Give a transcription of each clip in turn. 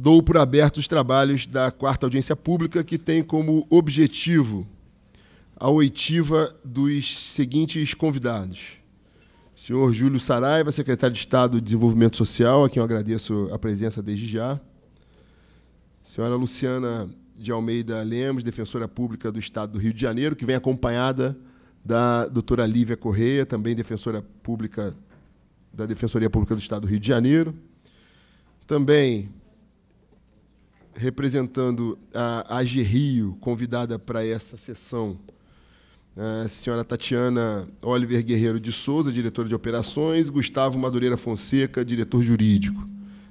dou por aberto os trabalhos da quarta audiência pública, que tem como objetivo a oitiva dos seguintes convidados. Senhor Júlio Saraiva, secretário de Estado de Desenvolvimento Social, a quem eu agradeço a presença desde já. Senhora Luciana de Almeida Lemos, defensora pública do Estado do Rio de Janeiro, que vem acompanhada da doutora Lívia Correia, também defensora pública da Defensoria Pública do Estado do Rio de Janeiro. Também representando a AG Rio, convidada para essa sessão, a senhora Tatiana Oliver Guerreiro de Souza, diretora de operações, Gustavo Madureira Fonseca, diretor jurídico,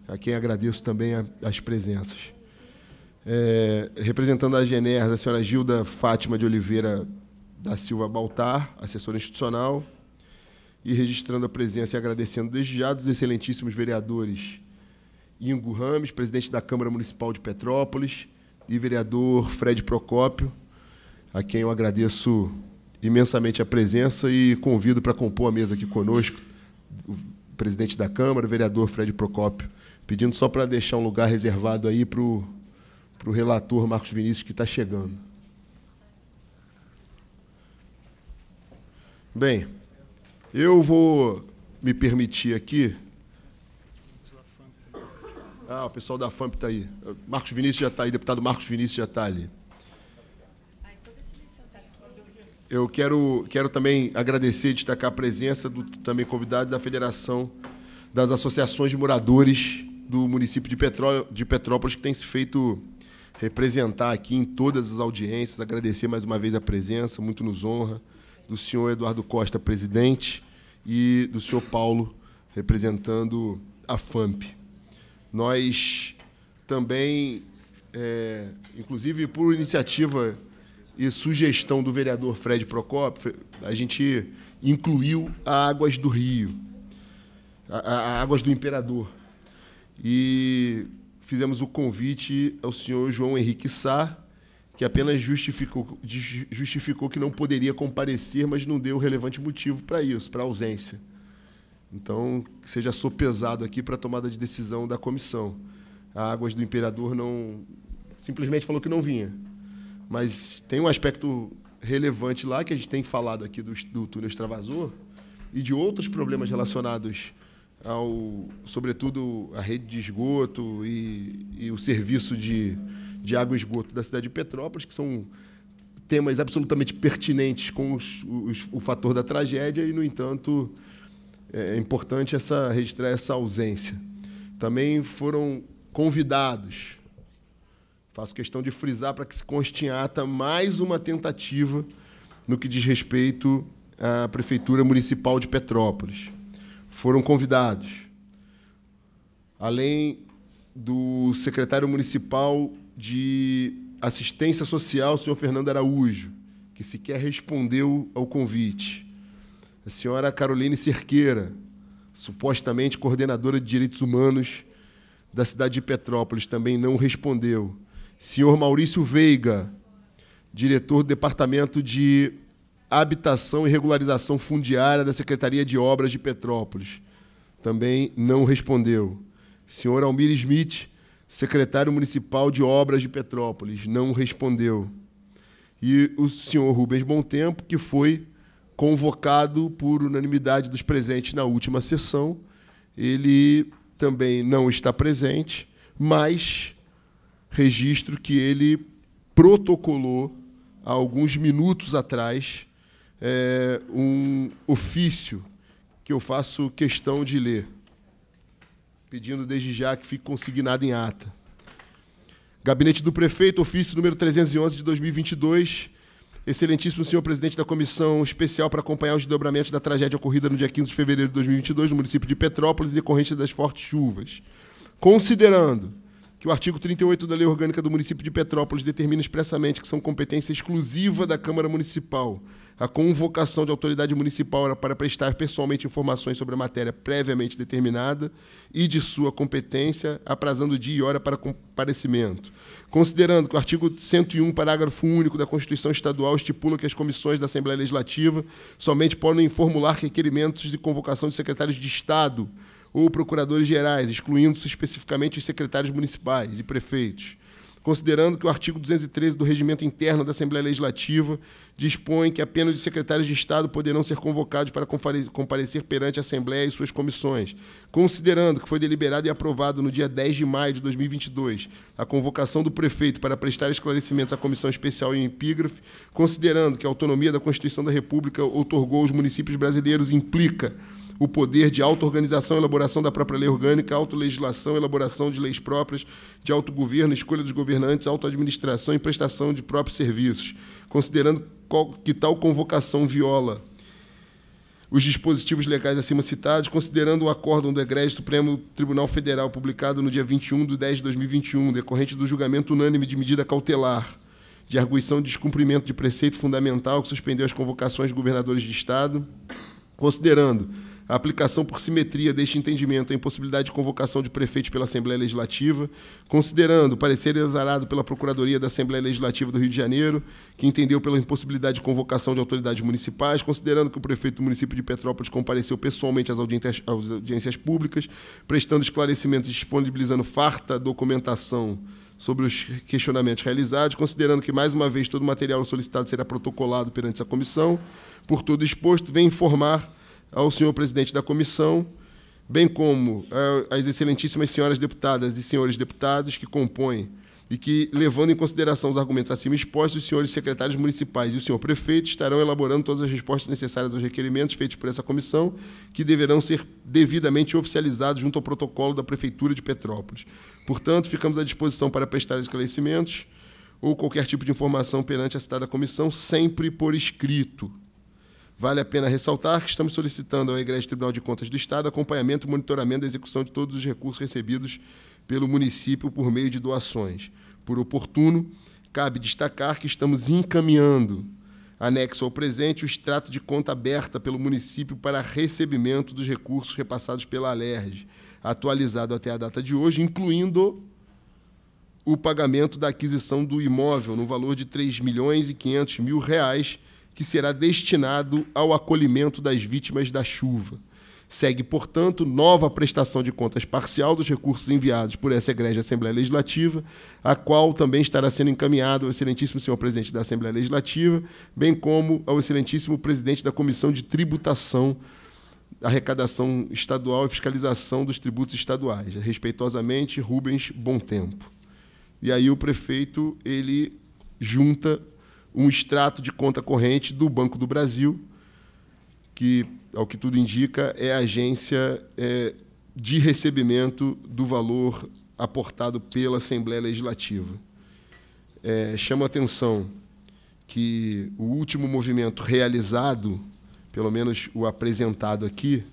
a quem agradeço também as presenças. É, representando a GENERS, a senhora Gilda Fátima de Oliveira da Silva Baltar, assessora institucional, e registrando a presença e agradecendo desde já dos excelentíssimos vereadores Ingo Rames, presidente da Câmara Municipal de Petrópolis, e vereador Fred Procópio, a quem eu agradeço imensamente a presença e convido para compor a mesa aqui conosco o presidente da Câmara, o vereador Fred Procópio, pedindo só para deixar um lugar reservado aí para o, para o relator Marcos Vinícius, que está chegando. Bem, eu vou me permitir aqui ah, o pessoal da FAMP está aí. Marcos Vinícius já está aí, deputado Marcos Vinícius já está ali. Eu quero, quero também agradecer e destacar a presença do também convidado da Federação das Associações de Moradores do município de, Petró de Petrópolis, que tem se feito representar aqui em todas as audiências. Agradecer mais uma vez a presença, muito nos honra, do senhor Eduardo Costa, presidente, e do senhor Paulo, representando a FAMP. Nós também, é, inclusive por iniciativa e sugestão do vereador Fred Procopio, a gente incluiu a Águas do Rio, a, a Águas do Imperador. E fizemos o convite ao senhor João Henrique Sá, que apenas justificou, justificou que não poderia comparecer, mas não deu relevante motivo para isso, para ausência. Então, que seja sopesado aqui para a tomada de decisão da comissão. A Águas do Imperador não simplesmente falou que não vinha. Mas tem um aspecto relevante lá que a gente tem falado aqui do, do túnel extravasor e de outros problemas relacionados ao, sobretudo, a rede de esgoto e, e o serviço de, de água e esgoto da cidade de Petrópolis, que são temas absolutamente pertinentes com os, os, o fator da tragédia e, no entanto, é, é importante essa, registrar essa ausência. Também foram convidados, faço questão de frisar para que se constinhata mais uma tentativa no que diz respeito à Prefeitura Municipal de Petrópolis. Foram convidados, além do secretário municipal de Assistência Social, senhor Fernando Araújo, que sequer respondeu ao convite a senhora Caroline Cerqueira, supostamente coordenadora de direitos humanos da cidade de Petrópolis, também não respondeu. Senhor Maurício Veiga, diretor do Departamento de Habitação e Regularização Fundiária da Secretaria de Obras de Petrópolis, também não respondeu. Senhor Almir Smith, secretário municipal de Obras de Petrópolis, não respondeu. E o senhor Rubens Bom Tempo, que foi convocado por unanimidade dos presentes na última sessão. Ele também não está presente, mas registro que ele protocolou há alguns minutos atrás é, um ofício que eu faço questão de ler, pedindo desde já que fique consignado em ata. Gabinete do Prefeito, ofício número 311 de 2022, Excelentíssimo senhor presidente da comissão especial para acompanhar os desdobramentos da tragédia ocorrida no dia 15 de fevereiro de 2022 no município de Petrópolis, decorrente das fortes chuvas. Considerando que o artigo 38 da Lei Orgânica do Município de Petrópolis determina expressamente que são competência exclusiva da Câmara Municipal a convocação de autoridade municipal para prestar pessoalmente informações sobre a matéria previamente determinada e de sua competência, aprazando dia e hora para comparecimento. Considerando que o artigo 101, parágrafo único da Constituição Estadual estipula que as comissões da Assembleia Legislativa somente podem formular requerimentos de convocação de secretários de Estado ou procuradores gerais, excluindo-se especificamente os secretários municipais e prefeitos. Considerando que o artigo 213 do Regimento Interno da Assembleia Legislativa dispõe que apenas os secretários de Estado poderão ser convocados para comparecer perante a Assembleia e suas comissões. Considerando que foi deliberado e aprovado no dia 10 de maio de 2022 a convocação do prefeito para prestar esclarecimentos à Comissão Especial em Epígrafe, considerando que a autonomia da Constituição da República outorgou aos municípios brasileiros implica o poder de auto-organização, elaboração da própria lei orgânica, autolegislação, elaboração de leis próprias, de autogoverno, escolha dos governantes, auto-administração e prestação de próprios serviços, considerando que tal convocação viola os dispositivos legais acima citados, considerando o acórdão do Egrégio Supremo Tribunal Federal, publicado no dia 21 de 10 de 2021, decorrente do julgamento unânime de medida cautelar de arguição de descumprimento de preceito fundamental que suspendeu as convocações de governadores de Estado, considerando a aplicação por simetria deste entendimento é impossibilidade de convocação de prefeito pela Assembleia Legislativa, considerando o parecer exarado pela Procuradoria da Assembleia Legislativa do Rio de Janeiro, que entendeu pela impossibilidade de convocação de autoridades municipais, considerando que o prefeito do município de Petrópolis compareceu pessoalmente às audiências, às audiências públicas, prestando esclarecimentos e disponibilizando farta documentação sobre os questionamentos realizados, considerando que, mais uma vez, todo o material solicitado será protocolado perante essa comissão. Por tudo exposto, vem informar ao senhor presidente da comissão, bem como é, às excelentíssimas senhoras deputadas e senhores deputados que compõem e que, levando em consideração os argumentos acima expostos, os senhores secretários municipais e o senhor prefeito estarão elaborando todas as respostas necessárias aos requerimentos feitos por essa comissão, que deverão ser devidamente oficializados junto ao protocolo da Prefeitura de Petrópolis. Portanto, ficamos à disposição para prestar esclarecimentos ou qualquer tipo de informação perante a citada comissão, sempre por escrito. Vale a pena ressaltar que estamos solicitando ao Egrégio Tribunal de Contas do Estado acompanhamento e monitoramento da execução de todos os recursos recebidos pelo município por meio de doações. Por oportuno, cabe destacar que estamos encaminhando, anexo ao presente, o extrato de conta aberta pelo município para recebimento dos recursos repassados pela ALERJ, atualizado até a data de hoje, incluindo o pagamento da aquisição do imóvel no valor de R$ milhões e mil reais, que será destinado ao acolhimento das vítimas da chuva. Segue, portanto, nova prestação de contas parcial dos recursos enviados por essa Igreja Assembleia Legislativa, a qual também estará sendo encaminhado ao excelentíssimo senhor presidente da Assembleia Legislativa, bem como ao excelentíssimo presidente da Comissão de Tributação, Arrecadação Estadual e Fiscalização dos Tributos Estaduais, respeitosamente Rubens Bom Tempo. E aí o prefeito ele junta um extrato de conta corrente do Banco do Brasil, que, ao que tudo indica, é a agência é, de recebimento do valor aportado pela Assembleia Legislativa. É, chama atenção que o último movimento realizado, pelo menos o apresentado aqui,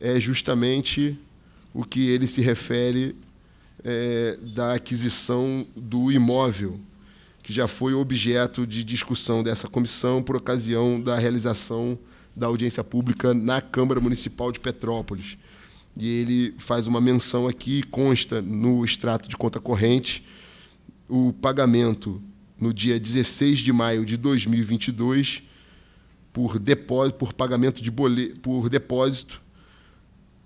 é justamente o que ele se refere é, da aquisição do imóvel que já foi objeto de discussão dessa comissão por ocasião da realização da audiência pública na Câmara Municipal de Petrópolis. E ele faz uma menção aqui, consta no extrato de conta corrente, o pagamento no dia 16 de maio de 2022 por depósito por pagamento de boleto, por depósito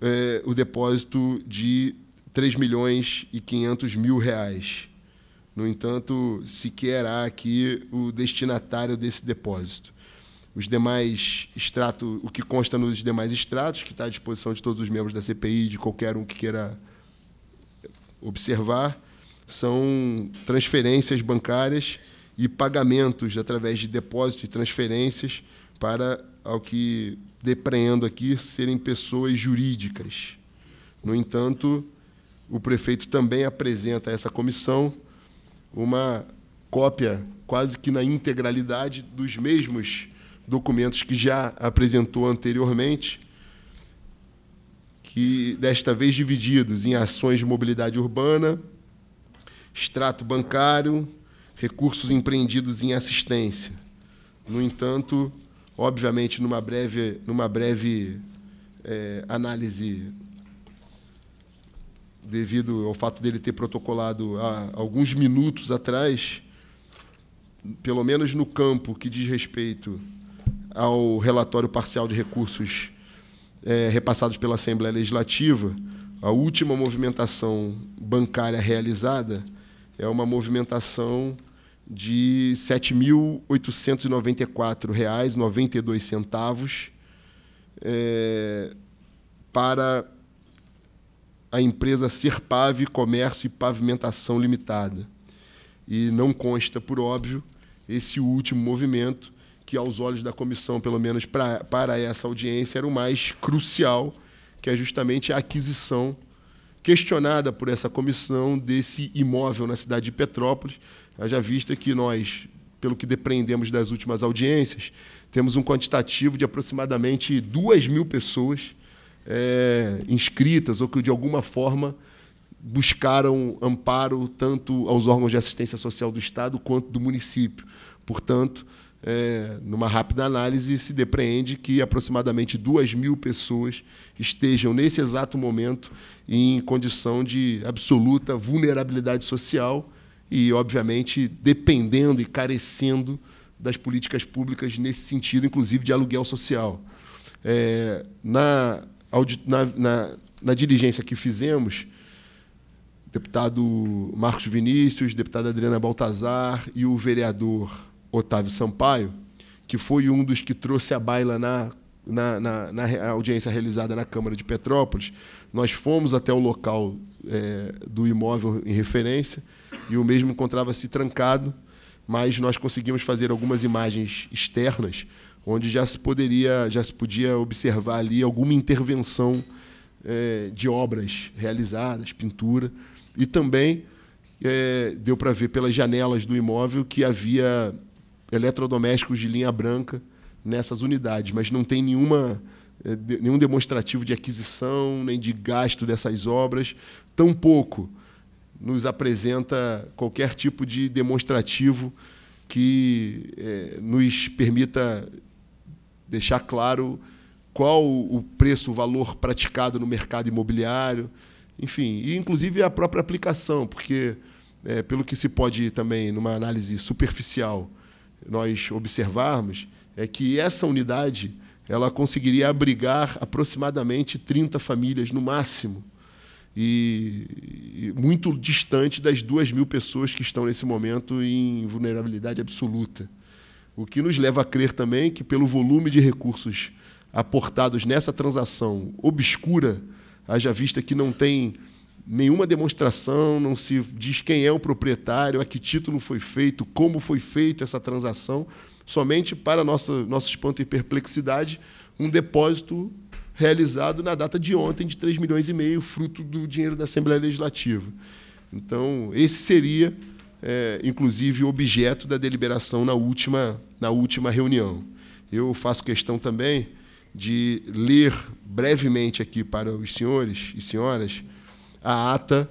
é, o depósito de 3 milhões e 500 mil reais no entanto, sequer há aqui o destinatário desse depósito. Os demais extratos, o que consta nos demais extratos, que está à disposição de todos os membros da CPI, de qualquer um que queira observar, são transferências bancárias e pagamentos através de depósito e transferências para, ao que depreendo aqui, serem pessoas jurídicas. No entanto, o prefeito também apresenta a essa comissão uma cópia quase que na integralidade dos mesmos documentos que já apresentou anteriormente, que desta vez divididos em ações de mobilidade urbana, extrato bancário, recursos empreendidos em assistência. No entanto, obviamente, numa breve, numa breve é, análise devido ao fato dele ter protocolado há alguns minutos atrás, pelo menos no campo que diz respeito ao relatório parcial de recursos é, repassados pela Assembleia Legislativa, a última movimentação bancária realizada é uma movimentação de R$ 7.894,92 é, para a empresa Serpave Comércio e Pavimentação Limitada. E não consta, por óbvio, esse último movimento, que aos olhos da comissão, pelo menos pra, para essa audiência, era o mais crucial, que é justamente a aquisição questionada por essa comissão desse imóvel na cidade de Petrópolis, já vista que nós, pelo que depreendemos das últimas audiências, temos um quantitativo de aproximadamente 2 mil pessoas é, inscritas ou que, de alguma forma, buscaram amparo tanto aos órgãos de assistência social do Estado quanto do município. Portanto, é, numa rápida análise, se depreende que aproximadamente 2 mil pessoas estejam, nesse exato momento, em condição de absoluta vulnerabilidade social e, obviamente, dependendo e carecendo das políticas públicas nesse sentido, inclusive de aluguel social. É, na na, na, na diligência que fizemos, deputado Marcos Vinícius, deputada Adriana Baltazar e o vereador Otávio Sampaio, que foi um dos que trouxe a baila na, na, na, na audiência realizada na Câmara de Petrópolis. Nós fomos até o local é, do imóvel em referência e o mesmo encontrava-se trancado, mas nós conseguimos fazer algumas imagens externas onde já se poderia, já se podia observar ali alguma intervenção é, de obras realizadas, pintura, e também é, deu para ver pelas janelas do imóvel que havia eletrodomésticos de linha branca nessas unidades, mas não tem nenhuma é, nenhum demonstrativo de aquisição nem de gasto dessas obras, tampouco nos apresenta qualquer tipo de demonstrativo que é, nos permita deixar claro qual o preço, o valor praticado no mercado imobiliário, enfim, e inclusive a própria aplicação, porque é, pelo que se pode também numa análise superficial nós observarmos é que essa unidade ela conseguiria abrigar aproximadamente 30 famílias no máximo e, e muito distante das duas mil pessoas que estão nesse momento em vulnerabilidade absoluta. O que nos leva a crer também que, pelo volume de recursos aportados nessa transação obscura, haja vista que não tem nenhuma demonstração, não se diz quem é o proprietário, a que título foi feito, como foi feita essa transação, somente para nossa, nosso espanto e perplexidade, um depósito realizado na data de ontem de 3 milhões e meio, fruto do dinheiro da Assembleia Legislativa. Então, esse seria é, inclusive, objeto da deliberação na última, na última reunião. Eu faço questão também de ler brevemente aqui para os senhores e senhoras a ata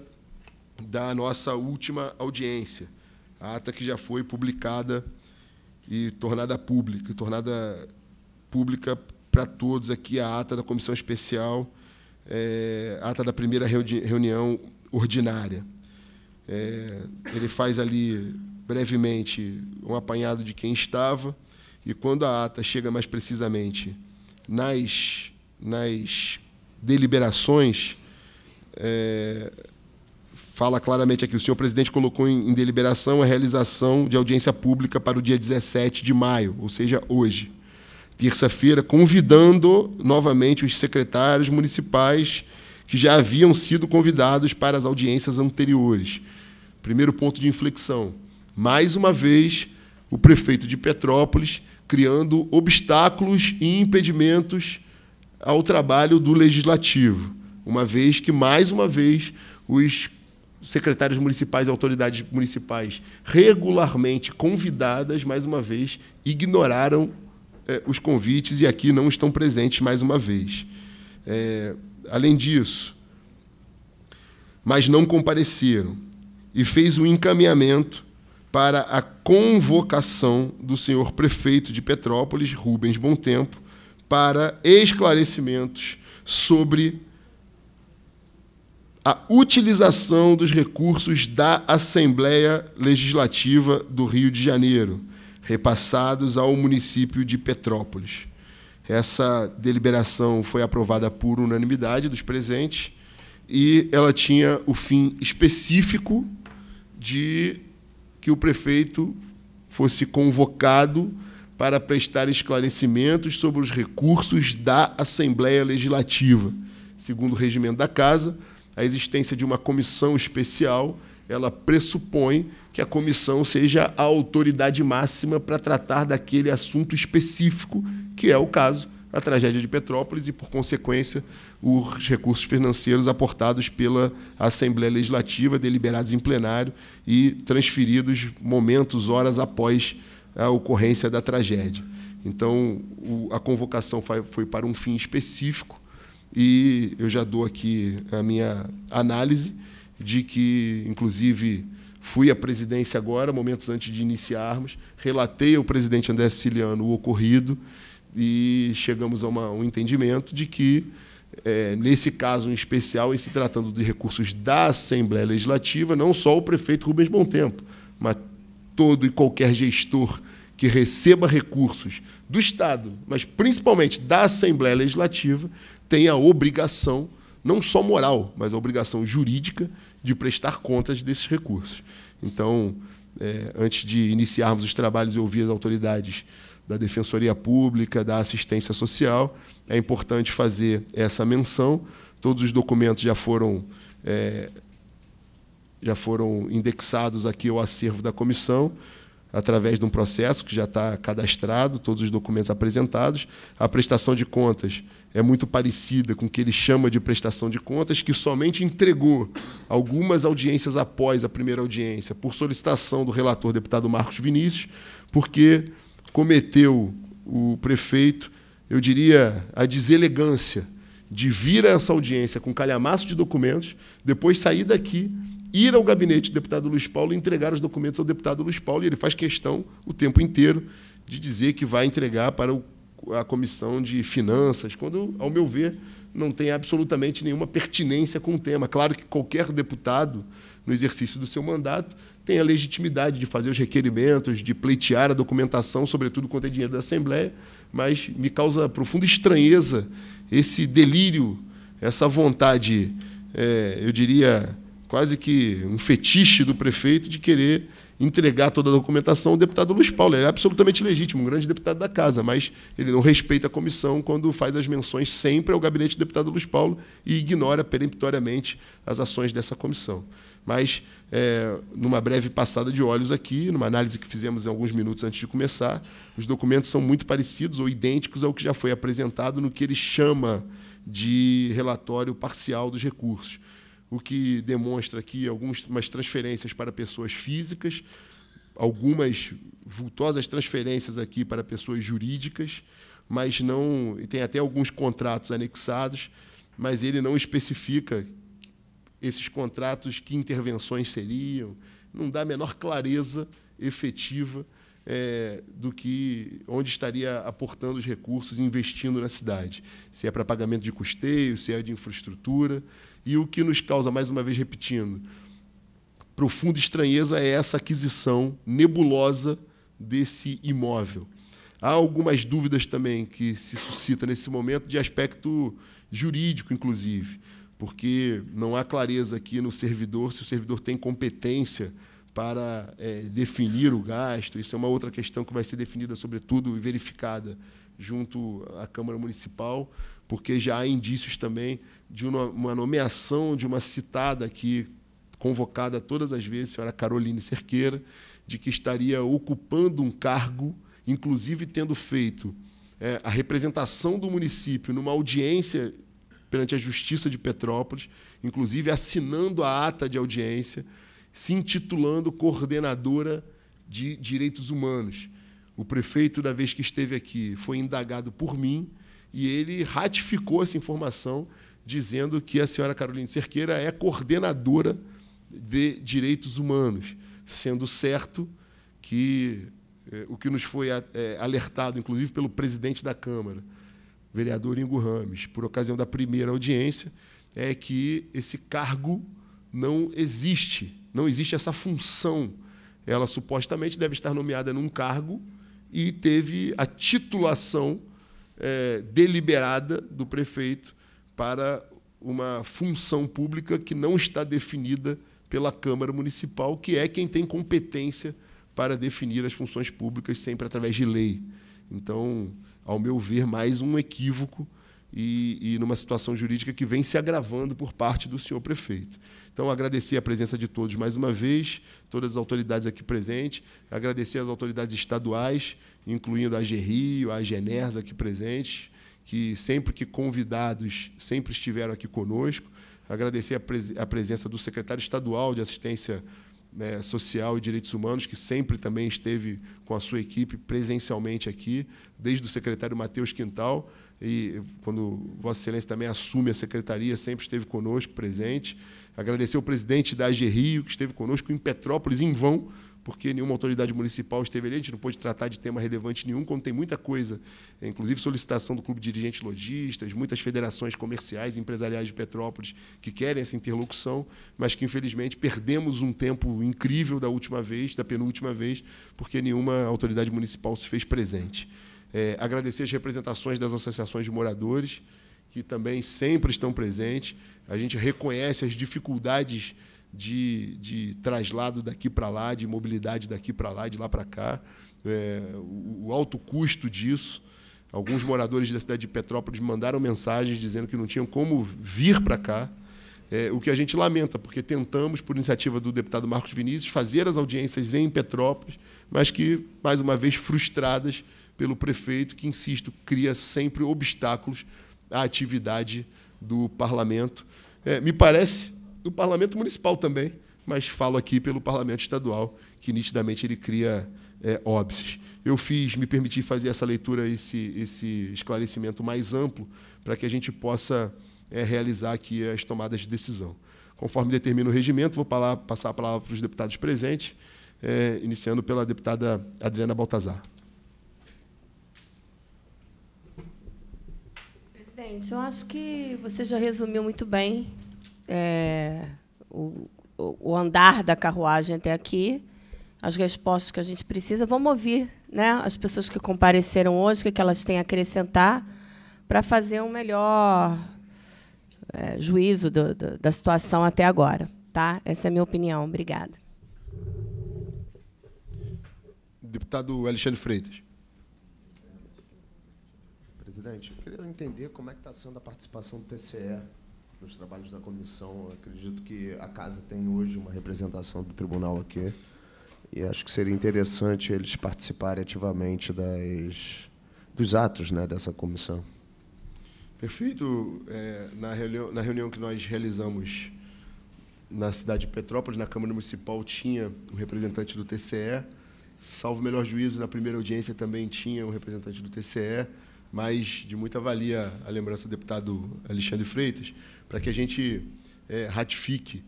da nossa última audiência, a ata que já foi publicada e tornada pública, tornada pública para todos aqui a ata da comissão especial, é, ata da primeira reuni reunião ordinária. É, ele faz ali brevemente um apanhado de quem estava e quando a ata chega mais precisamente nas, nas deliberações, é, fala claramente aqui, o senhor presidente colocou em, em, deliberação a realização de audiência pública para o dia 17 de maio, ou seja, hoje, terça-feira, convidando novamente os secretários municipais que já haviam sido convidados para as audiências anteriores. Primeiro ponto de inflexão. Mais uma vez, o prefeito de Petrópolis criando obstáculos e impedimentos ao trabalho do legislativo, uma vez que, mais uma vez, os secretários municipais e autoridades municipais regularmente convidadas, mais uma vez, ignoraram eh, os convites e aqui não estão presentes mais uma vez. É, além disso, mas não compareceram, e fez um encaminhamento para a convocação do senhor prefeito de Petrópolis, Rubens Tempo, para esclarecimentos sobre a utilização dos recursos da Assembleia Legislativa do Rio de Janeiro, repassados ao município de Petrópolis. Essa deliberação foi aprovada por unanimidade dos presentes e ela tinha o fim específico de que o prefeito fosse convocado para prestar esclarecimentos sobre os recursos da Assembleia Legislativa. Segundo o regimento da Casa, a existência de uma comissão especial, ela pressupõe que a comissão seja a autoridade máxima para tratar daquele assunto específico, que é o caso a tragédia de Petrópolis e, por consequência, os recursos financeiros aportados pela Assembleia Legislativa, deliberados em plenário e transferidos momentos, horas após a ocorrência da tragédia. Então, a convocação foi para um fim específico e eu já dou aqui a minha análise de que, inclusive, Fui à presidência agora, momentos antes de iniciarmos, relatei ao presidente André Siciliano o ocorrido e chegamos a uma, um entendimento de que, é, nesse caso em especial, e se tratando de recursos da Assembleia Legislativa, não só o prefeito Rubens Tempo, mas todo e qualquer gestor que receba recursos do Estado, mas principalmente da Assembleia Legislativa, tem a obrigação, não só moral, mas a obrigação jurídica, de prestar contas desses recursos. Então, é, antes de iniciarmos os trabalhos, e ouvir as autoridades da Defensoria Pública, da Assistência Social. É importante fazer essa menção. Todos os documentos já foram, é, já foram indexados aqui ao acervo da comissão através de um processo que já está cadastrado, todos os documentos apresentados. A prestação de contas é muito parecida com o que ele chama de prestação de contas, que somente entregou algumas audiências após a primeira audiência, por solicitação do relator deputado Marcos Vinícius, porque cometeu o prefeito, eu diria, a deselegância de vir a essa audiência com calhamaço de documentos, depois sair daqui ir ao gabinete do deputado Luiz Paulo e entregar os documentos ao deputado Luiz Paulo, e ele faz questão o tempo inteiro de dizer que vai entregar para o, a comissão de finanças, quando, ao meu ver, não tem absolutamente nenhuma pertinência com o tema. Claro que qualquer deputado, no exercício do seu mandato, tem a legitimidade de fazer os requerimentos, de pleitear a documentação, sobretudo quanto é dinheiro da Assembleia, mas me causa profunda estranheza esse delírio, essa vontade, é, eu diria, quase que um fetiche do prefeito de querer entregar toda a documentação ao deputado Luiz Paulo. Ele é absolutamente legítimo, um grande deputado da casa, mas ele não respeita a comissão quando faz as menções sempre ao gabinete do deputado Luiz Paulo e ignora peremptoriamente as ações dessa comissão. Mas, é, numa breve passada de olhos aqui, numa análise que fizemos alguns minutos antes de começar, os documentos são muito parecidos ou idênticos ao que já foi apresentado no que ele chama de relatório parcial dos recursos o que demonstra aqui algumas transferências para pessoas físicas, algumas vultosas transferências aqui para pessoas jurídicas, mas não. E tem até alguns contratos anexados, mas ele não especifica esses contratos, que intervenções seriam, não dá a menor clareza efetiva é, do que onde estaria aportando os recursos e investindo na cidade. Se é para pagamento de custeio, se é de infraestrutura. E o que nos causa, mais uma vez repetindo, profunda estranheza é essa aquisição nebulosa desse imóvel. Há algumas dúvidas também que se suscita nesse momento de aspecto jurídico, inclusive, porque não há clareza aqui no servidor se o servidor tem competência para é, definir o gasto. Isso é uma outra questão que vai ser definida, sobretudo, e verificada junto à Câmara Municipal, porque já há indícios também de uma nomeação de uma citada aqui, convocada todas as vezes, a senhora Caroline Cerqueira, de que estaria ocupando um cargo, inclusive tendo feito é, a representação do município numa audiência perante a Justiça de Petrópolis, inclusive assinando a ata de audiência se intitulando coordenadora de direitos humanos. O prefeito, da vez que esteve aqui, foi indagado por mim e ele ratificou essa informação, dizendo que a senhora Carolina Cerqueira é coordenadora de direitos humanos, sendo certo que eh, o que nos foi a, eh, alertado, inclusive, pelo presidente da Câmara, vereador Ingo Rames, por ocasião da primeira audiência, é que esse cargo não existe não existe essa função. Ela supostamente deve estar nomeada num cargo e teve a titulação é, deliberada do prefeito para uma função pública que não está definida pela Câmara Municipal, que é quem tem competência para definir as funções públicas sempre através de lei. Então, ao meu ver, mais um equívoco e, e numa situação jurídica que vem se agravando por parte do senhor prefeito. Então, agradecer a presença de todos mais uma vez, todas as autoridades aqui presentes, agradecer as autoridades estaduais, incluindo a GRIO, a GENERS aqui presentes, que sempre que convidados, sempre estiveram aqui conosco. Agradecer a, pres a presença do secretário estadual de assistência né, social e Direitos Humanos, que sempre também esteve com a sua equipe presencialmente aqui, desde o secretário Matheus Quintal, e quando Vossa Excelência também assume a secretaria, sempre esteve conosco presente. Agradecer o presidente da AG Rio, que esteve conosco em Petrópolis, em vão, porque nenhuma autoridade municipal esteve ali, a gente não pôde tratar de tema relevante nenhum, como tem muita coisa, inclusive solicitação do Clube de Dirigentes Logistas, muitas federações comerciais e empresariais de Petrópolis que querem essa interlocução, mas que, infelizmente, perdemos um tempo incrível da última vez, da penúltima vez, porque nenhuma autoridade municipal se fez presente. É, agradecer as representações das associações de moradores, que também sempre estão presentes. A gente reconhece as dificuldades de, de traslado daqui para lá, de mobilidade daqui para lá, de lá para cá, é, o, o alto custo disso. Alguns moradores da cidade de Petrópolis mandaram mensagens dizendo que não tinham como vir para cá. É, o que a gente lamenta, porque tentamos, por iniciativa do deputado Marcos Vinícius, fazer as audiências em Petrópolis, mas que, mais uma vez, frustradas pelo prefeito, que, insisto, cria sempre obstáculos a atividade do parlamento. É, me parece do parlamento municipal também, mas falo aqui pelo parlamento estadual, que nitidamente ele cria é, óbices. Eu fiz, me permiti fazer essa leitura, esse, esse esclarecimento mais amplo, para que a gente possa é, realizar aqui as tomadas de decisão. Conforme determina o regimento, vou falar, passar a palavra para os deputados presentes, é, iniciando pela deputada Adriana Baltazar. Gente, então, eu acho que você já resumiu muito bem é, o, o andar da carruagem até aqui, as respostas que a gente precisa. Vamos ouvir né, as pessoas que compareceram hoje, o que, é que elas têm a acrescentar, para fazer um melhor é, juízo do, do, da situação até agora. Tá? Essa é a minha opinião. Obrigada. Deputado Alexandre Freitas presidente, eu queria entender como é que está sendo a participação do TCE nos trabalhos da comissão. Eu acredito que a casa tem hoje uma representação do tribunal aqui e acho que seria interessante eles participarem ativamente das, dos atos né, dessa comissão. Perfeito. É, na, reunião, na reunião que nós realizamos na cidade de Petrópolis, na Câmara Municipal, tinha um representante do TCE. Salvo melhor juízo, na primeira audiência também tinha um representante do TCE mas de muita valia a lembrança do deputado Alexandre Freitas, para que a gente é, ratifique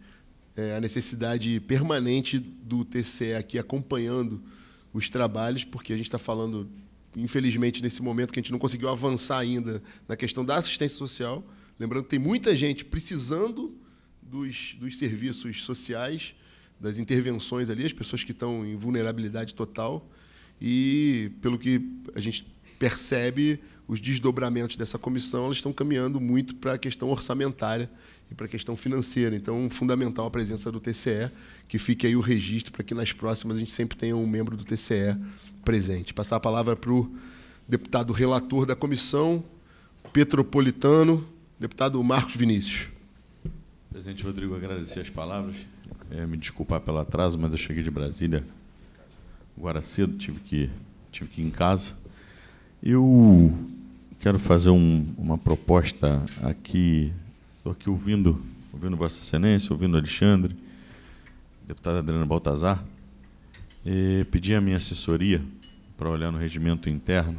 é, a necessidade permanente do TCE aqui acompanhando os trabalhos, porque a gente está falando, infelizmente, nesse momento que a gente não conseguiu avançar ainda na questão da assistência social. Lembrando que tem muita gente precisando dos, dos serviços sociais, das intervenções ali, as pessoas que estão em vulnerabilidade total. E, pelo que a gente percebe, os desdobramentos dessa comissão elas estão caminhando muito para a questão orçamentária e para a questão financeira. Então, é fundamental a presença do TCE, que fique aí o registro para que nas próximas a gente sempre tenha um membro do TCE presente. Passar a palavra para o deputado relator da comissão, petropolitano, deputado Marcos Vinícius. Presidente Rodrigo, agradecer as palavras. É, me desculpar pelo atraso, mas eu cheguei de Brasília agora cedo, tive que, tive que ir em casa. Eu quero fazer um, uma proposta aqui. Estou aqui ouvindo, ouvindo Vossa Excelência, ouvindo Alexandre, deputada Adriana Baltazar. E pedi a minha assessoria para olhar no regimento interno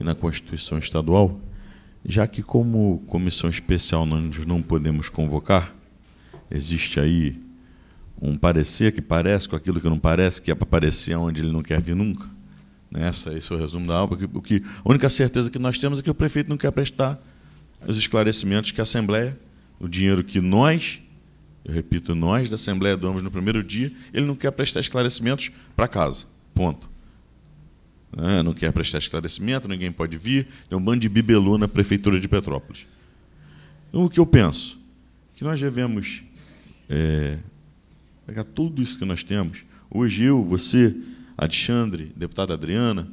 e na Constituição Estadual, já que como comissão especial nós não podemos convocar, existe aí um parecer que parece com aquilo que não parece, que é para parecer onde ele não quer vir nunca. Nessa, esse é o resumo da aula. porque a única certeza que nós temos é que o prefeito não quer prestar os esclarecimentos que a Assembleia, o dinheiro que nós, eu repito, nós da Assembleia doamos no primeiro dia, ele não quer prestar esclarecimentos para casa. Ponto. Né, não quer prestar esclarecimento, ninguém pode vir. Tem um bando de bibelô na Prefeitura de Petrópolis. Então, o que eu penso? Que nós devemos é, pegar tudo isso que nós temos. Hoje eu, você, Alexandre, deputada Adriana,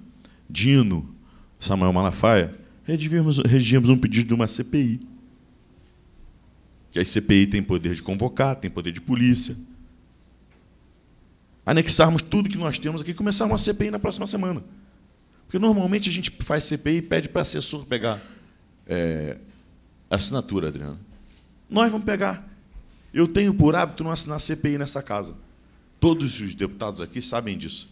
Dino, Samuel Malafaia, redigimos, redigimos um pedido de uma CPI. Que a CPI tem poder de convocar, tem poder de polícia. Anexarmos tudo que nós temos aqui e começar uma CPI na próxima semana. Porque normalmente a gente faz CPI e pede para assessor pegar é, assinatura, Adriana. Nós vamos pegar. Eu tenho por hábito não assinar CPI nessa casa. Todos os deputados aqui sabem disso.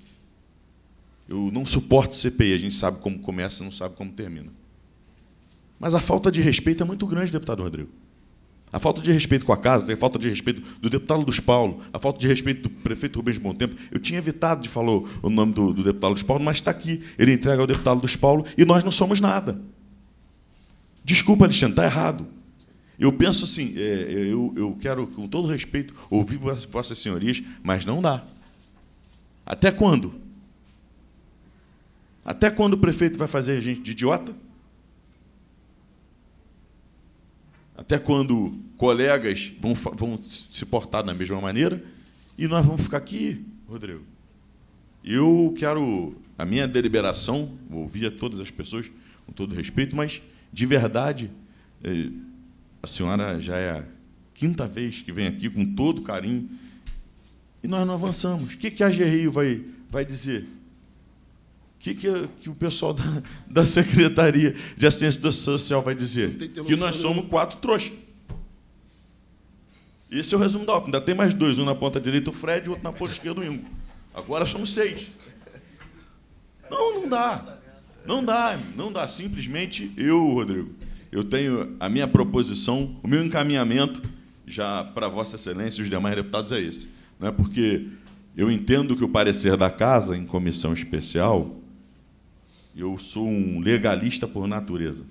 Eu não suporto CPI, a gente sabe como começa, não sabe como termina. Mas a falta de respeito é muito grande, deputado Rodrigo. A falta de respeito com a casa, a falta de respeito do deputado Luiz Paulo, a falta de respeito do prefeito Rubens Tempo. Eu tinha evitado de falar o nome do, do deputado Luiz Paulo, mas está aqui. Ele entrega ao deputado Luiz Paulo e nós não somos nada. Desculpa, Alexandre, está errado. Eu penso assim, é, é, eu, eu quero, com todo respeito, ouvir vossas senhorias, mas não dá. Até quando? Até quando o prefeito vai fazer a gente de idiota? Até quando colegas vão, vão se portar da mesma maneira? E nós vamos ficar aqui, Rodrigo. Eu quero. A minha deliberação, ouvir a todas as pessoas com todo respeito, mas de verdade, eh, a senhora já é a quinta vez que vem aqui com todo carinho e nós não avançamos. O que, que a GRI vai, vai dizer? que, que, que o pessoal da, da Secretaria de Assistência Social vai dizer? Que nós né? somos quatro trouxas. Esse é o resumo da OPA. Ainda tem mais dois, um na ponta direita, o Fred, e outro na ponta esquerda, o Ingo. Agora somos seis. Não, não dá. Não dá, não dá. Simplesmente eu, Rodrigo, eu tenho a minha proposição, o meu encaminhamento já para Vossa Excelência e os demais deputados é esse. Não é porque eu entendo que o parecer da casa em comissão especial eu sou um legalista por natureza.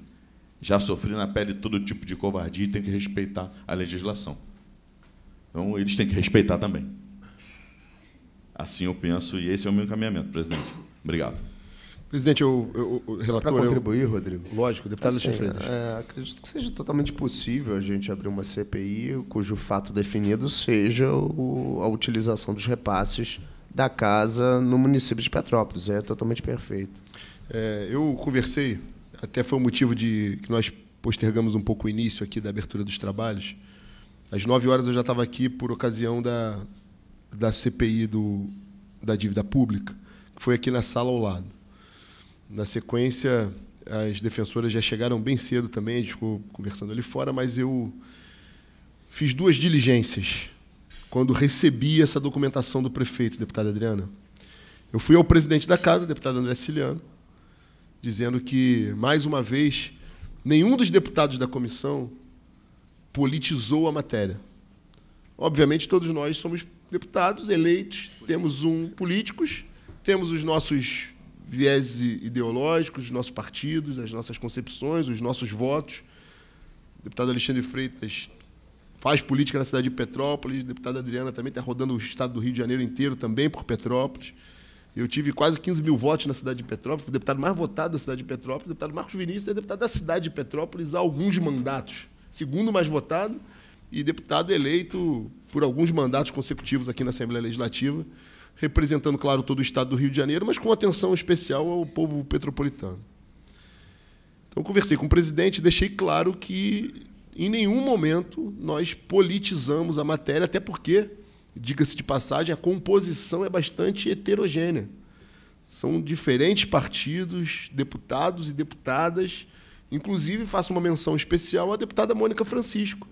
Já sofri na pele todo tipo de covardia e tenho que respeitar a legislação. Então, eles têm que respeitar também. Assim eu penso, e esse é o meu encaminhamento, presidente. Obrigado. Presidente, eu, eu, o relator. Para contribuir, eu... Rodrigo. Lógico, deputado assim, Alexandre Freitas. É, acredito que seja totalmente possível a gente abrir uma CPI cujo fato definido seja o, a utilização dos repasses da casa no município de Petrópolis. É totalmente perfeito. É, eu conversei, até foi o motivo de que nós postergamos um pouco o início aqui da abertura dos trabalhos. Às 9 horas eu já estava aqui por ocasião da, da CPI do, da dívida pública, que foi aqui na sala ao lado. Na sequência, as defensoras já chegaram bem cedo também, a gente ficou conversando ali fora, mas eu fiz duas diligências quando recebi essa documentação do prefeito, deputada Adriana. Eu fui ao presidente da casa, deputado André Ciliano, dizendo que, mais uma vez, nenhum dos deputados da comissão politizou a matéria. Obviamente, todos nós somos deputados eleitos, temos um políticos, temos os nossos viés ideológicos, os nossos partidos, as nossas concepções, os nossos votos. O deputado Alexandre Freitas faz política na cidade de Petrópolis, a deputada Adriana também está rodando o estado do Rio de Janeiro inteiro também por Petrópolis. Eu tive quase 15 mil votos na cidade de Petrópolis, o deputado mais votado da cidade de Petrópolis, o deputado Marcos Vinícius, é deputado da cidade de Petrópolis há alguns mandatos. Segundo mais votado e deputado eleito por alguns mandatos consecutivos aqui na Assembleia Legislativa, representando, claro, todo o estado do Rio de Janeiro, mas com atenção especial ao povo petropolitano. Então, conversei com o presidente e deixei claro que em nenhum momento nós politizamos a matéria, até porque, diga-se de passagem, a composição é bastante heterogênea. São diferentes partidos, deputados e deputadas. Inclusive, faço uma menção especial à deputada Mônica Francisco,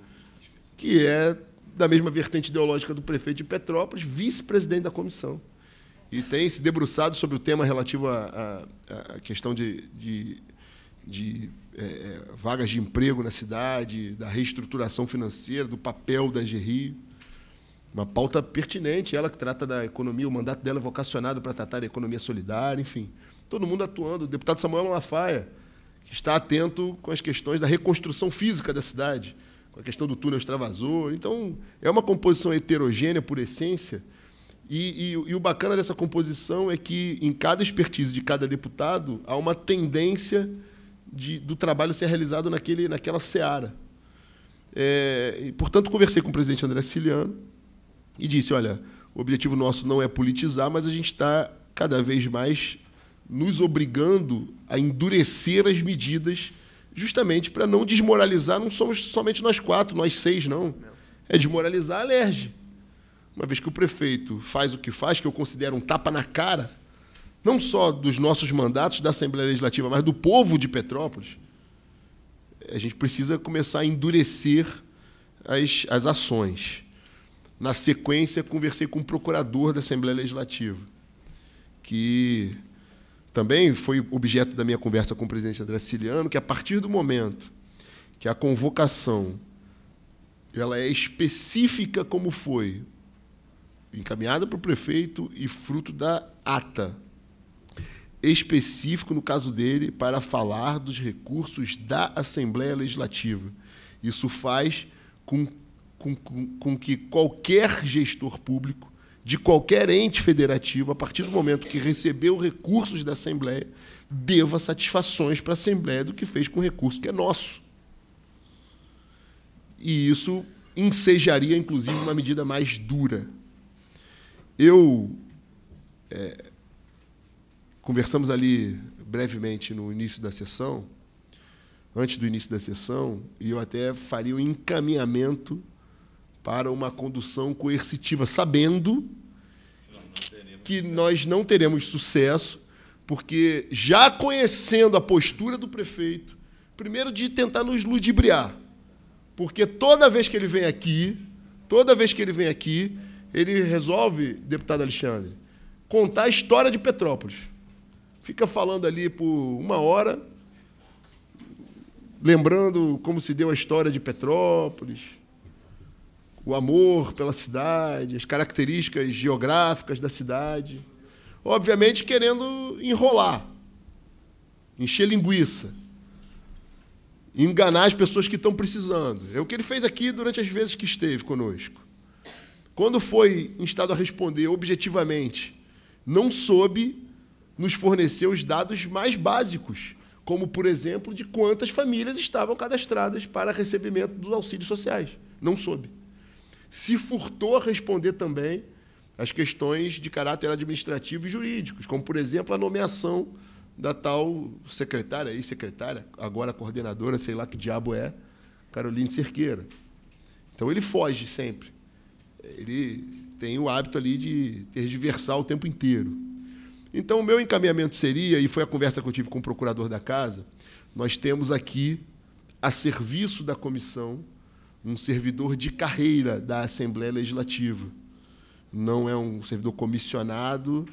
que é da mesma vertente ideológica do prefeito de Petrópolis, vice-presidente da comissão. E tem se debruçado sobre o tema relativo à, questão de, de, de é, é, vagas de emprego na cidade, da reestruturação financeira, do papel da GRI. Uma pauta pertinente, ela que trata da economia, o mandato dela é vocacionado para tratar da economia solidária, enfim. Todo mundo atuando. O deputado Samuel Malafaia, que está atento com as questões da reconstrução física da cidade, com a questão do túnel extravasor. Então, é uma composição heterogênea por essência. E, e, e, o bacana dessa composição é que em cada expertise de cada deputado há uma tendência de, do trabalho ser realizado naquele, naquela seara. É, e, portanto, conversei com o presidente André Ciliano e disse: olha, o objetivo nosso não é politizar, mas a gente está cada vez mais nos obrigando a endurecer as medidas, justamente para não desmoralizar. Não somos somente nós quatro, nós seis, não. É desmoralizar a LERJ. Uma vez que o prefeito faz o que faz, que eu considero um tapa na cara não só dos nossos mandatos da Assembleia Legislativa, mas do povo de Petrópolis, a gente precisa começar a endurecer as, as ações. Na sequência, conversei com o procurador da Assembleia Legislativa, que também foi objeto da minha conversa com o presidente André Ciliano, que a partir do momento que a convocação ela é específica como foi encaminhada para o prefeito e fruto da ata específico, no caso dele, para falar dos recursos da Assembleia Legislativa. Isso faz com, com, com que qualquer gestor público, de qualquer ente federativo, a partir do momento que recebeu recursos da Assembleia, deva satisfações para a Assembleia do que fez com o recurso que é nosso. E isso ensejaria, inclusive, uma medida mais dura. Eu é, conversamos ali brevemente no início da sessão, antes do início da sessão, e eu até faria um encaminhamento para uma condução coercitiva, sabendo que nós não teremos sucesso, porque já conhecendo a postura do prefeito, primeiro de tentar nos ludibriar, porque toda vez que ele vem aqui, toda vez que ele vem aqui, ele resolve, deputado Alexandre, contar a história de Petrópolis fica falando ali por uma hora, lembrando como se deu a história de Petrópolis, o amor pela cidade, as características geográficas da cidade. Obviamente querendo enrolar, encher linguiça, enganar as pessoas que estão precisando. É o que ele fez aqui durante as vezes que esteve conosco. Quando foi instado a responder objetivamente, não soube nos forneceu os dados mais básicos, como, por exemplo, de quantas famílias estavam cadastradas para recebimento dos auxílios sociais. Não soube. Se furtou a responder também as questões de caráter administrativo e jurídicos, como, por exemplo, a nomeação da tal secretária, ex-secretária, agora coordenadora, sei lá que diabo é, Caroline Cerqueira. Então ele foge sempre. Ele tem o hábito ali de ter diversar o tempo inteiro. Então, o meu encaminhamento seria, e foi a conversa que eu tive com o procurador da casa, nós temos aqui, a serviço da comissão, um servidor de carreira da Assembleia Legislativa. Não é um servidor comissionado,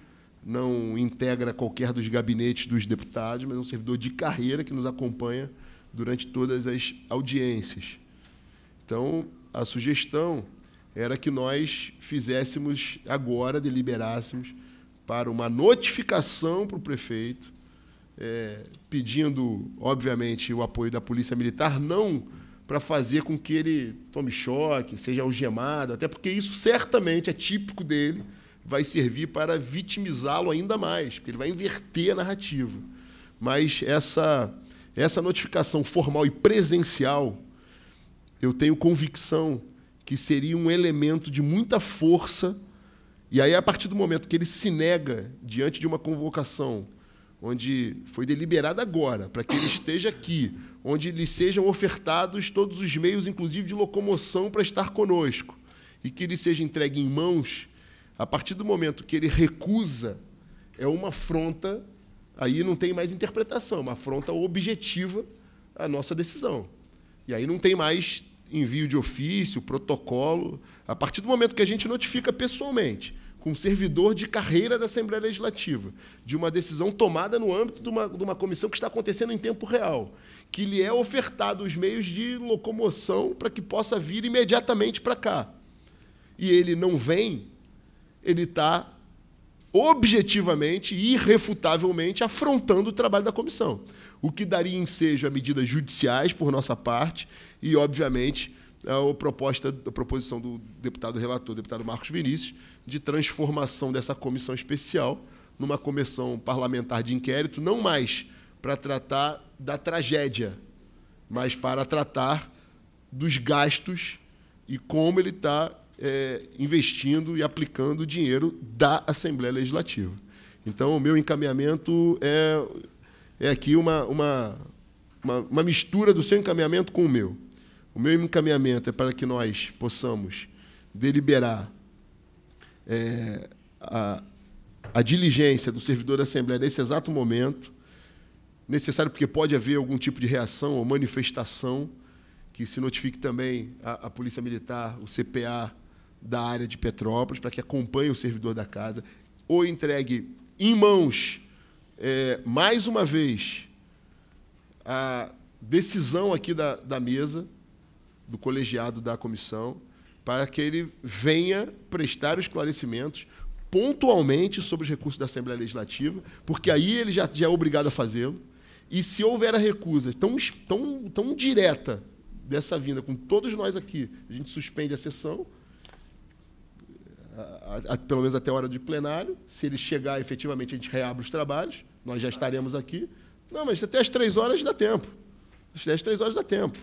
não integra qualquer dos gabinetes dos deputados, mas é um servidor de carreira que nos acompanha durante todas as audiências. Então, a sugestão era que nós fizéssemos agora, deliberássemos, para uma notificação para o prefeito, é, pedindo, obviamente, o apoio da Polícia Militar, não para fazer com que ele tome choque, seja algemado, até porque isso certamente é típico dele, vai servir para vitimizá-lo ainda mais, porque ele vai inverter a narrativa. Mas essa, essa notificação formal e presencial, eu tenho convicção que seria um elemento de muita força e aí, a partir do momento que ele se nega diante de uma convocação, onde foi deliberada agora, para que ele esteja aqui, onde lhe sejam ofertados todos os meios, inclusive de locomoção, para estar conosco, e que ele seja entregue em mãos, a partir do momento que ele recusa, é uma afronta, aí não tem mais interpretação, é uma afronta objetiva à nossa decisão. E aí não tem mais envio de ofício, protocolo. A partir do momento que a gente notifica pessoalmente, com um servidor de carreira da Assembleia Legislativa, de uma decisão tomada no âmbito de uma, de uma comissão que está acontecendo em tempo real, que lhe é ofertado os meios de locomoção para que possa vir imediatamente para cá. E ele não vem, ele está objetivamente e irrefutavelmente afrontando o trabalho da comissão. O que daria ensejo a medidas judiciais por nossa parte e, obviamente, a proposta, a proposição do deputado relator, deputado Marcos Vinícius, de transformação dessa comissão especial numa comissão parlamentar de inquérito, não mais para tratar da tragédia, mas para tratar dos gastos e como ele está é, investindo e aplicando o dinheiro da Assembleia Legislativa. Então, o meu encaminhamento é, é aqui uma, uma, uma, uma mistura do seu encaminhamento com o meu. O meu encaminhamento é para que nós possamos deliberar é, a, a diligência do servidor da Assembleia nesse exato momento, necessário porque pode haver algum tipo de reação ou manifestação, que se notifique também a, a Polícia Militar, o CPA da área de Petrópolis, para que acompanhe o servidor da casa, ou entregue em mãos, é, mais uma vez, a decisão aqui da, da mesa, do colegiado da comissão, para que ele venha prestar os esclarecimentos pontualmente sobre os recursos da Assembleia Legislativa, porque aí ele já, já é obrigado a fazê-lo. E se houver a recusa tão, tão, tão direta dessa vinda com todos nós aqui, a gente suspende a sessão, a, a, pelo menos até a hora de plenário. Se ele chegar, efetivamente, a gente reabre os trabalhos, nós já estaremos aqui. Não, mas até as três horas dá tempo. Até as três horas dá tempo.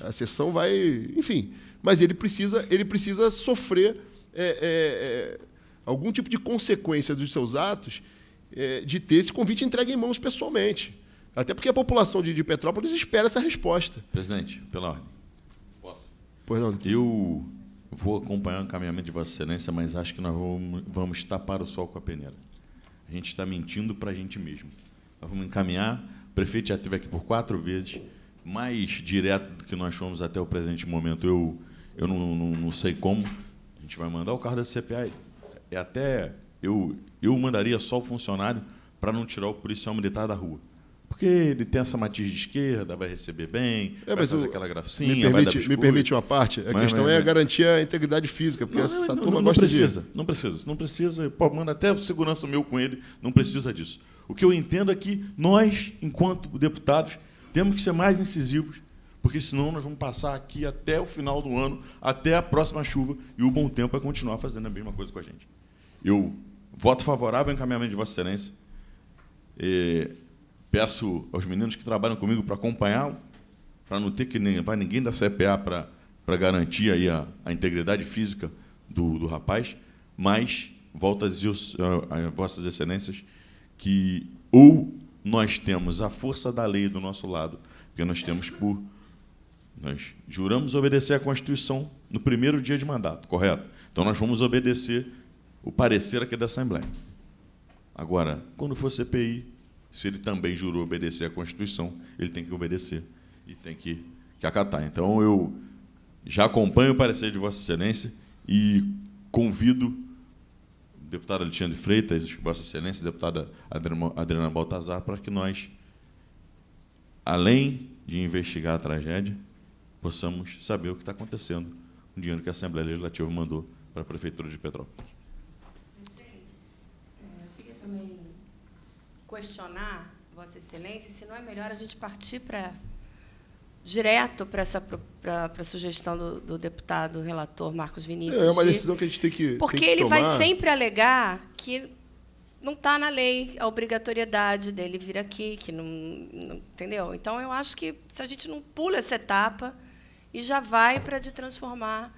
A sessão vai. Enfim. Mas ele precisa, ele precisa sofrer é, é, é algum tipo de consequência dos seus atos é, de ter esse convite entregue em mãos pessoalmente. Até porque a população de, de Petrópolis espera essa resposta. Presidente, pela ordem. Posso? Pois não. Eu vou acompanhar o encaminhamento de Vossa Excelência, mas acho que nós vamos, vamos tapar o sol com a peneira. A gente está mentindo para a gente mesmo. Nós vamos encaminhar. O prefeito já esteve aqui por quatro vezes mais direto do que nós fomos até o presente momento, eu, eu não, não, não sei como. A gente vai mandar o carro da CPI. É até. Eu, eu mandaria só o funcionário para não tirar o policial militar da rua. Porque ele tem essa matiz de esquerda, vai receber bem, é, vai fazer aquela gracinha. Me permite, me permite uma parte? A mas, questão mas, é mas... garantir a integridade física, porque não, essa não, turma não, gosta precisa, de... Não precisa, não precisa. Pô, manda até o segurança meu com ele, não precisa disso. O que eu entendo é que nós, enquanto deputados, temos que ser mais incisivos, porque senão nós vamos passar aqui até o final do ano, até a próxima chuva, e o bom tempo é continuar fazendo a mesma coisa com a gente. Eu voto favorável ao encaminhamento de Vossa Excelência. E peço aos meninos que trabalham comigo para acompanhá-lo, para não ter que nem, vai ninguém da CPA para, para garantir aí a, a integridade física do, do rapaz, mas volto a dizer a, a Vossas Excelências que ou nós temos a força da lei do nosso lado, porque nós temos por. Nós juramos obedecer à Constituição no primeiro dia de mandato, correto? Então nós vamos obedecer o parecer aqui da Assembleia. Agora, quando for CPI, se ele também jurou obedecer à Constituição, ele tem que obedecer e tem que, que acatar. Então eu já acompanho o parecer de Vossa Excelência e convido deputado Alexandre Freitas, Vossa Excelência, deputada Adriana Baltazar, para que nós, além de investigar a tragédia, possamos saber o que está acontecendo com o dinheiro que a Assembleia Legislativa mandou para a Prefeitura de Petrópolis. É, eu queria também questionar, Vossa Excelência, se não é melhor a gente partir para direto para essa para sugestão do, do, deputado relator Marcos Vinícius. É, é uma decisão de, que a gente tem que Porque tem que ele tomar. vai sempre alegar que não está na lei a obrigatoriedade dele vir aqui, que não, não, entendeu? Então eu acho que se a gente não pula essa etapa e já vai para de transformar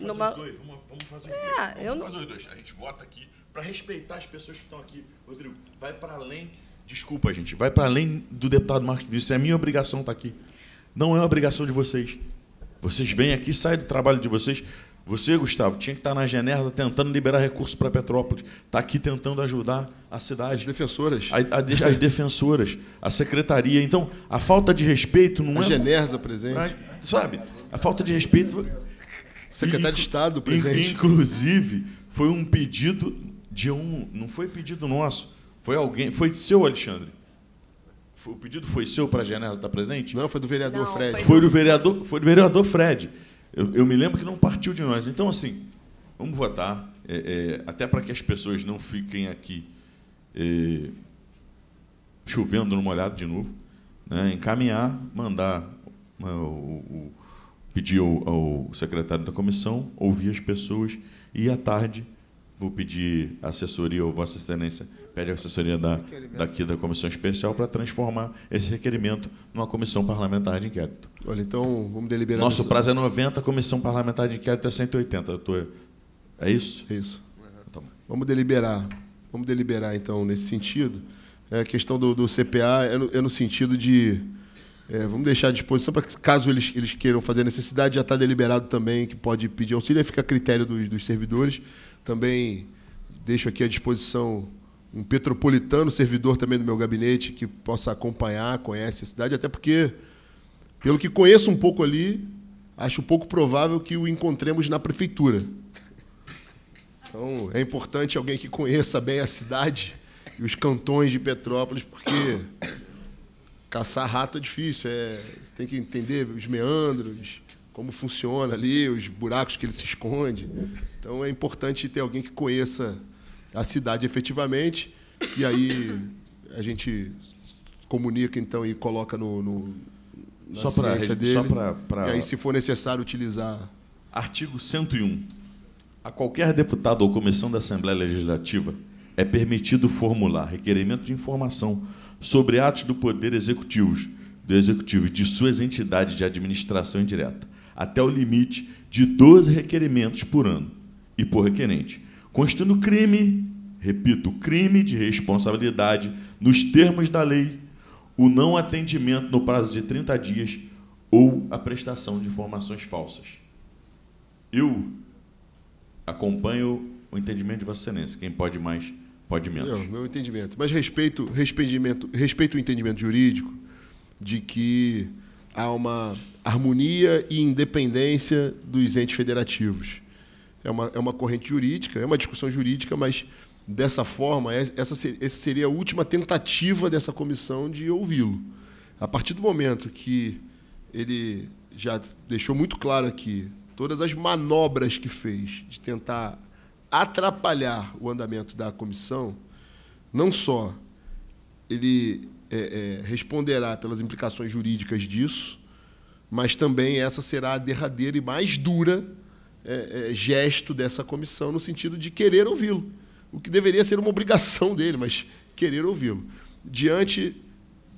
numa dois, vamos, fazer é, fazer os dois. A gente vota aqui para respeitar as pessoas que estão aqui. Rodrigo, vai para além Desculpa, gente. Vai para além do deputado Marcos Vinícius. É minha obrigação estar tá aqui. Não é uma obrigação de vocês. Vocês vêm aqui, saem do trabalho de vocês. Você, Gustavo, tinha que estar na Genersa tentando liberar recursos para Petrópolis. Está aqui tentando ajudar a cidade. As defensoras. A, a, as defensoras, a secretaria. Então, a falta de respeito não a é. A Genersa presente. Sabe? A falta de respeito. Secretário de Estado presente. Inclusive, foi um pedido de um. Não foi pedido nosso. Foi alguém. Foi seu, Alexandre o pedido foi seu para a Genésio estar presente? Não, foi do vereador não, Fred. Foi, do vereador, foi do vereador Fred. Eu, eu, me lembro que não partiu de nós. Então, assim, vamos votar, é, é, até para que as pessoas não fiquem aqui é, chovendo no molhado de novo, né? encaminhar, mandar né, o, o, pedir ao, ao secretário da comissão, ouvir as pessoas e, à tarde, vou pedir assessoria ou Vossa Excelência pede assessoria da, daqui da comissão especial para transformar esse requerimento numa comissão parlamentar de inquérito. Olha, então vamos deliberar. Nosso prazo é 90, a comissão parlamentar de inquérito é 180. Tô... É isso? É isso. Uhum. Tá vamos deliberar. Vamos deliberar então nesse sentido. É, a questão do, do CPA é no, é no, sentido de é, vamos deixar à disposição para que, caso eles, eles queiram fazer necessidade, já está deliberado também que pode pedir auxílio, aí fica a critério dos, dos servidores também deixo aqui à disposição um petropolitano servidor também do meu gabinete que possa acompanhar, conhece a cidade, até porque, pelo que conheço um pouco ali, acho pouco provável que o encontremos na prefeitura. Então, é importante alguém que conheça bem a cidade e os cantões de Petrópolis, porque caçar rato é difícil, é, você tem que entender os meandros, como funciona ali, os buracos que ele se esconde. Então é importante ter alguém que conheça a cidade efetivamente, e aí a gente comunica então e coloca no, no na só para dele. Só pra, pra... E aí, se for necessário, utilizar. Artigo 101. A qualquer deputado ou comissão da Assembleia Legislativa é permitido formular requerimento de informação sobre atos do Poder Executivo, do Executivo e de suas entidades de administração indireta, até o limite de 12 requerimentos por ano e por requerente, constituindo crime, repito, crime de responsabilidade nos termos da lei, o não atendimento no prazo de 30 dias ou a prestação de informações falsas. Eu acompanho o entendimento de Vossa Excelência. Quem pode mais, pode menos. Não, meu entendimento. Mas respeito, respeito, respeito o entendimento jurídico de que há uma harmonia e independência dos entes federativos é uma, é uma corrente jurídica, é uma discussão jurídica, mas dessa forma, essa, essa seria a última tentativa dessa comissão de ouvi-lo. A partir do momento que ele já deixou muito claro aqui todas as manobras que fez de tentar atrapalhar o andamento da comissão, não só ele é, é, responderá pelas implicações jurídicas disso, mas também essa será a derradeira e mais dura é, é, gesto dessa comissão no sentido de querer ouvi-lo, o que deveria ser uma obrigação dele, mas querer ouvi-lo. Diante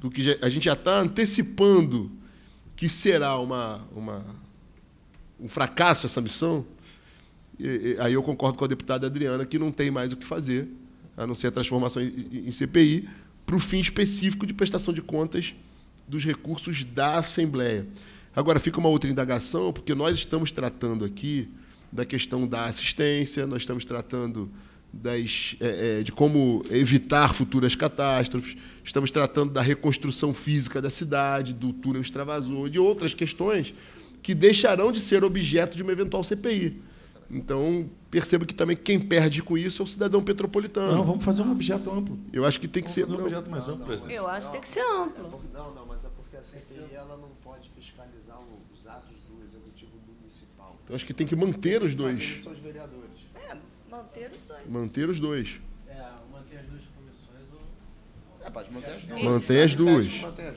do que já, a gente já está antecipando que será uma, uma, um fracasso essa missão, e, e, aí eu concordo com a deputada Adriana que não tem mais o que fazer, a não ser a transformação em, em CPI, para o fim específico de prestação de contas dos recursos da Assembleia. Agora fica uma outra indagação, porque nós estamos tratando aqui da questão da assistência, nós estamos tratando das, é, é, de como evitar futuras catástrofes, estamos tratando da reconstrução física da cidade, do túnel extravasou, de outras questões que deixarão de ser objeto de uma eventual CPI. Então, perceba que também quem perde com isso é o cidadão petropolitano. Não, vamos fazer um objeto amplo. Eu acho que tem vamos que ser. um objeto mais não, amplo, não, presidente. Eu acho que tem que ser amplo. Não, não, mas é porque a CPI ela não Então acho que tem que manter os dois. Mas são os vereadores. É, manter os dois. Manter os dois. É, manter as duas comissões ou. É, pode manter as duas. Mantém as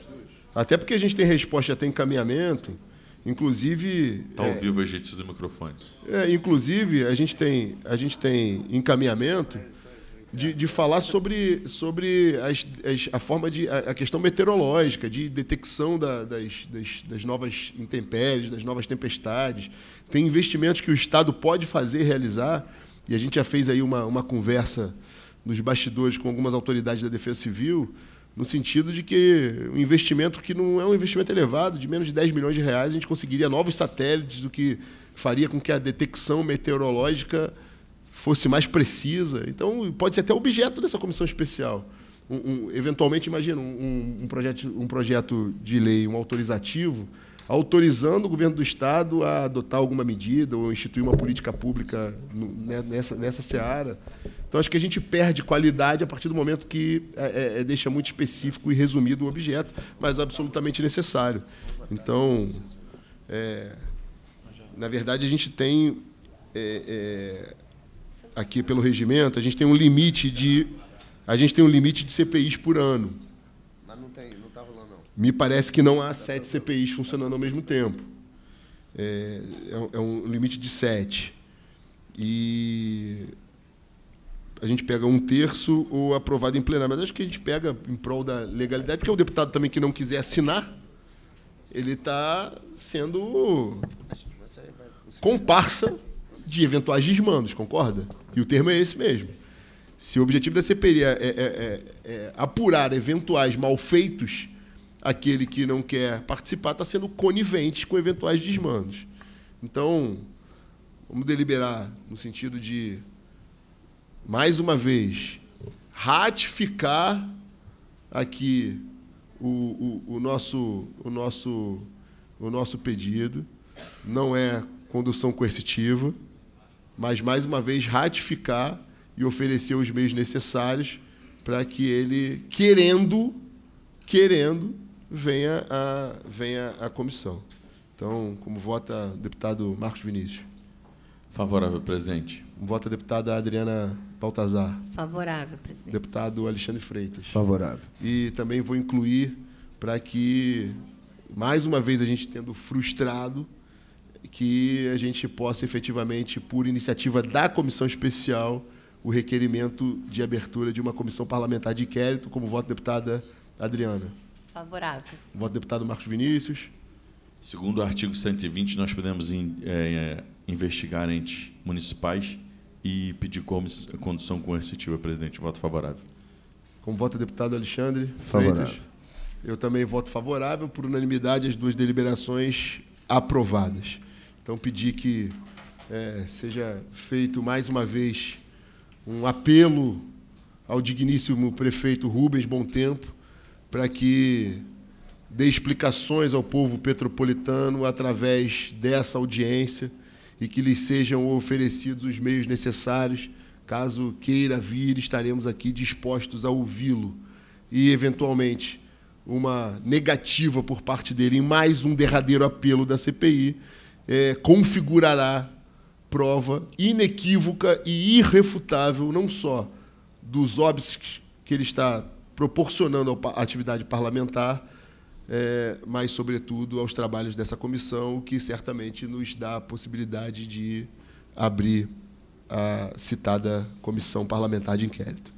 duas. Até porque a gente tem resposta, tem encaminhamento. Inclusive. Está ao é, vivo a gente os microfones. É, inclusive, a gente tem, a gente tem encaminhamento é, de, de falar sobre, sobre as, as, a forma de. A, a, questão meteorológica, de detecção da, das, das, das novas intempéries, das novas tempestades. Tem investimentos que o Estado pode fazer, realizar, e a gente já fez aí uma, uma conversa nos bastidores com algumas autoridades da Defesa Civil, no sentido de que um investimento que não é um investimento elevado, de menos de 10 milhões de reais, a gente conseguiria novos satélites, o que faria com que a detecção meteorológica fosse mais precisa. Então, pode ser até objeto dessa comissão especial. Um, um, eventualmente, imagina, um, um, projeto, um projeto de lei, um autorizativo, autorizando o governo do Estado a adotar alguma medida ou instituir uma política pública né, nessa, nessa seara. Então, acho que a gente perde qualidade a partir do momento que é, é, é, deixa muito específico e resumido o objeto, mas absolutamente necessário. Então, é, na verdade, a gente tem, é, é, aqui pelo regimento, a gente tem um limite de, a gente tem um limite de CPIs por ano. Me parece que não há sete CPIs funcionando ao mesmo tempo. É, é, é, um limite de sete. E a gente pega um terço ou aprovado em plenário. Mas acho que a gente pega em prol da legalidade, porque o deputado também que não quiser assinar, ele está sendo comparsa de eventuais desmandos, concorda? E o termo é esse mesmo. Se o objetivo da CPI é, é, é, é apurar eventuais malfeitos aquele que não quer participar está sendo conivente com eventuais desmandos. Então, vamos deliberar no sentido de, mais uma vez, ratificar aqui o, o, o, nosso, o, nosso, o nosso pedido. Não é condução coercitiva, mas, mais uma vez, ratificar e oferecer os meios necessários para que ele, querendo, querendo, venha a, venha a comissão. Então, como vota o deputado Marcos Vinícius? Favorável, presidente. Como vota a deputada Adriana Baltazar? Favorável, presidente. Deputado Alexandre Freitas? Favorável. E também vou incluir para que, mais uma vez, a gente tendo frustrado, que a gente possa efetivamente, por iniciativa da comissão especial, o requerimento de abertura de uma comissão parlamentar de inquérito, como vota a deputada Adriana. Favorável. Voto do deputado Marcos Vinícius. Segundo o artigo 120, nós podemos in, é, é, investigar entes municipais e pedir condução coercitiva, presidente. Voto favorável. Como voto deputado Alexandre favorável. Freitas. Eu também voto favorável, por unanimidade, as duas deliberações aprovadas. Então, pedir que é, seja feito mais uma vez um apelo ao digníssimo prefeito Rubens Bom Tempo para que dê explicações ao povo petropolitano através dessa audiência e que lhes sejam oferecidos os meios necessários. Caso queira vir, estaremos aqui dispostos a ouvi-lo e, eventualmente, uma negativa por parte dele em mais um derradeiro apelo da CPI é, configurará prova inequívoca e irrefutável não só dos óbices que ele está proporcionando à atividade parlamentar, é, mas, sobretudo, aos trabalhos dessa comissão, o que certamente nos dá a possibilidade de abrir a citada comissão parlamentar de inquérito.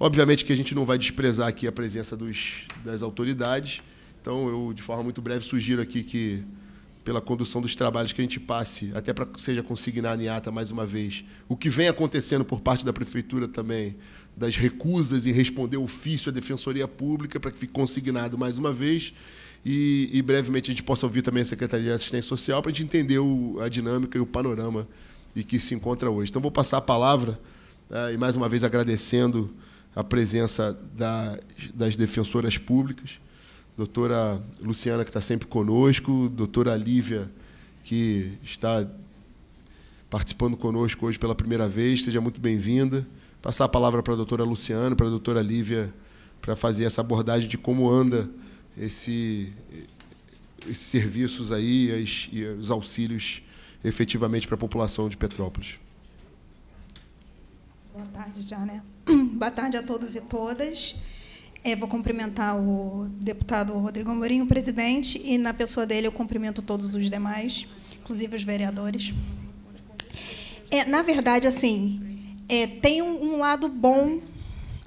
Obviamente que a gente não vai desprezar aqui a presença dos, das autoridades, então eu, de forma muito breve, sugiro aqui que, pela condução dos trabalhos, que a gente passe, até para seja consignar a mais uma vez, o que vem acontecendo por parte da Prefeitura também, das recusas em responder ofício à Defensoria Pública para que fique consignado mais uma vez. E, e, brevemente a gente possa ouvir também a Secretaria de Assistência Social para a gente entender o, a dinâmica e o panorama e que se encontra hoje. Então, vou passar a palavra tá, e, mais uma vez, agradecendo a presença da, das defensoras públicas, doutora Luciana, que está sempre conosco, doutora Lívia, que está participando conosco hoje pela primeira vez. Seja muito bem-vinda passar a palavra para a doutora Luciana, para a doutora Lívia, para fazer essa abordagem de como anda esse, esses serviços aí as, e os auxílios efetivamente para a população de Petrópolis. Boa tarde, já, né? Boa tarde a todos e todas. É, vou cumprimentar o deputado Rodrigo Amorim, presidente, e na pessoa dele eu cumprimento todos os demais, inclusive os vereadores. É, na verdade, assim, é, tem um, um lado bom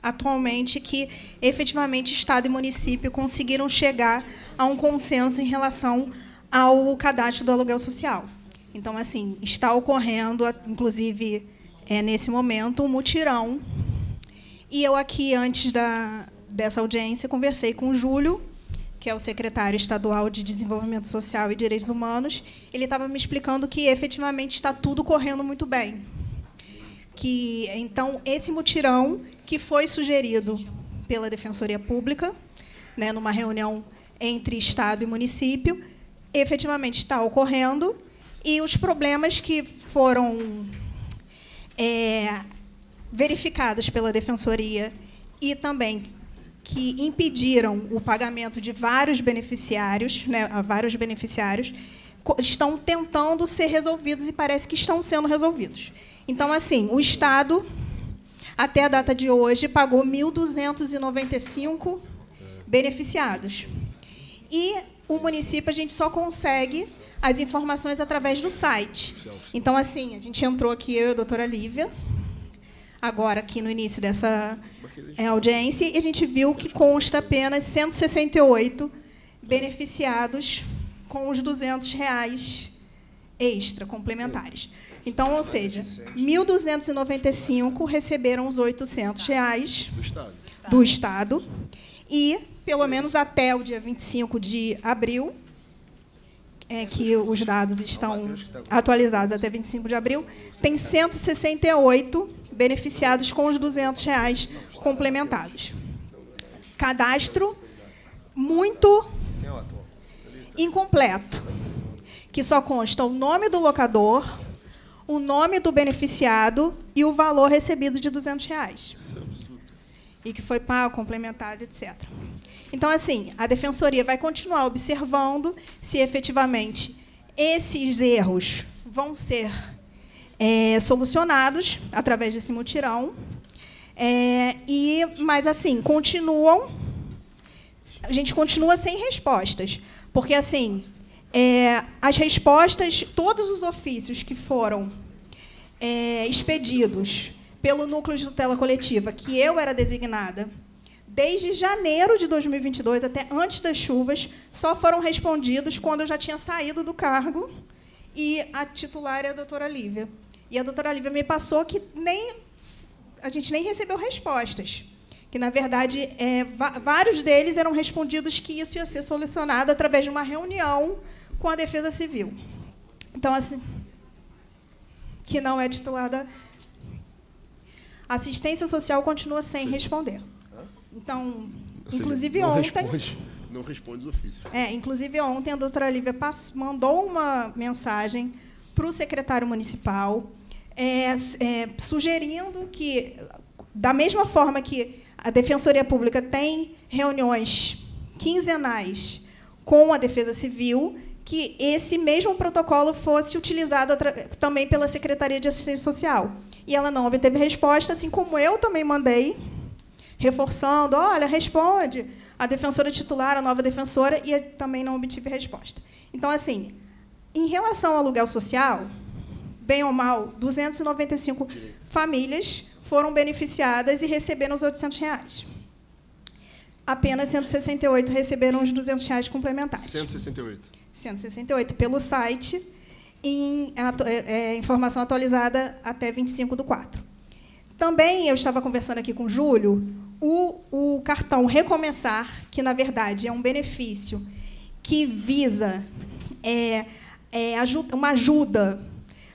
atualmente que efetivamente Estado e município conseguiram chegar a um consenso em relação ao cadastro do aluguel social. Então, assim, está ocorrendo, inclusive é, nesse momento, um mutirão. E eu aqui, antes da, dessa audiência, conversei com o Júlio, que é o secretário estadual de Desenvolvimento Social e Direitos Humanos. Ele estava me explicando que efetivamente está tudo correndo muito bem que então esse mutirão que foi sugerido pela Defensoria Pública, né, numa reunião entre Estado e município, efetivamente está ocorrendo e os problemas que foram é, verificados pela Defensoria e também que impediram o pagamento de vários beneficiários, né, a vários beneficiários, estão tentando ser resolvidos e parece que estão sendo resolvidos. Então, assim, o Estado, até a data de hoje, pagou 1.295 beneficiados. E o município, a gente só consegue as informações através do site. Então, assim, a gente entrou aqui, eu e a doutora Lívia, agora aqui no início dessa é, audiência, e a gente viu que consta apenas 168 beneficiados com os 200 reais extra, complementares. Então, ou seja, 1.295 receberam os 800 reais do Estado. e, pelo menos até o dia 25 de abril, é que os dados estão atualizados até 25 de abril, tem 168 beneficiados com os 200 reais complementados. Cadastro muito incompleto, que só consta o nome do locador, o nome do beneficiado e o valor recebido de 200 reais. E que foi pago, complementado, etc. Então, assim, a defensoria vai continuar observando se efetivamente esses erros vão ser é, solucionados através desse mutirão. É, e, mas, assim, continuam. A gente continua sem respostas. Porque, assim, é, as respostas, todos os ofícios que foram é, expedidos pelo núcleo de tutela coletiva, que eu era designada, desde janeiro de 2022 até antes das chuvas, só foram respondidos quando eu já tinha saído do cargo e a titular é a doutora Lívia. E a doutora Lívia me passou que nem a gente nem recebeu respostas que na verdade é, vários deles eram respondidos que isso ia ser solucionado através de uma reunião com a Defesa Civil. Então, assim, que não é titulada. Assistência social continua sem Sim. responder. Então, inclusive não ontem. Responde, não responde os ofícios. É, inclusive ontem a doutora Lívia passou, mandou uma mensagem para o secretário municipal, é, é, sugerindo que, da mesma forma que a Defensoria Pública tem reuniões quinzenais com a Defesa Civil que esse mesmo protocolo fosse utilizado também pela Secretaria de Assistência Social. E ela não obteve resposta, assim como eu também mandei, reforçando, olha, responde a defensora titular, a nova defensora, e também não obtive resposta. Então, assim, em relação ao aluguel social, bem ou mal, 295 famílias foram beneficiadas e receberam os 800 reais. Apenas 168 receberam os 200 reais complementares. 168. 168 pelo site, em é, é, informação atualizada até 25 do 4. Também eu estava conversando aqui com o Júlio, o, o cartão Recomeçar, que na verdade é um benefício que visa é, é, ajuda, uma ajuda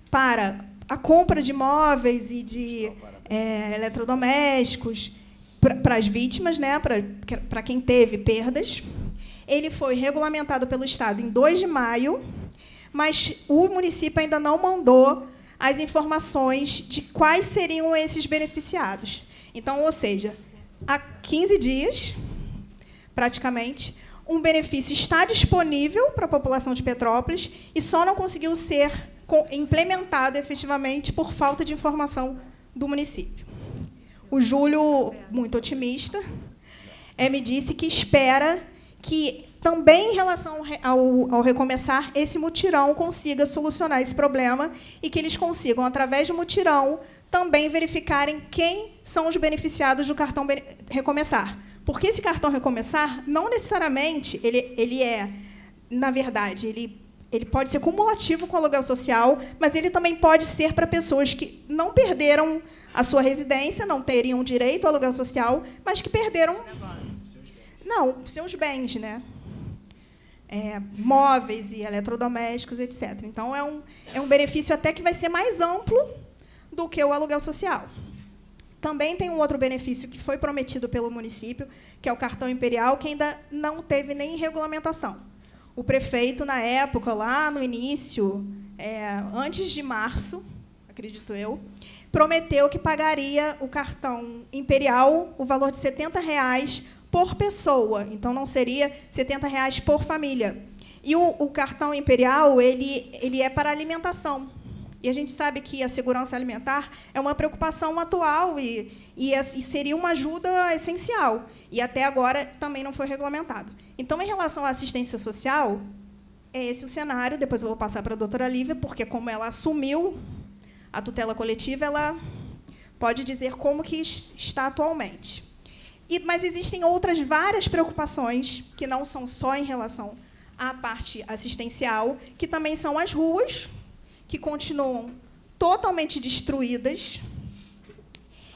para a compra de imóveis e de é, eletrodomésticos para as vítimas, né, para quem teve perdas. Ele foi regulamentado pelo Estado em 2 de maio, mas o município ainda não mandou as informações de quais seriam esses beneficiados. Então, ou seja, há 15 dias, praticamente, um benefício está disponível para a população de Petrópolis e só não conseguiu ser implementado efetivamente por falta de informação do município. O Júlio, muito otimista, é, me disse que espera que, também em relação ao, ao recomeçar, esse mutirão consiga solucionar esse problema e que eles consigam, através do mutirão, também verificarem quem são os beneficiados do cartão recomeçar. Porque esse cartão recomeçar, não necessariamente ele, ele é, na verdade, ele ele pode ser cumulativo com o aluguel social, mas ele também pode ser para pessoas que não perderam a sua residência, não teriam direito ao aluguel social, mas que perderam. Não, seus bens, né? É, móveis e eletrodomésticos, etc. Então, é um, é um benefício até que vai ser mais amplo do que o aluguel social. Também tem um outro benefício que foi prometido pelo município, que é o cartão imperial, que ainda não teve nem regulamentação o prefeito, na época, lá no início, é, antes de março, acredito eu, prometeu que pagaria o cartão imperial o valor de R$ 70 reais por pessoa. Então, não seria R$ 70 reais por família. E o, o cartão imperial ele, ele é para alimentação. E a gente sabe que a segurança alimentar é uma preocupação atual e, e, é, e, seria uma ajuda essencial. E até agora também não foi regulamentado. Então, em relação à assistência social, é esse o cenário. Depois eu vou passar para a doutora Lívia, porque como ela assumiu a tutela coletiva, ela pode dizer como que está atualmente. E, mas existem outras várias preocupações que não são só em relação à parte assistencial, que também são as ruas, que continuam totalmente destruídas.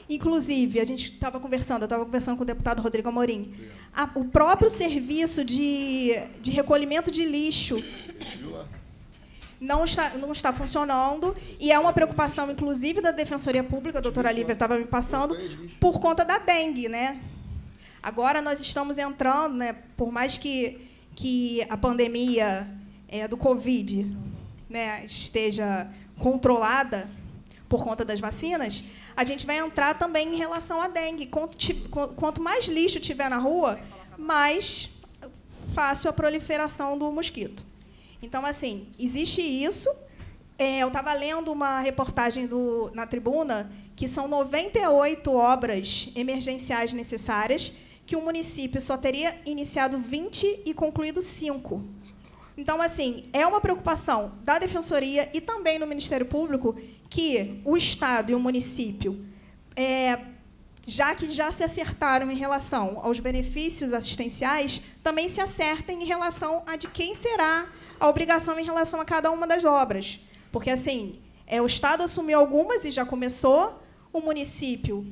Inclusive, a gente estava conversando, eu estava conversando com o deputado Rodrigo Amorim. A, o próprio serviço de, de recolhimento de lixo não está, não está funcionando e é uma preocupação, inclusive, da Defensoria Pública, a doutora Lívia estava me passando, por conta da dengue. Né? Agora nós estamos entrando, né, por mais que, que a pandemia é, do Covid né, esteja controlada por conta das vacinas, a gente vai entrar também em relação à dengue. Quanto, quanto mais lixo tiver na rua, mais fácil a proliferação do mosquito. Então, assim, existe isso. É, eu estava lendo uma reportagem do, na tribuna que são 98 obras emergenciais necessárias que o município só teria iniciado 20 e concluído 5. Então, assim, é uma preocupação da Defensoria e também do Ministério Público que o Estado e o município, é, já que já se acertaram em relação aos benefícios assistenciais, também se acertem em relação a de quem será a obrigação em relação a cada uma das obras. Porque, assim, é, o Estado assumiu algumas e já começou, o município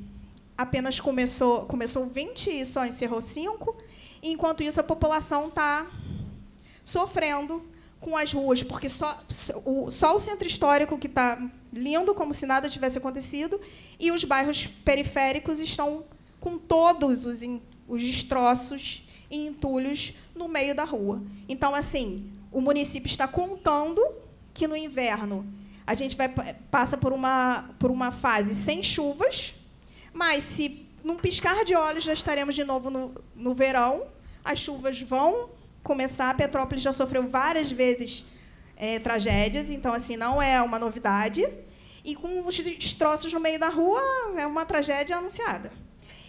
apenas começou, começou 20 e só encerrou 5, enquanto isso a população está sofrendo com as ruas, porque só, o, só o centro histórico que está lindo, como se nada tivesse acontecido, e os bairros periféricos estão com todos os, os destroços e entulhos no meio da rua. Então, assim, o município está contando que no inverno a gente vai, passa por uma, por uma fase sem chuvas, mas se num piscar de olhos já estaremos de novo no, no verão, as chuvas vão começar, Petrópolis já sofreu várias vezes é, tragédias, então assim não é uma novidade. E com os destroços no meio da rua é uma tragédia anunciada.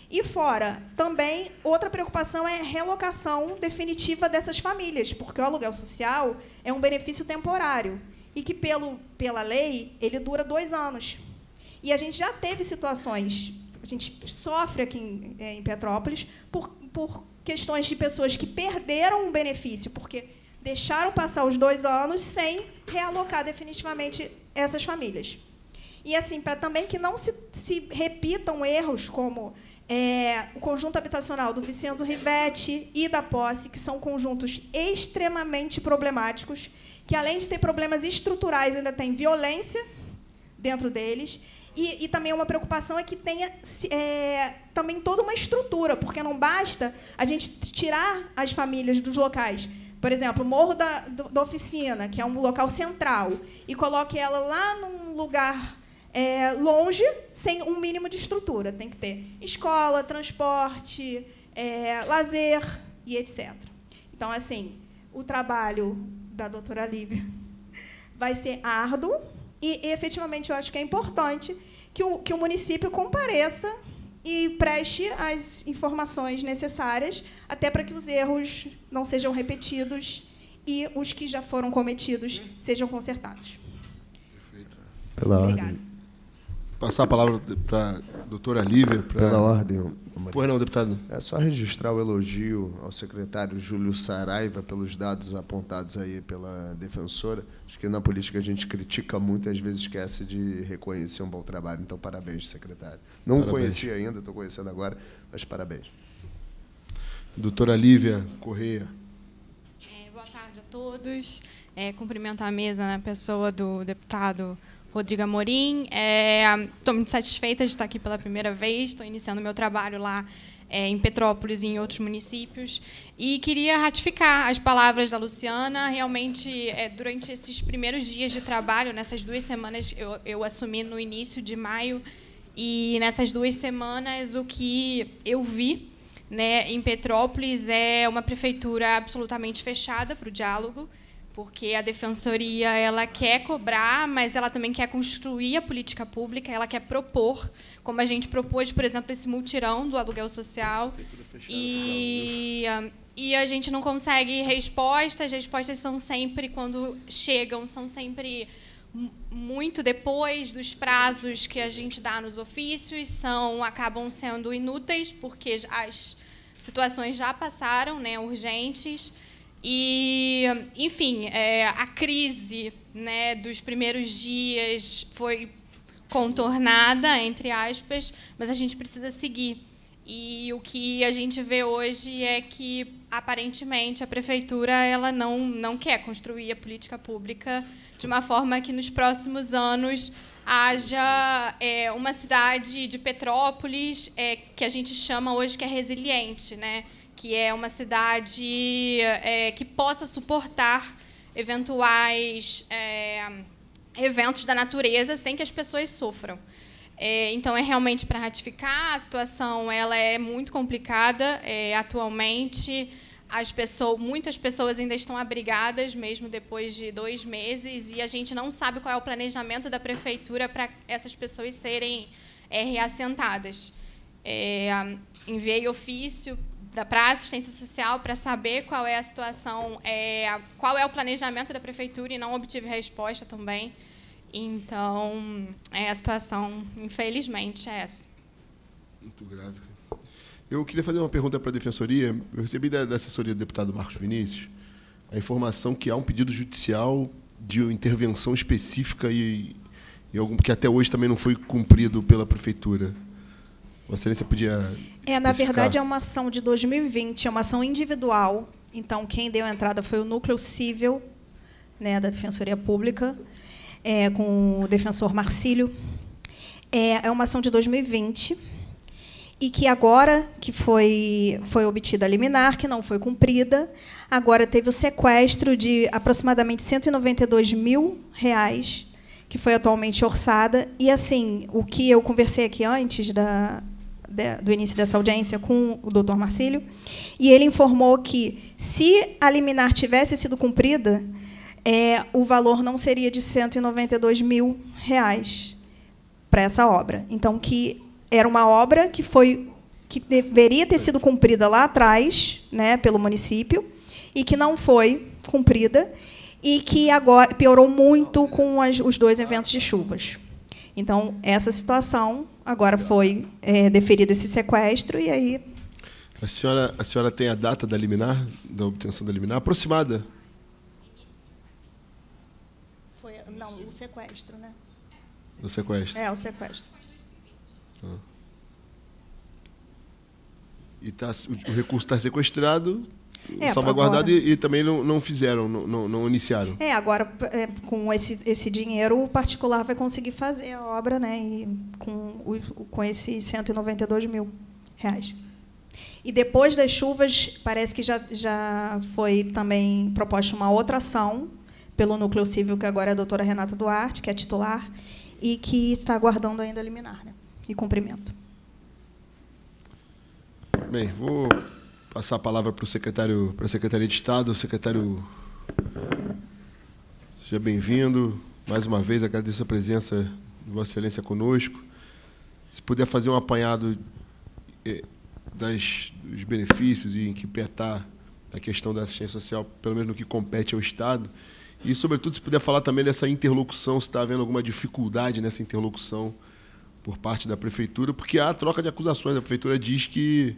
E fora, também outra preocupação é a relocação definitiva dessas famílias, porque o aluguel social é um benefício temporário e que pelo pela lei ele dura dois anos. E a gente já teve situações, a gente sofre aqui em, é, em Petrópolis por, por questões de pessoas que perderam um benefício, porque deixaram passar os dois anos sem realocar definitivamente essas famílias. E assim, para também que não se, se repitam erros como é, o conjunto habitacional do Vicenzo Rivetti e da Posse, que são conjuntos extremamente problemáticos, que além de ter problemas estruturais, ainda tem violência dentro deles e, e também uma preocupação é que tenha é, também toda uma estrutura, porque não basta a gente tirar as famílias dos locais por exemplo, o Morro da, do, da Oficina, que é um local central, e coloque ela lá num lugar é, longe, sem um mínimo de estrutura. Tem que ter escola, transporte, é, lazer e etc. Então, assim, o trabalho da doutora Lívia vai ser árduo, e, e efetivamente, eu acho que é importante que o, que o município compareça e preste as informações necessárias, até para que os erros não sejam repetidos e os que já foram cometidos sejam consertados. Perfeito. Pela Obrigada. ordem. Passar a palavra para a doutora Lívia. Pra... Pela ordem, Pois não, deputado. É só registrar o elogio ao secretário Júlio Saraiva pelos dados apontados aí pela defensora. Acho que na política a gente critica muito, às vezes esquece de reconhecer um bom trabalho. Então, parabéns, secretário. Não parabéns. conheci ainda, estou conhecendo agora, mas parabéns. Doutora Lívia Correia. É, boa tarde a todos. É, cumprimentar a mesa na né, pessoa do deputado Rodrigo Amorim. Estou é, muito satisfeita de estar aqui pela primeira vez. Estou iniciando meu trabalho lá é, em Petrópolis e em outros municípios. E queria ratificar as palavras da Luciana. Realmente, é, durante esses primeiros dias de trabalho, nessas duas semanas, eu, eu assumi no início de maio, e nessas duas semanas, o que eu vi né, em Petrópolis é uma prefeitura absolutamente fechada para o diálogo porque a defensoria ela quer cobrar, mas ela também quer construir a política pública, ela quer propor, como a gente propôs, por exemplo, esse multirão do aluguel social. E, ah, e a gente não consegue respostas, as respostas são sempre, quando chegam, são sempre muito depois dos prazos que a gente dá nos ofícios, são acabam sendo inúteis, porque as situações já passaram, né, urgentes. E, enfim, é, a crise né, dos primeiros dias foi contornada, entre aspas, mas a gente precisa seguir. E o que a gente vê hoje é que, aparentemente, a prefeitura ela não, não quer construir a política pública de uma forma que, nos próximos anos, haja é, uma cidade de Petrópolis é, que a gente chama hoje que é resiliente, né? que é uma cidade é, que possa suportar eventuais é, eventos da natureza sem que as pessoas sofram. É, então, é realmente para ratificar, a situação ela é muito complicada é, atualmente. As pessoas, muitas pessoas ainda estão abrigadas, mesmo depois de dois meses, e a gente não sabe qual é o planejamento da prefeitura para essas pessoas serem é, reassentadas. É, enviei ofício para assistência social para saber qual é a situação, é, qual é o planejamento da prefeitura e não obtive resposta também. Então, é a situação, infelizmente, é essa. Muito grave. Eu queria fazer uma pergunta para a Defensoria. Eu recebi da, da assessoria do deputado Marcos Vinícius a informação que há um pedido judicial de intervenção específica e, e algum que até hoje também não foi cumprido pela prefeitura. Você, você podia. É, na verdade, é uma ação de 2020, é uma ação individual. Então, quem deu a entrada foi o núcleo civil né, da Defensoria Pública, é, com o defensor Marcílio. É, é uma ação de 2020 e que agora que foi foi obtida a liminar, que não foi cumprida, agora teve o sequestro de aproximadamente 192 mil reais que foi atualmente orçada. E assim, o que eu conversei aqui antes da, do início dessa audiência com o doutor Marcílio, e ele informou que, se a liminar tivesse sido cumprida, é, o valor não seria de 192 mil reais para essa obra. Então, que era uma obra que foi que deveria ter sido cumprida lá atrás, né, pelo município, e que não foi cumprida e que agora piorou muito com as, os dois eventos de chuvas. Então, essa situação agora foi é, deferido esse sequestro e aí. A senhora, a senhora tem a data da liminar, da obtenção da liminar aproximada? Foi, não, o sequestro, né? O sequestro. É, o sequestro. Ah. E tá, o, o recurso está sequestrado, é, salvaguardado agora... e, e, também não, não fizeram, não, não, iniciaram. É, agora é, com esse, esse dinheiro o particular vai conseguir fazer a obra, né? E com, com esses 192 mil reais. E depois das chuvas, parece que já, já foi também proposta uma outra ação pelo núcleo civil, que agora é a doutora Renata Duarte, que é titular, e que está aguardando ainda liminar né? e cumprimento. Bem, vou passar a palavra para o secretário, para a Secretaria de Estado. Secretário, seja bem-vindo. Mais uma vez, agradeço a presença de Vossa Excelência conosco. Se puder fazer um apanhado eh, das, dos benefícios e em que está a questão da assistência social, pelo menos no que compete ao Estado. E, sobretudo, se puder falar também dessa interlocução, se está havendo alguma dificuldade nessa interlocução por parte da Prefeitura, porque há troca de acusações. A Prefeitura diz que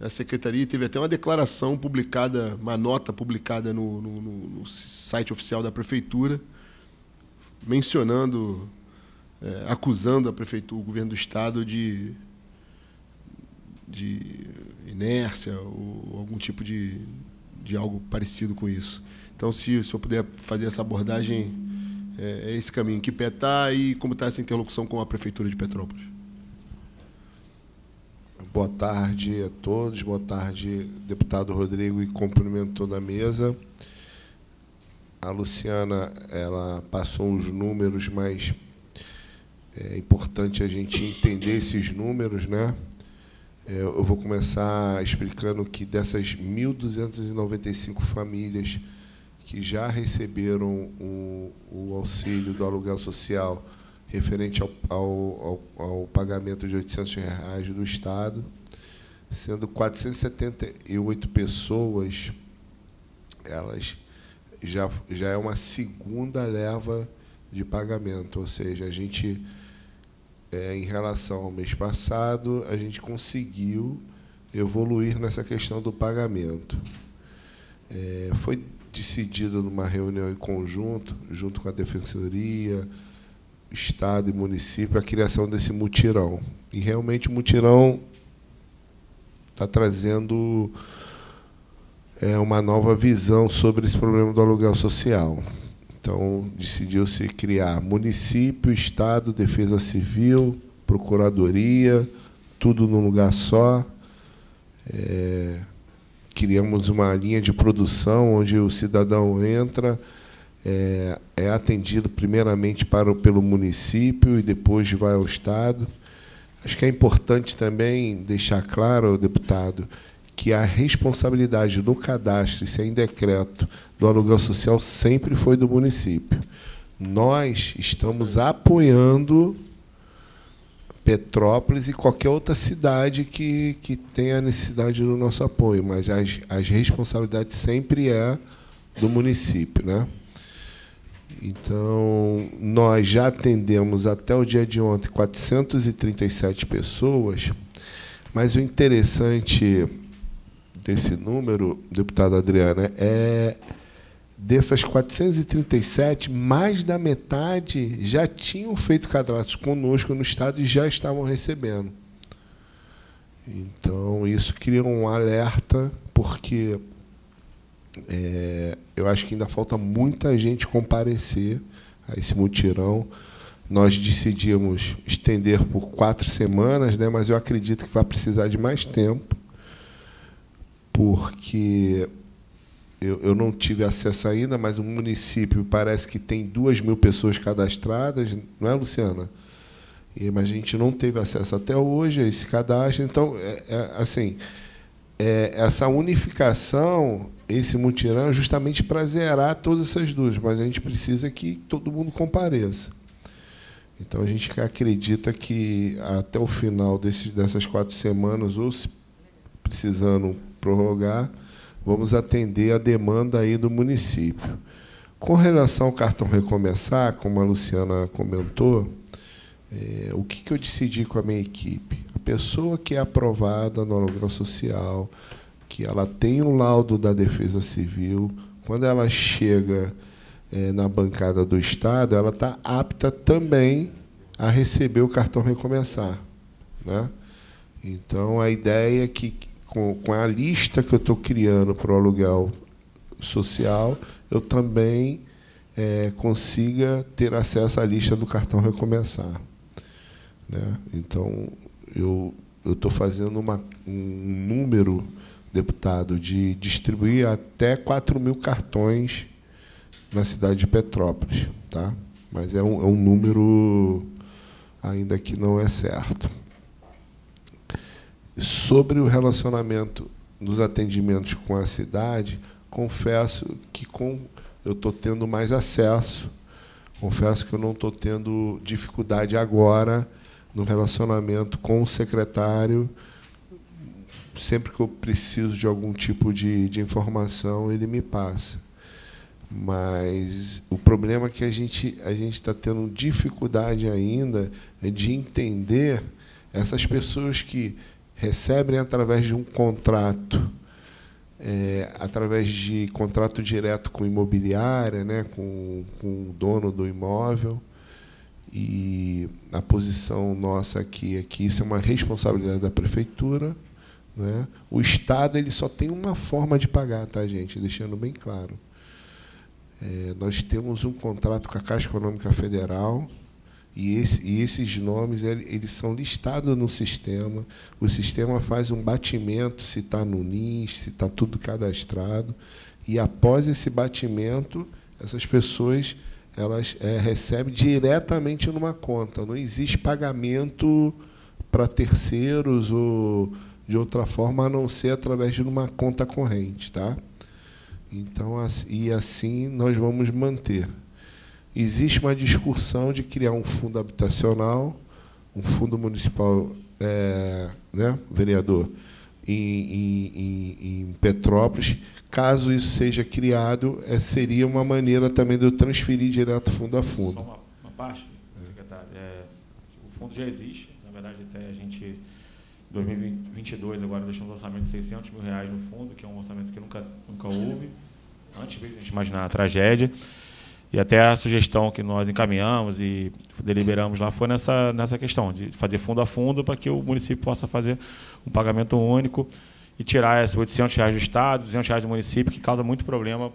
a secretaria teve até uma declaração publicada, uma nota publicada no, no, no site oficial da prefeitura, mencionando, é, acusando a prefeitura, o governo do estado de, de inércia ou algum tipo de, de algo parecido com isso. Então, se o senhor puder fazer essa abordagem, é, é esse caminho que pé está e como está essa interlocução com a prefeitura de Petrópolis. Boa tarde a todos, boa tarde, deputado Rodrigo, e cumprimento toda a mesa. A Luciana ela passou os números, mas é importante a gente entender esses números. Né? É, eu vou começar explicando que dessas 1.295 famílias que já receberam o, o auxílio do aluguel social referente ao, ao, ao, ao pagamento de R$ 800 reais do Estado, sendo 478 pessoas, elas já, já é uma segunda leva de pagamento, ou seja, a gente, é, em relação ao mês passado, a gente conseguiu evoluir nessa questão do pagamento. É, foi decidido numa reunião em conjunto, junto com a Defensoria, Estado e município, a criação desse mutirão. E realmente o mutirão está trazendo é, uma nova visão sobre esse problema do aluguel social. Então, decidiu-se criar município, Estado, Defesa Civil, Procuradoria, tudo num lugar só. É, criamos uma linha de produção onde o cidadão entra é, é atendido primeiramente para, pelo município e depois vai ao Estado. Acho que é importante também deixar claro, deputado, que a responsabilidade do cadastro, isso é em decreto, do aluguel social sempre foi do município. Nós estamos apoiando Petrópolis e qualquer outra cidade que, que tenha necessidade do nosso apoio, mas as, as responsabilidades sempre é do município, né? Então, nós já atendemos até o dia de ontem 437 pessoas, mas o interessante desse número, deputado Adriana, é dessas 437, mais da metade já tinham feito cadastro conosco no estado e já estavam recebendo. Então, isso cria um alerta, porque é, eu acho que ainda falta muita gente comparecer a esse mutirão. Nós decidimos estender por quatro semanas, né, mas eu acredito que vai precisar de mais tempo, porque eu, eu não tive acesso ainda, mas o município parece que tem duas mil pessoas cadastradas, não é, Luciana? E, mas a gente não teve acesso até hoje a esse cadastro. Então, é, é assim, é, essa unificação, esse mutirão, é justamente para zerar todas essas duas, mas a gente precisa que todo mundo compareça. Então a gente acredita que até o final desse, dessas quatro semanas, ou se precisando prorrogar, vamos atender a demanda aí do município. Com relação ao cartão recomeçar, como a Luciana comentou, é, o que, que eu decidi com a minha equipe? pessoa que é aprovada no aluguel social, que ela tem o um laudo da Defesa Civil, quando ela chega é, na bancada do Estado, ela está apta também a receber o cartão recomeçar. Né? Então, a ideia é que, com, com a lista que eu estou criando para o aluguel social, eu também é, consiga ter acesso à lista do cartão recomeçar. Né? Então, eu estou fazendo uma, um número, deputado, de distribuir até 4 mil cartões na cidade de Petrópolis. Tá? Mas é um, é um número ainda que não é certo. Sobre o relacionamento dos atendimentos com a cidade, confesso que com, eu estou tendo mais acesso. Confesso que eu não estou tendo dificuldade agora no relacionamento com o secretário. Sempre que eu preciso de algum tipo de, de informação, ele me passa. Mas o problema é que a gente a gente está tendo dificuldade ainda de entender essas pessoas que recebem através de um contrato, é, através de contrato direto com imobiliária, né, com, com o dono do imóvel. E a posição nossa aqui é que isso é uma responsabilidade da prefeitura. Né? O Estado ele só tem uma forma de pagar, tá, gente? Deixando bem claro. É, nós temos um contrato com a Caixa Econômica Federal e, esse, e esses nomes eles são listados no sistema. O sistema faz um batimento se está no NIS, se está tudo cadastrado. E após esse batimento, essas pessoas elas é, recebem diretamente numa conta. Não existe pagamento para terceiros ou de outra forma a não ser através de uma conta corrente, tá? Então, e assim nós vamos manter. Existe uma discussão de criar um fundo habitacional, um fundo municipal, é, né, vereador, em, em, em Petrópolis. Caso isso seja criado, é, seria uma maneira também de eu transferir direto fundo a fundo. Só uma, uma parte, é. secretário. É, o fundo já existe. Na verdade, até a gente, em 2022, agora deixamos um orçamento de 600 mil reais no fundo, que é um orçamento que nunca, nunca houve, antes mesmo de a gente imaginar a tragédia. E até a sugestão que nós encaminhamos e deliberamos lá foi nessa, nessa questão, de fazer fundo a fundo para que o município possa fazer um pagamento único e tirar esses 800 reais do Estado, 200 reais do município, que causa muito problema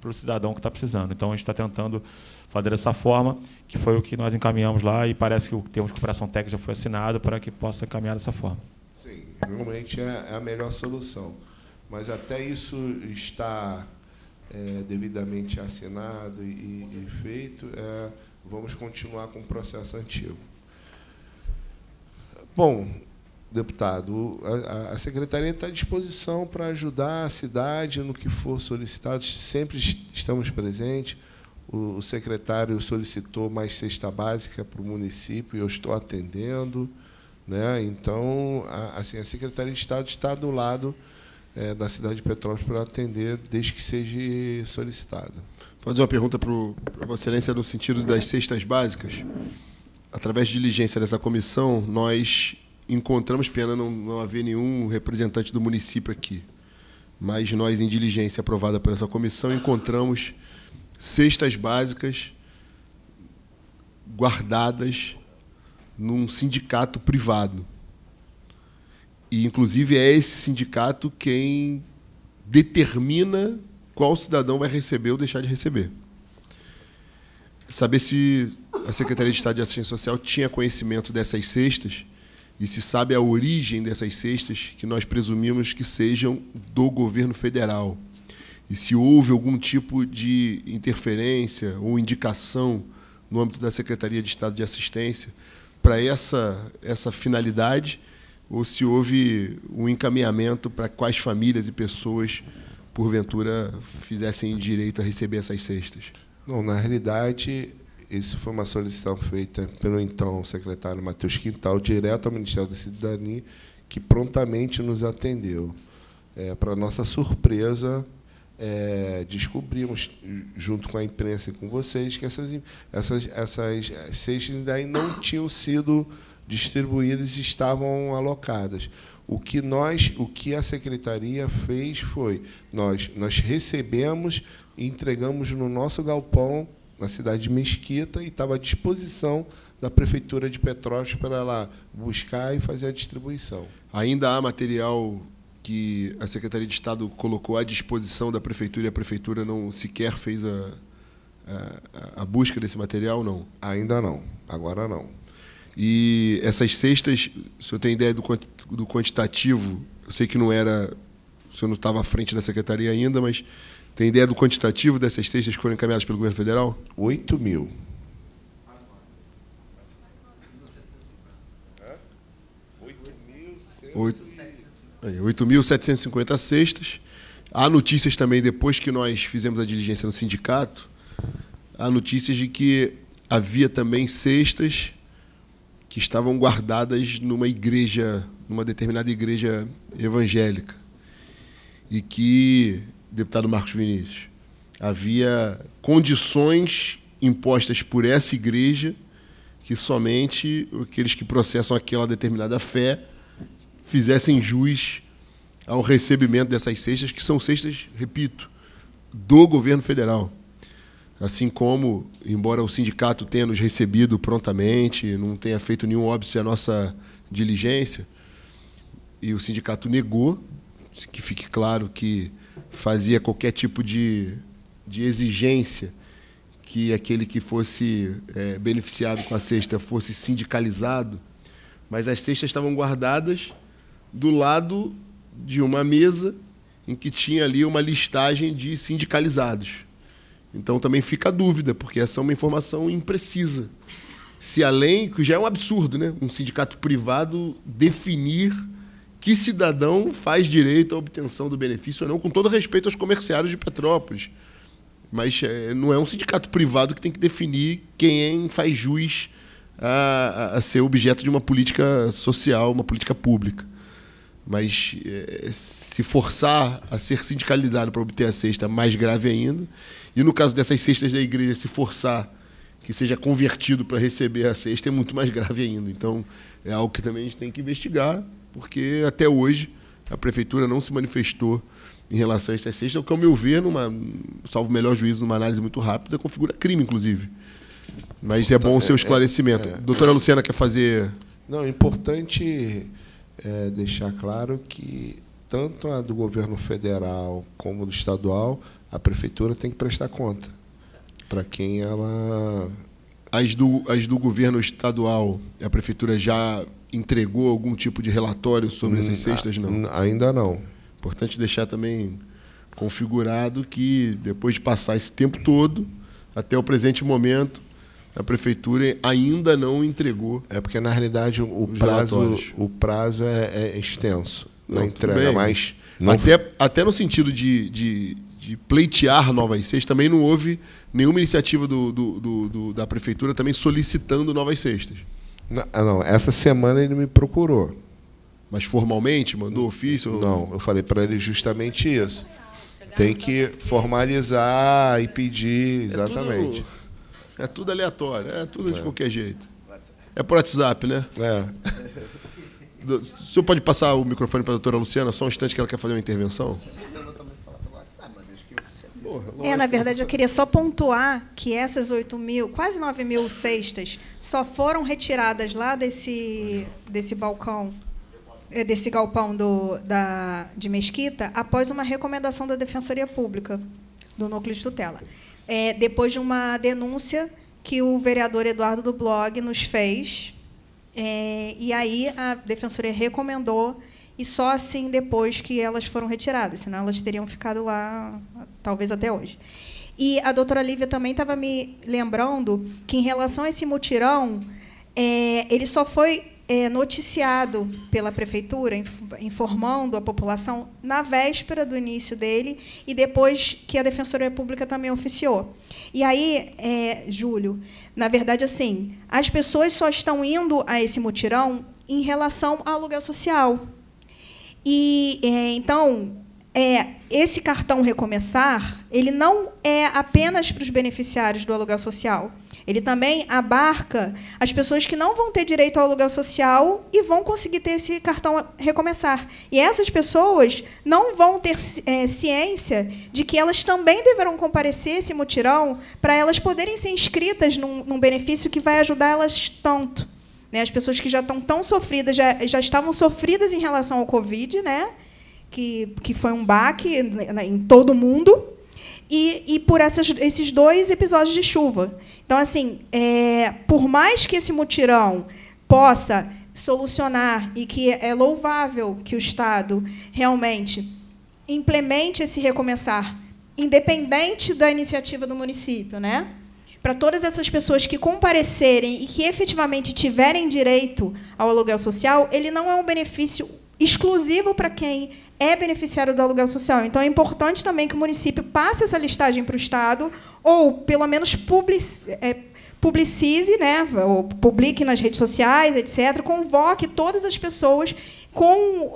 para o cidadão que está precisando. Então, a gente está tentando fazer dessa forma, que foi o que nós encaminhamos lá, e parece que o termo de cooperação técnica já foi assinado para que possa encaminhar dessa forma. Sim, realmente é, é a melhor solução. Mas até isso está é, devidamente assinado e, e feito, é, vamos continuar com o processo antigo. Bom, deputado, a, a secretaria está à disposição para ajudar a cidade no que for solicitado, sempre estamos presentes. O, o secretário solicitou mais cesta básica para o município e eu estou atendendo. Né? Então, a, assim, a Secretaria de Estado está do lado é, da cidade de Petrópolis para atender desde que seja solicitado. Fazer uma pergunta para Vossa Excelência no sentido das cestas básicas. Através de diligência dessa comissão, nós encontramos, pena não, não haver nenhum representante do município aqui, mas nós, em diligência aprovada por essa comissão, encontramos cestas básicas guardadas num sindicato privado. E, inclusive, é esse sindicato quem determina qual cidadão vai receber ou deixar de receber. Saber se a Secretaria de Estado de Assistência Social tinha conhecimento dessas cestas e se sabe a origem dessas cestas, que nós presumimos que sejam do governo federal. E se houve algum tipo de interferência ou indicação no âmbito da Secretaria de Estado de Assistência para essa, essa finalidade ou se houve um encaminhamento para quais famílias e pessoas, porventura, fizessem direito a receber essas cestas? Não, na realidade, isso foi uma solicitação feita pelo então secretário Matheus Quintal, direto ao Ministério da Cidadania, que prontamente nos atendeu. É, para nossa surpresa, é, descobrimos, junto com a imprensa e com vocês, que essas, essas, essas cestas ainda não tinham sido distribuídas estavam alocadas. O que nós, o que a secretaria fez foi nós nós recebemos e entregamos no nosso galpão na cidade de Mesquita e estava à disposição da prefeitura de Petrópolis para lá buscar e fazer a distribuição. Ainda há material que a Secretaria de Estado colocou à disposição da prefeitura e a prefeitura não sequer fez a, a, a busca desse material, não? Ainda não. Agora não. E essas cestas, se senhor tem ideia do, do quantitativo, eu sei que não era, o senhor não estava à frente da secretaria ainda, mas tem ideia do quantitativo dessas cestas que foram encaminhadas pelo governo federal? 8 mil. É? 8.750 cestas. Há notícias também, depois que nós fizemos a diligência no sindicato, há notícias de que havia também cestas que estavam guardadas numa igreja, numa determinada igreja evangélica. E que, deputado Marcos Vinícius, havia condições impostas por essa igreja que somente aqueles que processam aquela determinada fé fizessem jus ao recebimento dessas cestas, que são cestas, repito, do governo federal. Assim como, embora o sindicato tenha nos recebido prontamente, não tenha feito nenhum óbvio à nossa diligência, e o sindicato negou, que fique claro que fazia qualquer tipo de, de exigência que aquele que fosse é, beneficiado com a cesta fosse sindicalizado, mas as cestas estavam guardadas do lado de uma mesa em que tinha ali uma listagem de sindicalizados. Então também fica a dúvida, porque essa é uma informação imprecisa. Se além, que já é um absurdo, né? Um sindicato privado definir que cidadão faz direito à obtenção do benefício ou não, com todo respeito aos comerciários de Petrópolis. Mas é, não é um sindicato privado que tem que definir quem é, faz jus a, a ser objeto de uma política social, uma política pública. Mas é, se forçar a ser sindicalizado para obter a cesta, mais grave ainda. E no caso dessas cestas da igreja, se forçar que seja convertido para receber a cesta é muito mais grave ainda. Então, é algo que também a gente tem que investigar, porque até hoje a prefeitura não se manifestou em relação a essas cestas, o que, ao meu ver, numa, salvo melhor juízo, numa análise muito rápida, configura crime, inclusive. Mas é bom o seu é, é, esclarecimento. É, é, Doutora Luciana, quer fazer. Não, é importante é, deixar claro que tanto a do governo federal como do estadual a prefeitura tem que prestar conta para quem ela. As do, as do governo estadual, a prefeitura já entregou algum tipo de relatório sobre essas hum, cestas? Não. Hum, ainda não. Importante deixar também configurado que depois de passar esse tempo todo, até o presente momento, a prefeitura ainda não entregou. É porque na realidade o prazo o prazo é, é extenso não, na entrega, bem, mas não... até, até no sentido de, de de pleitear novas cestas, também não houve nenhuma iniciativa do, do, do, do da prefeitura também solicitando novas cestas. Não, ah, não, essa semana ele me procurou. Mas formalmente mandou ofício? Não, eu falei para ele justamente isso. Tem que formalizar e pedir, exatamente. É tudo, é tudo aleatório, é tudo de é. qualquer jeito. É por WhatsApp, né? É. O senhor pode passar o microfone para a doutora Luciana só um instante que ela quer fazer uma intervenção? Porra, é, na verdade, eu queria só pontuar que essas 8 mil, quase 9 mil cestas, só foram retiradas lá desse, desse balcão, é, desse galpão do, da, de Mesquita, após uma recomendação da Defensoria Pública, do Núcleo de Tutela. É, depois de uma denúncia que o vereador Eduardo do Blog nos fez, é, e aí a Defensoria recomendou e só assim depois que elas foram retiradas, senão elas teriam ficado lá talvez até hoje. E a doutora Lívia também estava me lembrando que, em relação a esse mutirão, é, ele só foi é, noticiado pela prefeitura, informando a população, na véspera do início dele e depois que a Defensoria Pública também oficiou. E aí, é, Júlio, na verdade, assim, as pessoas só estão indo a esse mutirão em relação ao aluguel social. E é, então é, esse cartão recomeçar, ele não é apenas para os beneficiários do aluguel social. Ele também abarca as pessoas que não vão ter direito ao aluguel social e vão conseguir ter esse cartão recomeçar. E essas pessoas não vão ter é, ciência de que elas também deverão comparecer esse mutirão para elas poderem ser inscritas num, num benefício que vai ajudar elas tanto. Né? As pessoas que já estão tão sofridas, já, já estavam sofridas em relação ao Covid, né? que, que foi um baque né, em todo o mundo, e, e por essas, esses dois episódios de chuva. Então, assim, é, por mais que esse mutirão possa solucionar e que é louvável que o Estado realmente implemente esse recomeçar, independente da iniciativa do município, né? para todas essas pessoas que comparecerem e que efetivamente tiverem direito ao aluguel social, ele não é um benefício exclusivo para quem é beneficiário do aluguel social. Então, é importante também que o município passe essa listagem para o Estado, ou, pelo menos, public... É, publicize, né, publique nas redes sociais, etc., convoque todas as pessoas com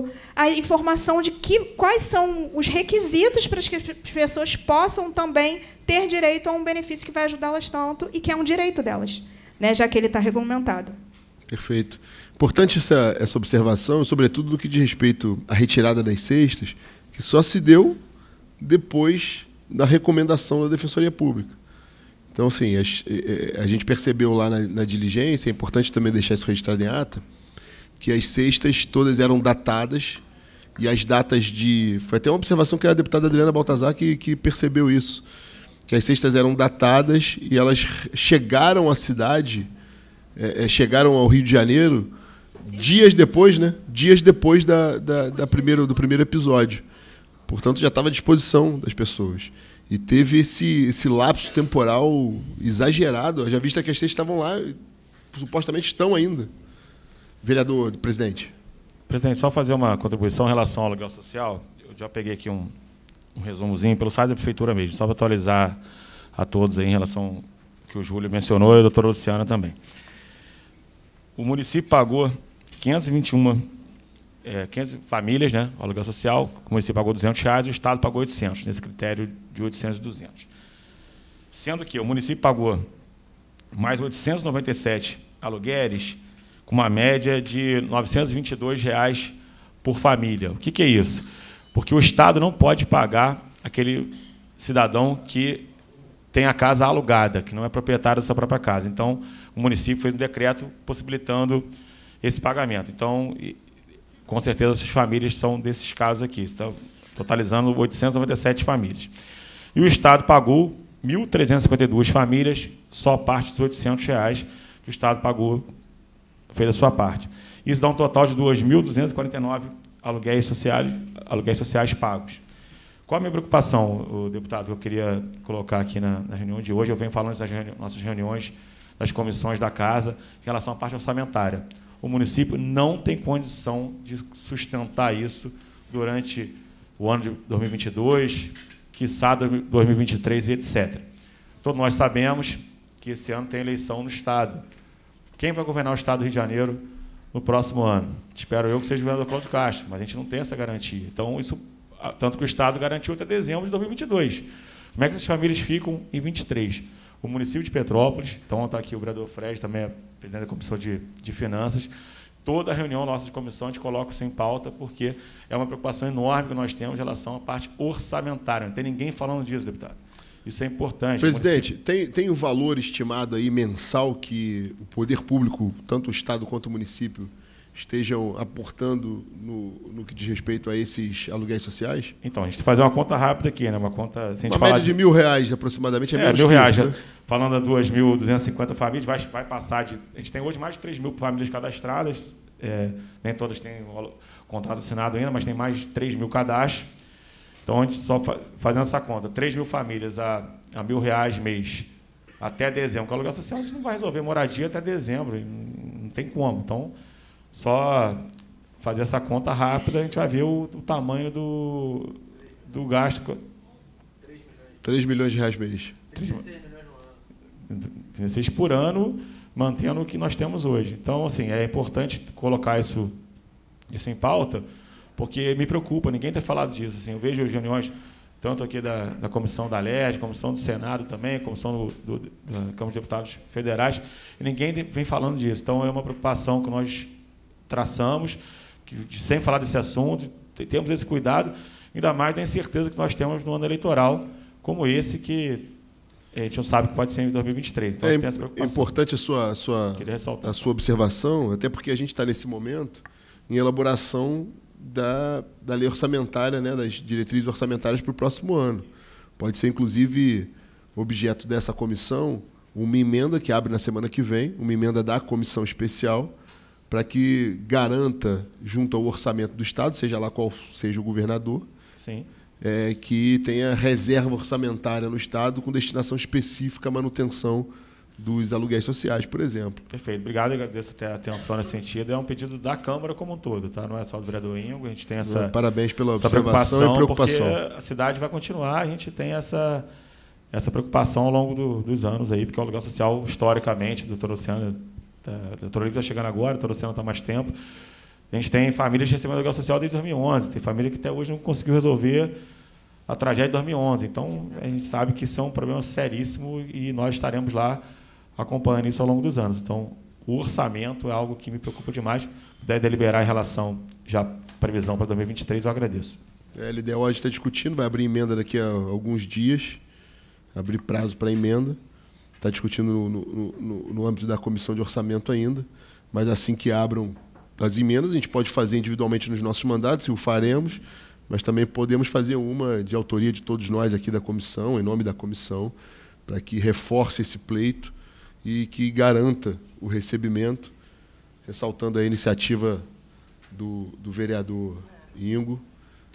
o, a informação de que, quais são os requisitos para que as pessoas possam também ter direito a um benefício que vai ajudá-las tanto e que é um direito delas, né, já que ele está regulamentado. Perfeito. Importante essa, essa observação, sobretudo no que diz respeito à retirada das cestas, que só se deu depois da recomendação da Defensoria Pública. Então, assim, a, eh, eh, a gente percebeu lá na, na, diligência, é importante também deixar isso registrado em ata, que as cestas todas eram datadas e as datas de. Foi até uma observação que a deputada Adriana Baltazar que, que percebeu isso. Que as cestas eram datadas e elas chegaram à cidade, é, é, chegaram ao Rio de Janeiro dias depois, né? Dias depois da, da, da primeiro, do primeiro episódio. Portanto, já estava à disposição das pessoas. E teve esse, esse lapso temporal exagerado. Já vista que as três estavam lá, supostamente estão ainda. Vereador, presidente. Presidente, só fazer uma contribuição em relação ao aluguel social. Eu já peguei aqui um, um resumozinho pelo site da prefeitura mesmo, só para atualizar a todos em relação ao que o Júlio mencionou e a doutora Luciana também. O município pagou 521 é, famílias, né, aluguel social, o município pagou 200 reais, o Estado pagou 800, nesse critério de 800 e 200. Sendo que o município pagou mais 897 aluguéis, com uma média de R$ 922 reais por família. O que, que é isso? Porque o Estado não pode pagar aquele cidadão que tem a casa alugada, que não é proprietário da sua própria casa. Então, o município fez um decreto possibilitando esse pagamento. Então, com certeza, essas famílias são desses casos aqui. Estão totalizando 897 famílias. E o Estado pagou 1.352 famílias, só parte dos 800 reais que o Estado pagou, fez a sua parte. Isso dá um total de 2.249 aluguéis sociais, aluguéis sociais pagos. Qual a minha preocupação, deputado, que eu queria colocar aqui na, na reunião de hoje? Eu venho falando nas reuni nossas reuniões das comissões da Casa em relação à parte orçamentária. O município não tem condição de sustentar isso durante o ano de 2022, quiçá 2023 e etc. Todos nós sabemos que esse ano tem eleição no Estado. Quem vai governar o Estado do Rio de Janeiro no próximo ano? Espero eu que seja o governador Cláudio Castro, mas a gente não tem essa garantia. Então, isso, tanto que o Estado garantiu até dezembro de 2022. Como é que essas famílias ficam em 23? O município de Petrópolis, então está aqui o vereador Fred, também é presidente da Comissão de, de Finanças, toda reunião nossa de comissão a gente coloca isso em pauta, porque é uma preocupação enorme que nós temos em relação à parte orçamentária. Não tem ninguém falando disso, deputado. Isso é importante. Presidente, tem, tem um valor estimado aí mensal que o poder público, tanto o Estado quanto o município, estejam aportando no, no que diz respeito a esses aluguéis sociais? Então, a gente fazer uma conta rápida aqui, né? Uma conta. Se a gente uma média de, de mil reais aproximadamente é, é menos mil reais. Isso, né? Falando a 2.250 famílias, vai, vai passar de. A gente tem hoje mais de 3 mil famílias cadastradas. É, nem todas têm o contrato assinado ainda, mas tem mais de 3 mil cadastros. Então, a gente só fa fazendo essa conta, 3 mil famílias a, a mil reais mês até dezembro, que o aluguel social você não vai resolver moradia até dezembro, não, não tem como. Então, só fazer essa conta rápida, a gente vai ver o, o tamanho do, do gasto. 3 milhões. 3 milhões de reais mês. 36 milhões no ano. 36 por ano, mantendo o que nós temos hoje. Então, assim, é importante colocar isso, isso em pauta, porque me preocupa, ninguém tem falado disso. Assim, eu vejo as reuniões, tanto aqui da, da comissão da LERJ, comissão do Senado também, comissão do, do, da Câmara de Deputados Federais, e ninguém vem falando disso. Então, é uma preocupação que nós traçamos, que, sem falar desse assunto, temos esse cuidado, ainda mais na incerteza que nós temos no ano eleitoral como esse, que eh, a gente não sabe que pode ser em 2023. Então, é, é importante a sua, a sua, a sua observação, até porque a gente está nesse momento em elaboração da, da lei orçamentária, né, das diretrizes orçamentárias para o próximo ano. Pode ser, inclusive, objeto dessa comissão uma emenda que abre na semana que vem, uma emenda da comissão especial, para que garanta, junto ao orçamento do Estado, seja lá qual seja o governador, Sim. É, que tenha reserva orçamentária no Estado com destinação específica à manutenção dos aluguéis sociais, por exemplo. Perfeito. Obrigado, eu agradeço até a atenção nesse sentido. É um pedido da Câmara como um todo, tá? não é só do vereador Ingo. A gente tem essa. Parabéns pela essa observação preocupação e preocupação. a cidade vai continuar, a gente tem essa, essa preocupação ao longo do, dos anos aí, porque o aluguel social, historicamente, doutor Luciano a tá, Doutora está chegando agora, a Doutora Luciana está mais tempo. A gente tem famílias recebendo aluguel social desde 2011, tem família que até hoje não conseguiu resolver a tragédia de 2011. Então, Exatamente. a gente sabe que isso é um problema seríssimo e nós estaremos lá acompanhando isso ao longo dos anos. Então, o orçamento é algo que me preocupa demais. Se deliberar em relação já à previsão para 2023, eu agradeço. É, a LDO está discutindo, vai abrir emenda daqui a alguns dias, abrir prazo para emenda está discutindo no, no, no, no, âmbito da comissão de orçamento ainda, mas assim que abram as emendas, a gente pode fazer individualmente nos nossos mandatos, e o faremos, mas também podemos fazer uma de autoria de todos nós aqui da comissão, em nome da comissão, para que reforce esse pleito e que garanta o recebimento, ressaltando a iniciativa do, do vereador Ingo.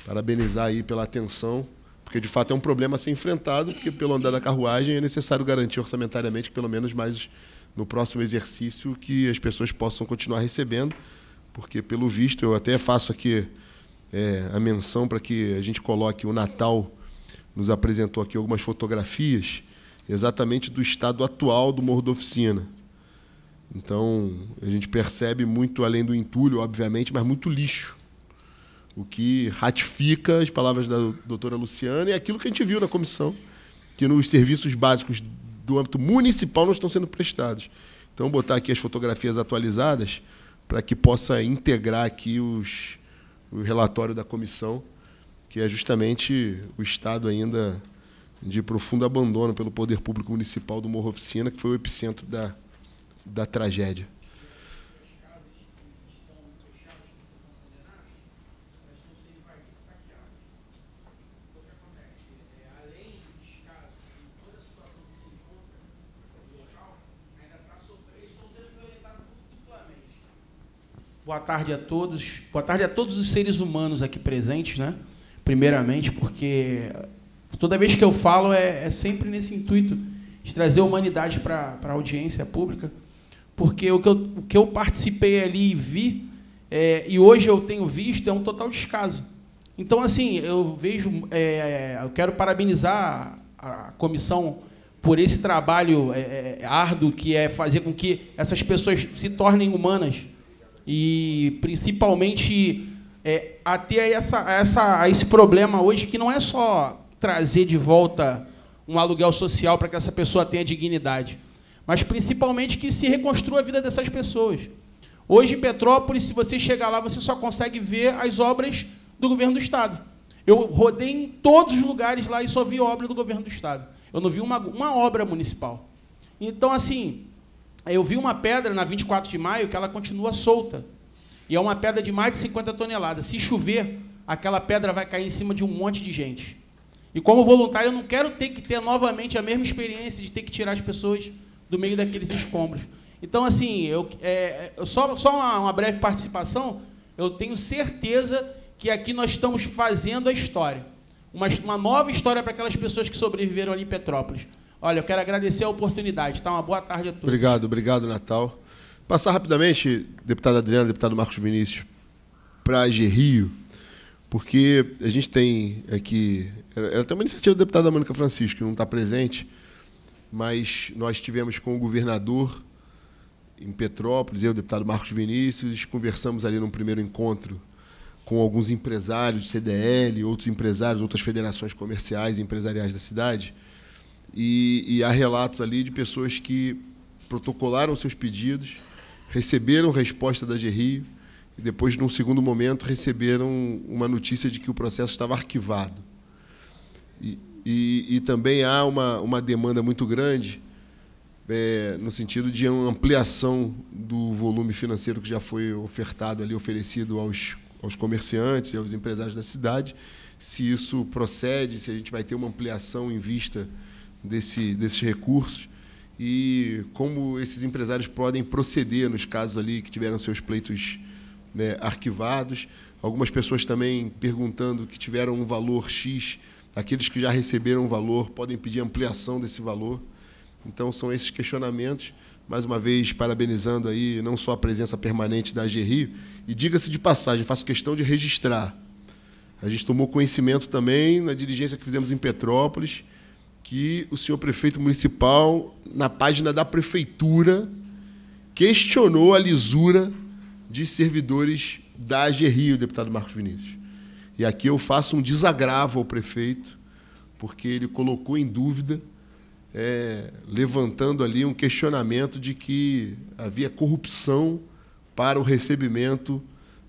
Parabenizar aí pela atenção. Porque de fato é um problema a ser enfrentado, porque pelo andar da carruagem é necessário garantir orçamentariamente que pelo menos mais no próximo exercício que as pessoas possam continuar recebendo, porque pelo visto eu até faço aqui é, a menção para que a gente coloque o Natal nos apresentou aqui algumas fotografias exatamente do estado atual do Morro da Oficina. Então, a gente percebe muito além do entulho, obviamente, mas muito lixo o que ratifica as palavras da doutora Luciana e aquilo que a gente viu na comissão, que nos serviços básicos do âmbito municipal não estão sendo prestados. Então, botar aqui as fotografias atualizadas para que possa integrar aqui os, o relatório da comissão, que é justamente o estado ainda de profundo abandono pelo poder público municipal do Morro Oficina, que foi o epicentro da, da tragédia. Boa tarde a todos. Boa tarde a todos os seres humanos aqui presentes, né? Primeiramente, porque toda vez que eu falo é, é sempre nesse intuito de trazer a humanidade para a audiência pública, porque o que, eu, o que eu participei ali e vi, é, e hoje eu tenho visto, é um total descaso. Então, assim, eu vejo, é, eu quero parabenizar a comissão por esse trabalho é, é árduo que é fazer com que essas pessoas se tornem humanas e principalmente é, até essa, essa, esse problema hoje que não é só trazer de volta um aluguel social para que essa pessoa tenha dignidade, mas principalmente que se reconstrua a vida dessas pessoas. Hoje em Petrópolis, se você chegar lá, você só consegue ver as obras do governo do Estado. Eu rodei em todos os lugares lá e só vi obra do governo do Estado. Eu não vi uma, uma obra municipal. Então, assim, eu vi uma pedra na 24 de maio que ela continua solta. E é uma pedra de mais de 50 toneladas. Se chover, aquela pedra vai cair em cima de um monte de gente. E como voluntário, eu não quero ter que ter novamente a mesma experiência de ter que tirar as pessoas do meio daqueles escombros. Então, assim, eu, é, é só, só uma, uma breve participação, eu tenho certeza que aqui nós estamos fazendo a história. Uma, uma nova história para aquelas pessoas que sobreviveram ali em Petrópolis. Olha, eu quero agradecer a oportunidade, tá? Uma boa tarde a todos. Obrigado, obrigado, Natal. Passar rapidamente, deputado Adriano, deputado Marcos Vinícius, para a Rio, porque a gente tem aqui. Era até uma iniciativa do deputado Mônica Francisco, que não está presente, mas nós tivemos com o governador em Petrópolis, eu, o deputado Marcos Vinícius, conversamos ali num primeiro encontro com alguns empresários, CDL, outros empresários, outras federações comerciais e empresariais da cidade e, e há relatos ali de pessoas que protocolaram seus pedidos, receberam resposta da Gerrio e depois, num segundo momento, receberam uma notícia de que o processo estava arquivado. E, e, e também há uma, uma demanda muito grande é, no sentido de uma ampliação do volume financeiro que já foi ofertado ali, oferecido aos, aos comerciantes e aos empresários da cidade, se isso procede, se a gente vai ter uma ampliação em vista desse, desses recursos e como esses empresários podem proceder nos casos ali que tiveram seus pleitos né, arquivados. Algumas pessoas também perguntando que tiveram um valor X, aqueles que já receberam o valor podem pedir ampliação desse valor. Então são esses questionamentos. Mais uma vez, parabenizando aí não só a presença permanente da AGRI, e diga-se de passagem, faço questão de registrar. A gente tomou conhecimento também na diligência que fizemos em Petrópolis, que o senhor prefeito municipal, na página da prefeitura, questionou a lisura de servidores da AGRI, o deputado Marcos Vinícius. E aqui eu faço um desagravo ao prefeito, porque ele colocou em dúvida, é, levantando ali um questionamento de que havia corrupção para o recebimento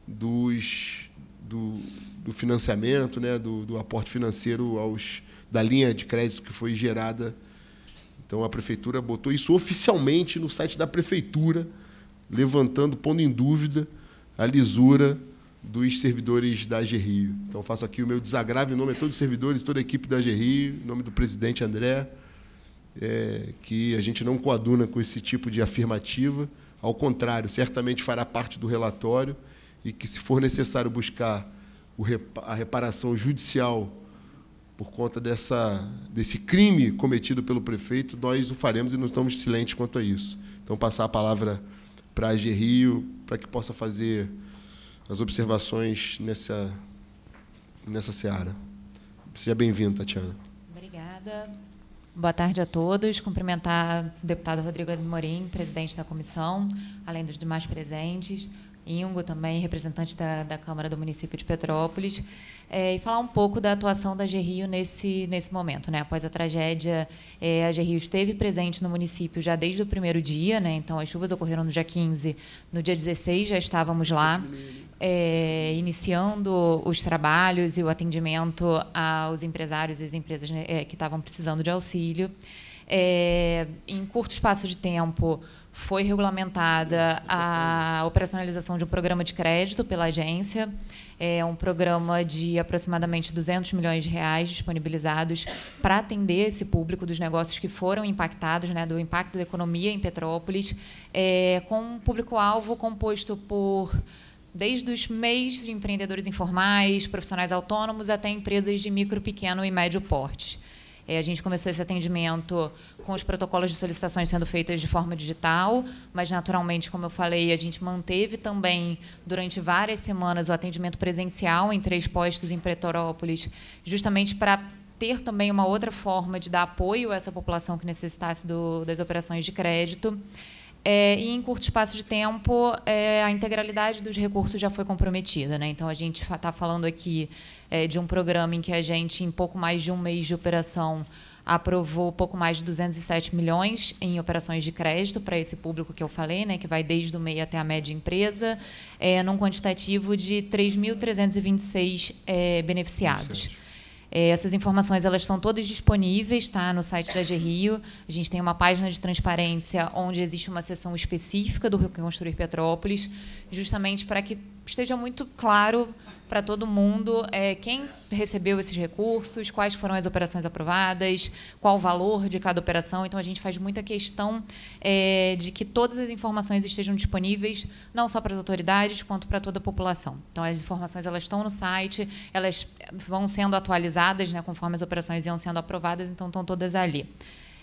dos, do, do financiamento, né, do, do aporte financeiro aos da linha de crédito que foi gerada. Então a prefeitura botou isso oficialmente no site da prefeitura, levantando, pondo em dúvida a lisura dos servidores da AGRIO. Então faço aqui o meu desagravo em nome de todos os servidores, toda a equipe da AGRIO, em nome do presidente André, é, que a gente não coaduna com esse tipo de afirmativa. Ao contrário, certamente fará parte do relatório e que, se for necessário buscar a reparação judicial por conta dessa, desse crime cometido pelo prefeito, nós o faremos e não estamos silentes quanto a isso. Então, passar a palavra para a Rio para que possa fazer as observações nessa, nessa seara. Seja bem-vindo, Tatiana. Obrigada. Boa tarde a todos. Cumprimentar o deputado Rodrigo Morim, presidente da comissão, além dos demais presentes, Ingo, também representante da, da Câmara do município de Petrópolis, é, e falar um pouco da atuação da GRIO nesse, nesse momento. Né? Após a tragédia, é, a GRIO esteve presente no município já desde o primeiro dia, né? então as chuvas ocorreram no dia 15, no dia 16 já estávamos lá, é, iniciando os trabalhos e o atendimento aos empresários e as empresas né, é, que estavam precisando de auxílio. É, em curto espaço de tempo, foi regulamentada a operacionalização de um programa de crédito pela agência. É um programa de aproximadamente 200 milhões de reais disponibilizados para atender esse público dos negócios que foram impactados, né, do impacto da economia em Petrópolis, é, com um público-alvo composto por desde os meios de empreendedores informais, profissionais autônomos, até empresas de micro, pequeno e médio porte. É, a gente começou esse atendimento com os protocolos de solicitações sendo feitas de forma digital, mas naturalmente, como eu falei, a gente manteve também durante várias semanas o atendimento presencial em três postos em Pretorópolis, justamente para ter também uma outra forma de dar apoio a essa população que necessitasse do, das operações de crédito. É, e em curto espaço de tempo, é, a integralidade dos recursos já foi comprometida. Né? Então, a gente está falando aqui é, de um programa em que a gente, em pouco mais de um mês de operação, aprovou pouco mais de 207 milhões em operações de crédito para esse público que eu falei, né, que vai desde o MEI até a média empresa, é, num quantitativo de 3.326 é, beneficiados. É, essas informações elas são todas disponíveis tá, no site da GRIO. A gente tem uma página de transparência onde existe uma seção específica do Reconstruir Petrópolis, justamente para que esteja muito claro para todo mundo é, quem recebeu esses recursos, quais foram as operações aprovadas, qual o valor de cada operação. Então, a gente faz muita questão é, de que todas as informações estejam disponíveis, não só para as autoridades, quanto para toda a população. Então, as informações elas estão no site, elas vão sendo atualizadas né, conforme as operações iam sendo aprovadas, então estão todas ali.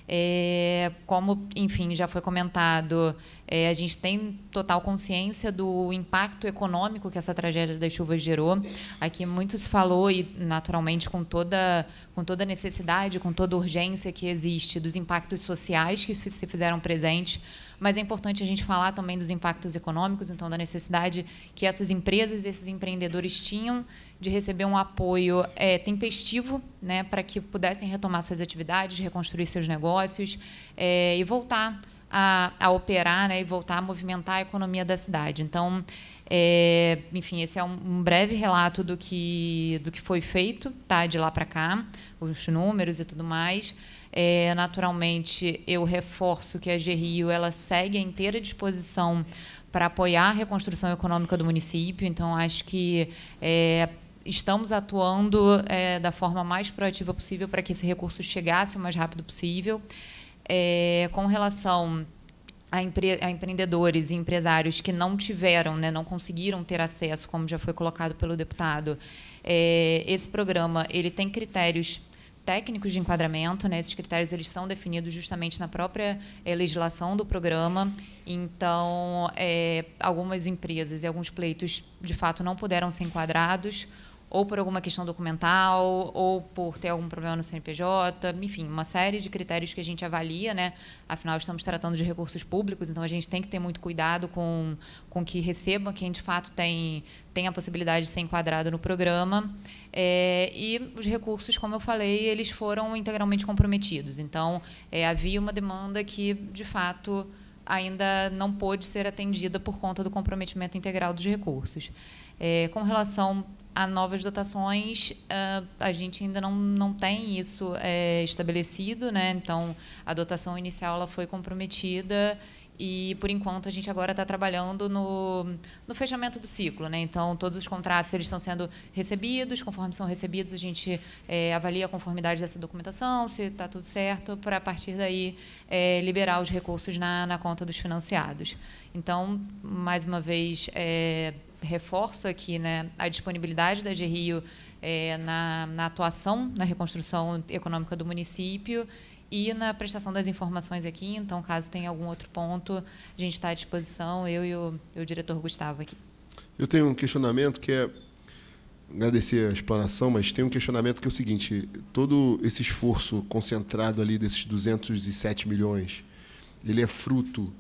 É, como, enfim, já foi comentado, é, a gente tem total consciência do impacto econômico que essa tragédia das chuvas gerou. Aqui muito se falou, e naturalmente com toda, com toda necessidade, com toda urgência que existe, dos impactos sociais que se fizeram presentes mas é importante a gente falar também dos impactos econômicos, então da necessidade que essas empresas, esses empreendedores tinham de receber um apoio é, tempestivo, né, para que pudessem retomar suas atividades, reconstruir seus negócios é, e voltar a, a, operar né, e voltar a movimentar a economia da cidade. Então, é, enfim, esse é um, um, breve relato do que, do que foi feito tá, de lá para cá, os números e tudo mais. É, naturalmente, eu reforço que a GRIO ela segue a inteira disposição para apoiar a reconstrução econômica do município, então acho que é, estamos atuando é, da forma mais proativa possível para que esse recurso chegasse o mais rápido possível. É, com relação a, empre a empreendedores e empresários que não tiveram, né, não conseguiram ter acesso, como já foi colocado pelo deputado, é, esse programa ele tem critérios técnicos de enquadramento, né? Esses critérios eles são definidos justamente na própria eh, legislação do programa. Então, eh, algumas empresas e alguns pleitos, de fato, não puderam ser enquadrados ou por alguma questão documental, ou por ter algum problema no CNPJ, enfim, uma série de critérios que a gente avalia, né? Afinal, estamos tratando de recursos públicos, então a gente tem que ter muito cuidado com, com que recebam quem de fato tem, tem a possibilidade de ser enquadrado no programa. É, e os recursos, como eu falei, eles foram integralmente comprometidos. Então, é, havia uma demanda que, de fato, ainda não pôde ser atendida por conta do comprometimento integral dos recursos. É, com relação a novas dotações, uh, a gente ainda não, não tem isso é, estabelecido, né? Então, a dotação inicial ela foi comprometida e, por enquanto, a gente agora está trabalhando no, no fechamento do ciclo, né? Então, todos os contratos eles estão sendo recebidos, conforme são recebidos, a gente é, avalia a conformidade dessa documentação, se está tudo certo, para, a partir daí, é, liberar os recursos na, na conta dos financiados. Então, mais uma vez... É, reforço aqui né, a disponibilidade da GRIO é, na, na atuação na reconstrução econômica do município e na prestação das informações aqui. Então, caso tenha algum outro ponto, a gente está à disposição, eu e o, e o diretor Gustavo aqui. Eu tenho um questionamento que é agradecer a explanação, mas tem um questionamento que é o seguinte: todo esse esforço concentrado ali desses 207 milhões, ele é fruto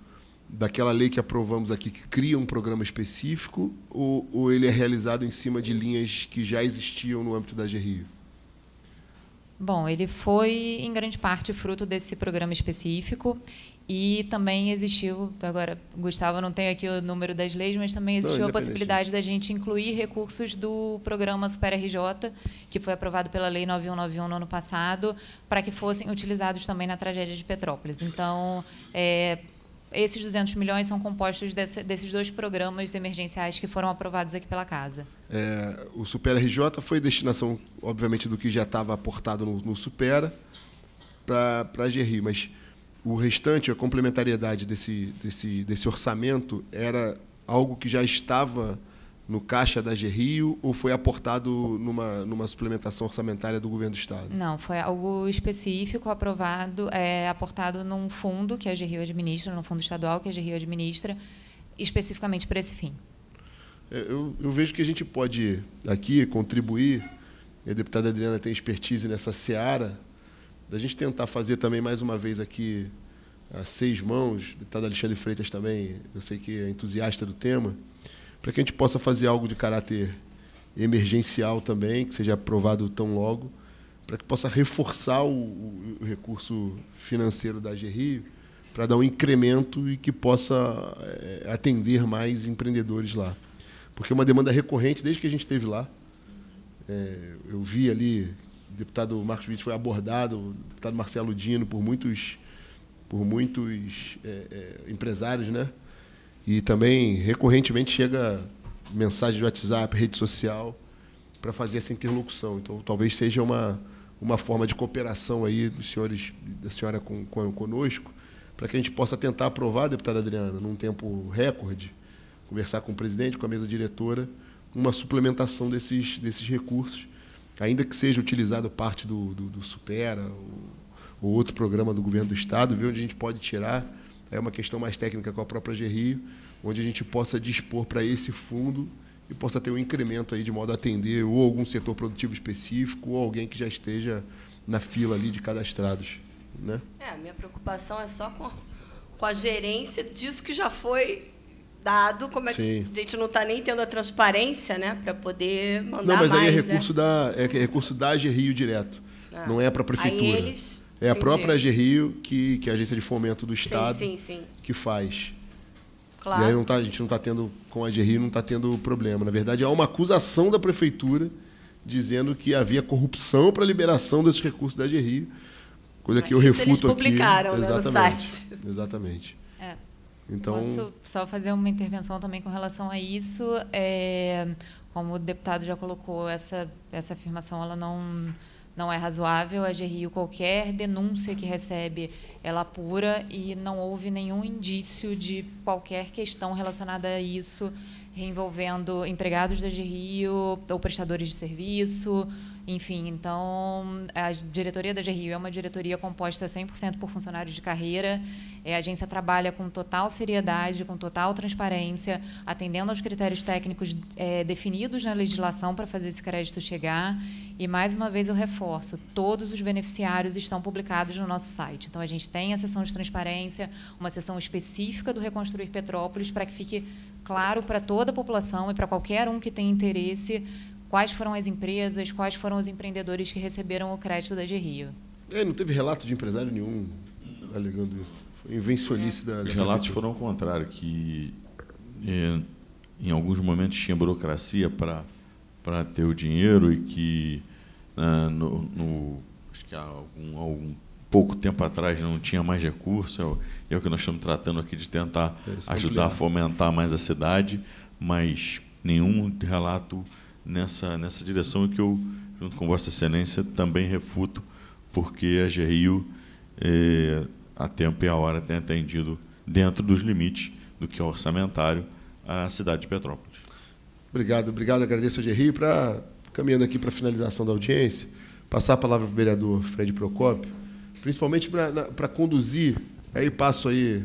daquela lei que aprovamos aqui, que cria um programa específico, ou, ou ele é realizado em cima de linhas que já existiam no âmbito da GRIO? Bom, ele foi, em grande parte, fruto desse programa específico e também existiu, agora, Gustavo não tem aqui o número das leis, mas também existiu não, a possibilidade da gente incluir recursos do programa Super RJ, que foi aprovado pela Lei 9191 no ano passado, para que fossem utilizados também na tragédia de Petrópolis. Então, é, esses 200 milhões são compostos desse, desses dois programas emergenciais que foram aprovados aqui pela Casa. É, o Supera RJ foi destinação, obviamente, do que já estava aportado no, no Supera para a GRI, mas o restante, a complementariedade desse, desse, desse orçamento era algo que já estava no caixa da GRIO ou foi aportado numa, numa suplementação orçamentária do governo do Estado? Não, foi algo específico aprovado, é, aportado num fundo que a GRIO administra, num fundo estadual que a GRIO administra, especificamente para esse fim. É, eu, eu vejo que a gente pode aqui contribuir, a deputada Adriana tem expertise nessa seara, da gente tentar fazer também mais uma vez aqui a seis mãos, Deputada Alexandre Freitas também, eu sei que é entusiasta do tema, para que a gente possa fazer algo de caráter emergencial também, que seja aprovado tão logo, para que possa reforçar o, o, o recurso financeiro da GRI para dar um incremento e que possa é, atender mais empreendedores lá. Porque é uma demanda recorrente desde que a gente esteve lá. É, eu vi ali, o deputado Marcos Vitti foi abordado, o deputado Marcelo Dino, por muitos, por muitos é, empresários, né? E também, recorrentemente, chega mensagem de WhatsApp, rede social, para fazer essa interlocução. Então, talvez seja uma, uma forma de cooperação aí dos senhores, da senhora com, com conosco, para que a gente possa tentar aprovar, deputada Adriana, num tempo recorde, conversar com o presidente, com a mesa diretora, uma suplementação desses, desses recursos, ainda que seja utilizado parte do, do, do Supera ou, ou outro programa do governo do Estado, ver onde a gente pode tirar é uma questão mais técnica com a própria Gerrio, onde a gente possa dispor para esse fundo e possa ter um incremento aí de modo a atender ou algum setor produtivo específico ou alguém que já esteja na fila ali de cadastrados. Né? É, a minha preocupação é só com, com a gerência disso que já foi dado, como é Sim. que a gente não está nem tendo a transparência né, para poder mandar mais. Não, mas mais, aí é né? recurso, né? da, é recurso da Rio direto, ah, não é para a prefeitura. Aí eles é Entendi. a própria AGRIO, que, que é a agência de fomento do Estado, sim, sim, sim. que faz. Claro. E aí não tá, a gente não está tendo, com a Rio não está tendo problema. Na verdade, há uma acusação da prefeitura dizendo que havia corrupção para a liberação desses recursos da Rio coisa que eu refuto eles publicaram aqui. Né, exatamente, no site. Exatamente. É. Então, Posso só fazer uma intervenção também com relação a isso. É, como o deputado já colocou, essa, essa afirmação ela não não é razoável. A GRIO, qualquer denúncia que recebe, ela apura e não houve nenhum indício de qualquer questão relacionada a isso, envolvendo empregados da GRIO ou prestadores de serviço, enfim, então a diretoria da GRU é uma diretoria composta 100% por funcionários de carreira. É, a agência trabalha com total seriedade, com total transparência, atendendo aos critérios técnicos é, definidos na legislação para fazer esse crédito chegar. E mais uma vez eu reforço, todos os beneficiários estão publicados no nosso site. Então a gente tem a sessão de transparência, uma sessão específica do Reconstruir Petrópolis para que fique claro para toda a população e para qualquer um que tem interesse Quais foram as empresas, quais foram os empreendedores que receberam o crédito da GRIO? É, não teve relato de empresário nenhum alegando isso. Foi invencionice da, da Os relatos foram ao contrário, que é, em alguns momentos tinha burocracia para para ter o dinheiro e que né, no, no, acho que há algum, algum pouco tempo atrás não tinha mais recurso, é o, é que nós estamos tratando aqui de tentar é, ajudar a fomentar mais a cidade, mas nenhum relato nessa, nessa direção que eu, junto com Vossa Excelência, também refuto, porque a GRIO, é, a tempo e a hora, tem atendido, dentro dos limites do que é orçamentário, a cidade de Petrópolis. Obrigado, obrigado. Agradeço a GRIO. Para, caminhando aqui para a finalização da audiência, passar a palavra para o vereador Fred Procópio, principalmente para, para conduzir, aí passo aí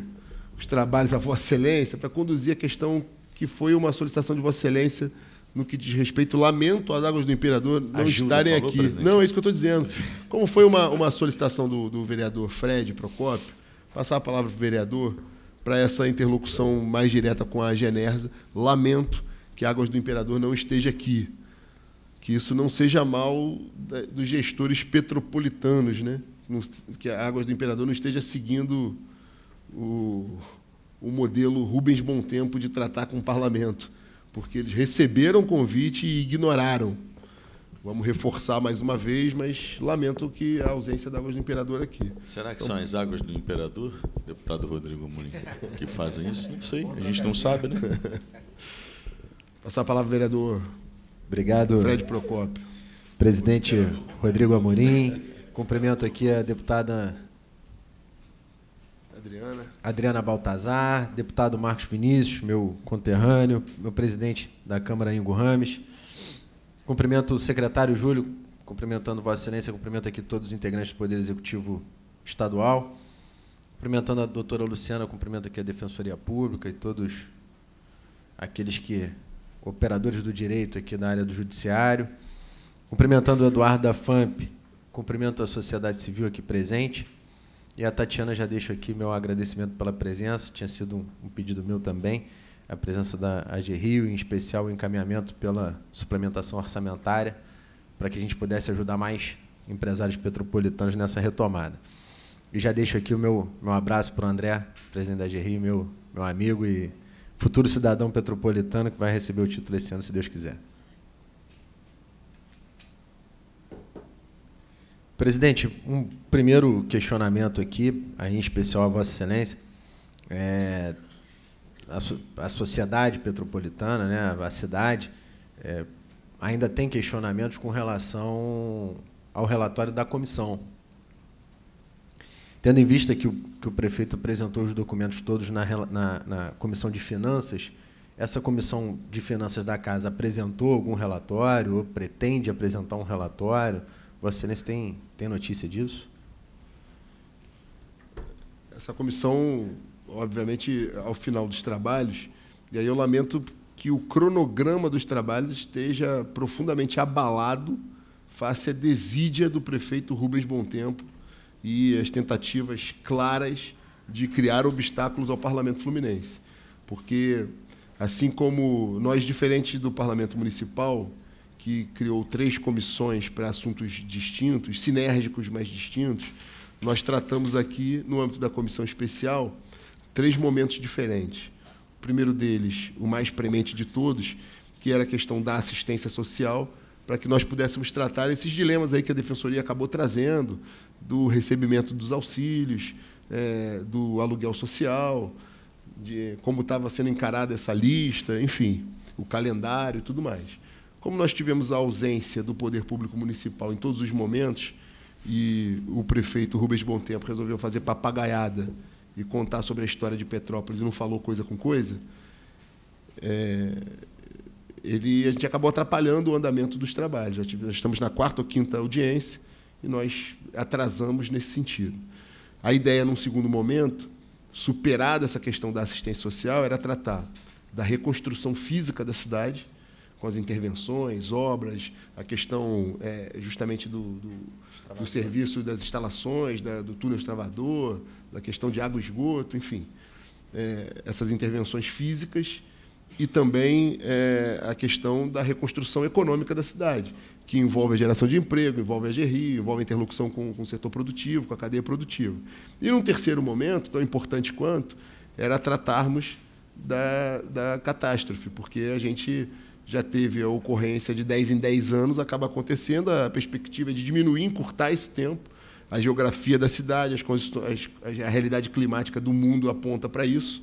os trabalhos à Vossa Excelência, para conduzir a questão que foi uma solicitação de Vossa Excelência no que diz respeito, lamento as águas do imperador não Ajuda, estarem aqui. Presidente. Não, é isso que eu estou dizendo. Como foi uma, uma solicitação do, do vereador Fred Procópio, passar a palavra para o vereador para essa interlocução mais direta com a Genersa. Lamento que Águas do Imperador não esteja aqui. Que isso não seja mal da, dos gestores petropolitanos, né? que a Águas do Imperador não esteja seguindo o, o modelo Rubens Bom Tempo de tratar com o parlamento porque eles receberam o convite e ignoraram. Vamos reforçar mais uma vez, mas lamento que a ausência da voz do imperador aqui. Será que então, são as águas do imperador, deputado Rodrigo Muni, que fazem isso? Não sei, a gente não sabe, né? Passar a palavra ao vereador. Obrigado. Fred Procópio. Presidente Rodrigo Amorim. Cumprimento aqui a deputada Adriana. Adriana Baltazar, deputado Marcos Vinícius, meu conterrâneo, meu presidente da Câmara Ingo Rames. Cumprimento o secretário Júlio, cumprimentando Vossa Excelência, cumprimento aqui todos os integrantes do Poder Executivo Estadual. Cumprimentando a doutora Luciana, cumprimento aqui a Defensoria Pública e todos aqueles que operadores do direito aqui na área do judiciário. Cumprimentando o Eduardo da FAMP, cumprimento a sociedade civil aqui presente e a Tatiana já deixo aqui meu agradecimento pela presença, tinha sido um, pedido meu também, a presença da AG Rio, em especial o encaminhamento pela suplementação orçamentária, para que a gente pudesse ajudar mais empresários petropolitanos nessa retomada. E já deixo aqui o meu, meu abraço para o André, presidente da AG Rio, meu, meu amigo e futuro cidadão petropolitano que vai receber o título esse ano, se Deus quiser. Presidente, um primeiro questionamento aqui, aí em especial a Vossa Excelência. É, a, a, sociedade petropolitana, né, a cidade, é, ainda tem questionamentos com relação ao relatório da comissão. Tendo em vista que o, que o prefeito apresentou os documentos todos na, na, na comissão de finanças, essa comissão de finanças da casa apresentou algum relatório, ou pretende apresentar um relatório? Vossa Excelência tem, tem notícia disso? Essa comissão, obviamente, ao final dos trabalhos, e aí eu lamento que o cronograma dos trabalhos esteja profundamente abalado face à desídia do prefeito Rubens Tempo e as tentativas claras de criar obstáculos ao parlamento fluminense. Porque, assim como nós, diferentes do parlamento municipal, que criou três comissões para assuntos distintos, sinérgicos, mas distintos, nós tratamos aqui, no âmbito da comissão especial, três momentos diferentes. O primeiro deles, o mais premente de todos, que era a questão da assistência social, para que nós pudéssemos tratar esses dilemas aí que a Defensoria acabou trazendo, do recebimento dos auxílios, é, do aluguel social, de como estava sendo encarada essa lista, enfim, o calendário e tudo mais. Como nós tivemos a ausência do poder público municipal em todos os momentos, e o prefeito Rubens Tempo resolveu fazer papagaiada e contar sobre a história de Petrópolis e não falou coisa com coisa, é, ele, a gente acabou atrapalhando o andamento dos trabalhos. Já tivemos, estamos na quarta ou quinta audiência e nós atrasamos nesse sentido. A ideia, num segundo momento, superada essa questão da assistência social, era tratar da reconstrução física da cidade, com as intervenções, obras, a questão é, justamente do, do, do, serviço das instalações, da, do túnel travador, da questão de água e esgoto, enfim, é, essas intervenções físicas e também é, a questão da reconstrução econômica da cidade, que envolve a geração de emprego, envolve a GRI, envolve a interlocução com, com o setor produtivo, com a cadeia produtiva. E num terceiro momento, tão importante quanto, era tratarmos da, da catástrofe, porque a gente já teve a ocorrência de 10 em 10 anos, acaba acontecendo, a perspectiva é de diminuir, encurtar esse tempo. A geografia da cidade, as, as a realidade climática do mundo aponta para isso.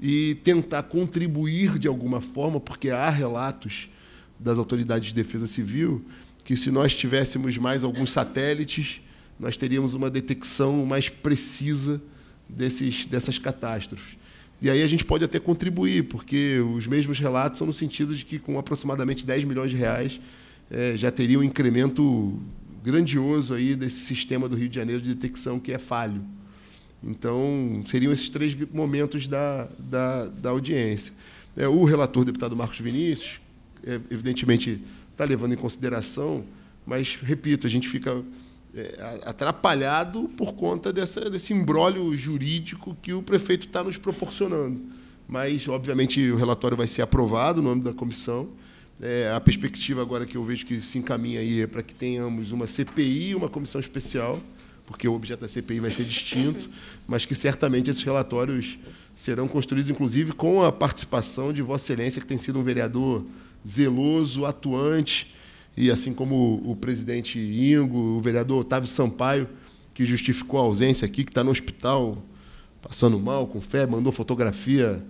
E tentar contribuir de alguma forma, porque há relatos das autoridades de defesa civil que, se nós tivéssemos mais alguns satélites, nós teríamos uma detecção mais precisa desses, dessas catástrofes. E aí a gente pode até contribuir, porque os mesmos relatos são no sentido de que com aproximadamente 10 milhões de reais é, já teria um incremento grandioso aí desse sistema do Rio de Janeiro de detecção que é falho. Então, seriam esses três momentos da, da, da audiência. É, o relator, deputado Marcos Vinícius, é, evidentemente está levando em consideração, mas, repito, a gente fica é, atrapalhado por conta dessa, desse embrólio jurídico que o prefeito está nos proporcionando. Mas, obviamente, o relatório vai ser aprovado, no nome da comissão. É, a perspectiva agora que eu vejo que se encaminha aí é para que tenhamos uma CPI e uma comissão especial, porque o objeto da CPI vai ser distinto, mas que certamente esses relatórios serão construídos, inclusive, com a participação de Vossa Excelência, que tem sido um vereador zeloso, atuante, e assim como o presidente Ingo, o vereador Otávio Sampaio, que justificou a ausência aqui, que está no hospital passando mal, com fé, mandou fotografia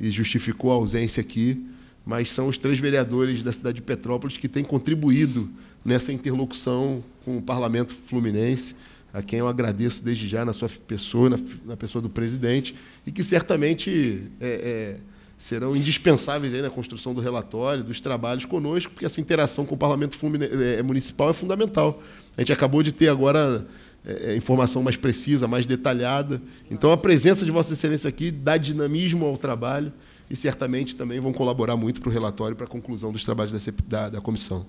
e justificou a ausência aqui, mas são os três vereadores da cidade de Petrópolis que têm contribuído nessa interlocução com o parlamento fluminense, a quem eu agradeço desde já na sua pessoa, na, pessoa do presidente, e que certamente é, é, serão indispensáveis aí na construção do relatório, dos trabalhos conosco, porque essa interação com o parlamento eh, municipal é fundamental. A gente acabou de ter agora é, informação mais precisa, mais detalhada. Então, a presença de Vossa Excelência aqui dá dinamismo ao trabalho e certamente também vão colaborar muito para o relatório e para a conclusão dos trabalhos da, da, da comissão.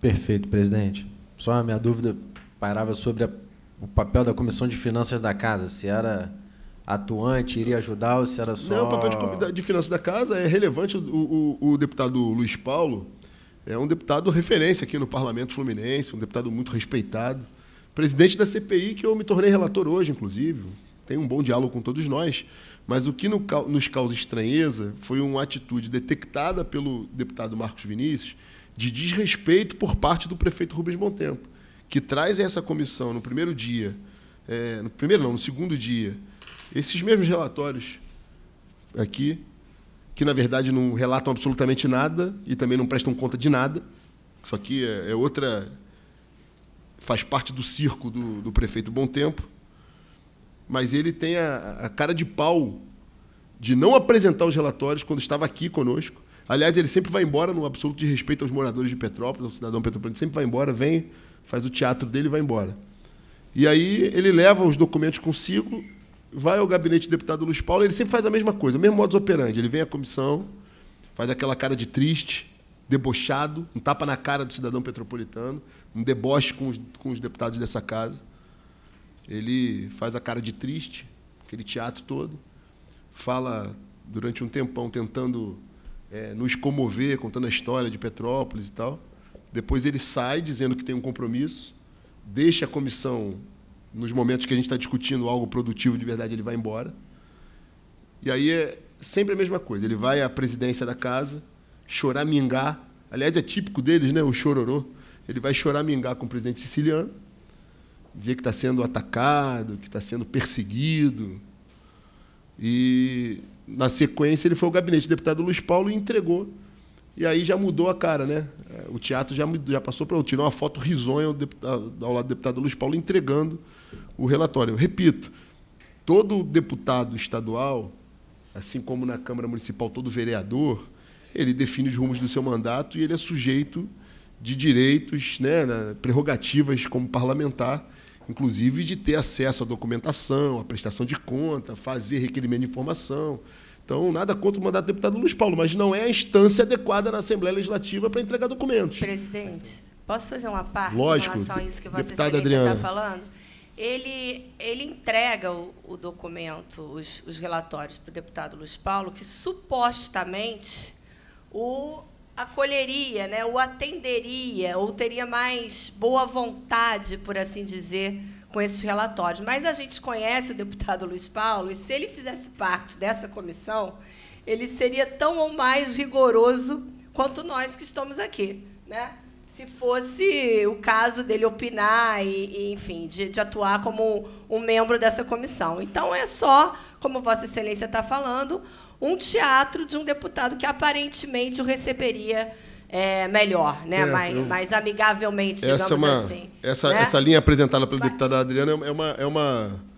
Perfeito, presidente. Só a minha dúvida parava sobre a, o papel da Comissão de Finanças da Casa, se era atuante, iria ajudar ou se era só... Não, o papel de de finanças da casa é relevante. O, o, o deputado Luiz Paulo é um deputado referência aqui no parlamento fluminense, um deputado muito respeitado. Presidente da CPI, que eu me tornei relator hoje, inclusive. Tem um bom diálogo com todos nós. Mas o que nos causa estranheza foi uma atitude detectada pelo deputado Marcos Vinícius de desrespeito por parte do prefeito Rubens Montempo, que traz essa comissão no primeiro dia, é, no primeiro não, no segundo dia, esses mesmos relatórios aqui, que na verdade não relatam absolutamente nada e também não prestam conta de nada. Isso aqui é, é, outra. faz parte do circo do, do prefeito Bom Tempo. Mas ele tem a, a cara de pau de não apresentar os relatórios quando estava aqui conosco. Aliás, ele sempre vai embora, no absoluto de respeito aos moradores de Petrópolis, ao cidadão Petrópolis sempre vai embora, vem, faz o teatro dele e vai embora. E aí ele leva os documentos consigo, vai ao gabinete do deputado Luiz Paulo, ele sempre faz a mesma coisa, o mesmo modus operandi. Ele vem à comissão, faz aquela cara de triste, debochado, um tapa na cara do cidadão petropolitano, um deboche com os, com os deputados dessa casa. Ele faz a cara de triste, aquele teatro todo, fala durante um tempão tentando é, nos comover, contando a história de Petrópolis e tal. Depois ele sai dizendo que tem um compromisso, deixa a comissão nos momentos que a gente está discutindo algo produtivo de verdade, ele vai embora. E aí é sempre a mesma coisa. Ele vai à presidência da casa, chorar, mingar. Aliás, é típico deles, né? O chororô. Ele vai chorar, mingar com o presidente siciliano, dizer que está sendo atacado, que está sendo perseguido. E, na sequência, ele foi ao gabinete do deputado Luiz Paulo e entregou. E aí já mudou a cara, né? É, o teatro já, já passou para. Tirou uma foto risonha ao, ao lado do deputado Luiz Paulo entregando o relatório. Eu repito, todo deputado estadual, assim como na Câmara Municipal todo vereador, ele define os rumos do seu mandato e ele é sujeito de direitos, né, prerrogativas como parlamentar, inclusive de ter acesso à documentação, à prestação de conta, fazer requerimento de informação. Então, nada contra o mandato do deputado Luiz Paulo, mas não é a instância adequada na Assembleia Legislativa para entregar documentos. Presidente, posso fazer uma parte Lógico, em relação a isso que você está falando? ele, ele entrega o, o documento, os, os relatórios para o deputado Luiz Paulo, que supostamente o acolheria, né, o atenderia, ou teria mais boa vontade, por assim dizer, com esses relatórios. Mas a gente conhece o deputado Luiz Paulo, e se ele fizesse parte dessa comissão, ele seria tão ou mais rigoroso quanto nós que estamos aqui. Né? se fosse o caso dele opinar e, e enfim, de, de, atuar como um membro dessa comissão. Então, é só, como Vossa Excelência está falando, um teatro de um deputado que aparentemente o receberia é, melhor, né? É, mais, eu... mais amigavelmente, digamos essa é uma, assim. Essa, né? essa linha apresentada pela deputada Adriana é uma. É uma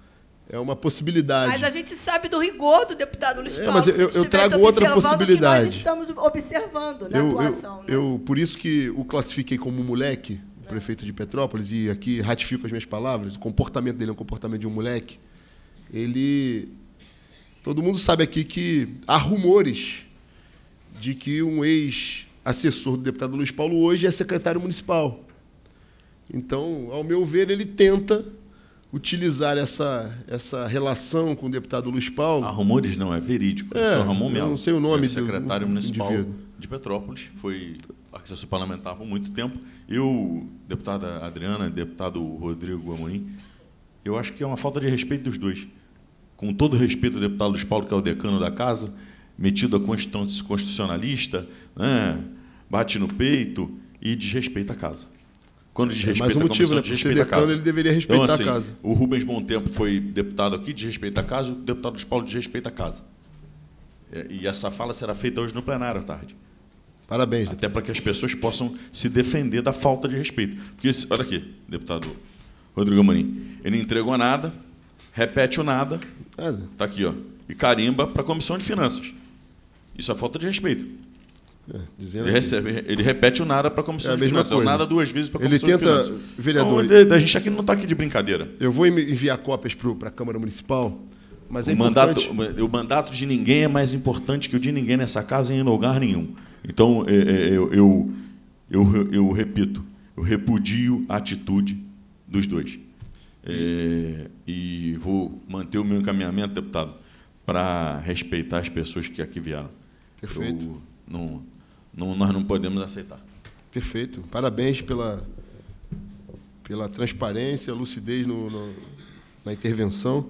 é uma possibilidade. Mas a gente sabe do rigor do deputado Luiz é, Paulo. É, mas eu, eu, trago outra possibilidade. Que nós estamos observando na né, eu, atuação. Né? Eu, por isso que o classifiquei como moleque, o prefeito de Petrópolis, e aqui ratifico as minhas palavras, o comportamento dele é um comportamento de um moleque. Ele. Todo mundo sabe aqui que há rumores de que um ex-assessor do deputado Luiz Paulo hoje é secretário municipal. Então, ao meu ver, ele tenta utilizar essa, essa relação com o deputado Luiz Paulo. Há rumores, não, é verídico. É, é São Ramon Melo. Não sei o nome. É secretário do, municipal indivíduo. de Petrópolis, foi acesso parlamentar por muito tempo. Eu, deputada Adriana, deputado Rodrigo Amorim, eu acho que é uma falta de respeito dos dois. Com todo respeito ao deputado Luiz Paulo, que é o decano da casa, metido a constitucionalista, né, bate no peito e desrespeita a casa. Quando é, desrespeita motivo, a comissão, né? desrespeita a casa. ele deveria então, respeitar então, assim, a casa. O Rubens Tempo foi deputado aqui, desrespeita a casa, o deputado Luiz Paulo desrespeita a casa. É, e essa fala será feita hoje no plenário à tarde. Parabéns. Até para que as pessoas possam se defender da falta de respeito. Porque, olha aqui, deputado Rodrigo Amorim, ele não entregou nada, repete o nada, está aqui, ó, e carimba para a Comissão de Finanças. Isso é falta de respeito. É, dizendo ele, recebe, ele repete o nada para é a comissão é a de finanças. Coisa. O nada duas vezes para a comissão ele tenta, de finanças. Vereador, a gente aqui não está aqui de brincadeira. Eu vou enviar cópias para a Câmara Municipal, mas o é mandato, O mandato de ninguém é mais importante que o de ninguém nessa casa em lugar nenhum. Então, é, eu, eu, eu, eu repito, eu repudio a atitude dos dois. É, e vou manter o meu encaminhamento, deputado, para respeitar as pessoas que aqui vieram. Perfeito. Eu não não, nós não podemos aceitar. Perfeito. Parabéns pela, pela transparência, lucidez no, no, na intervenção.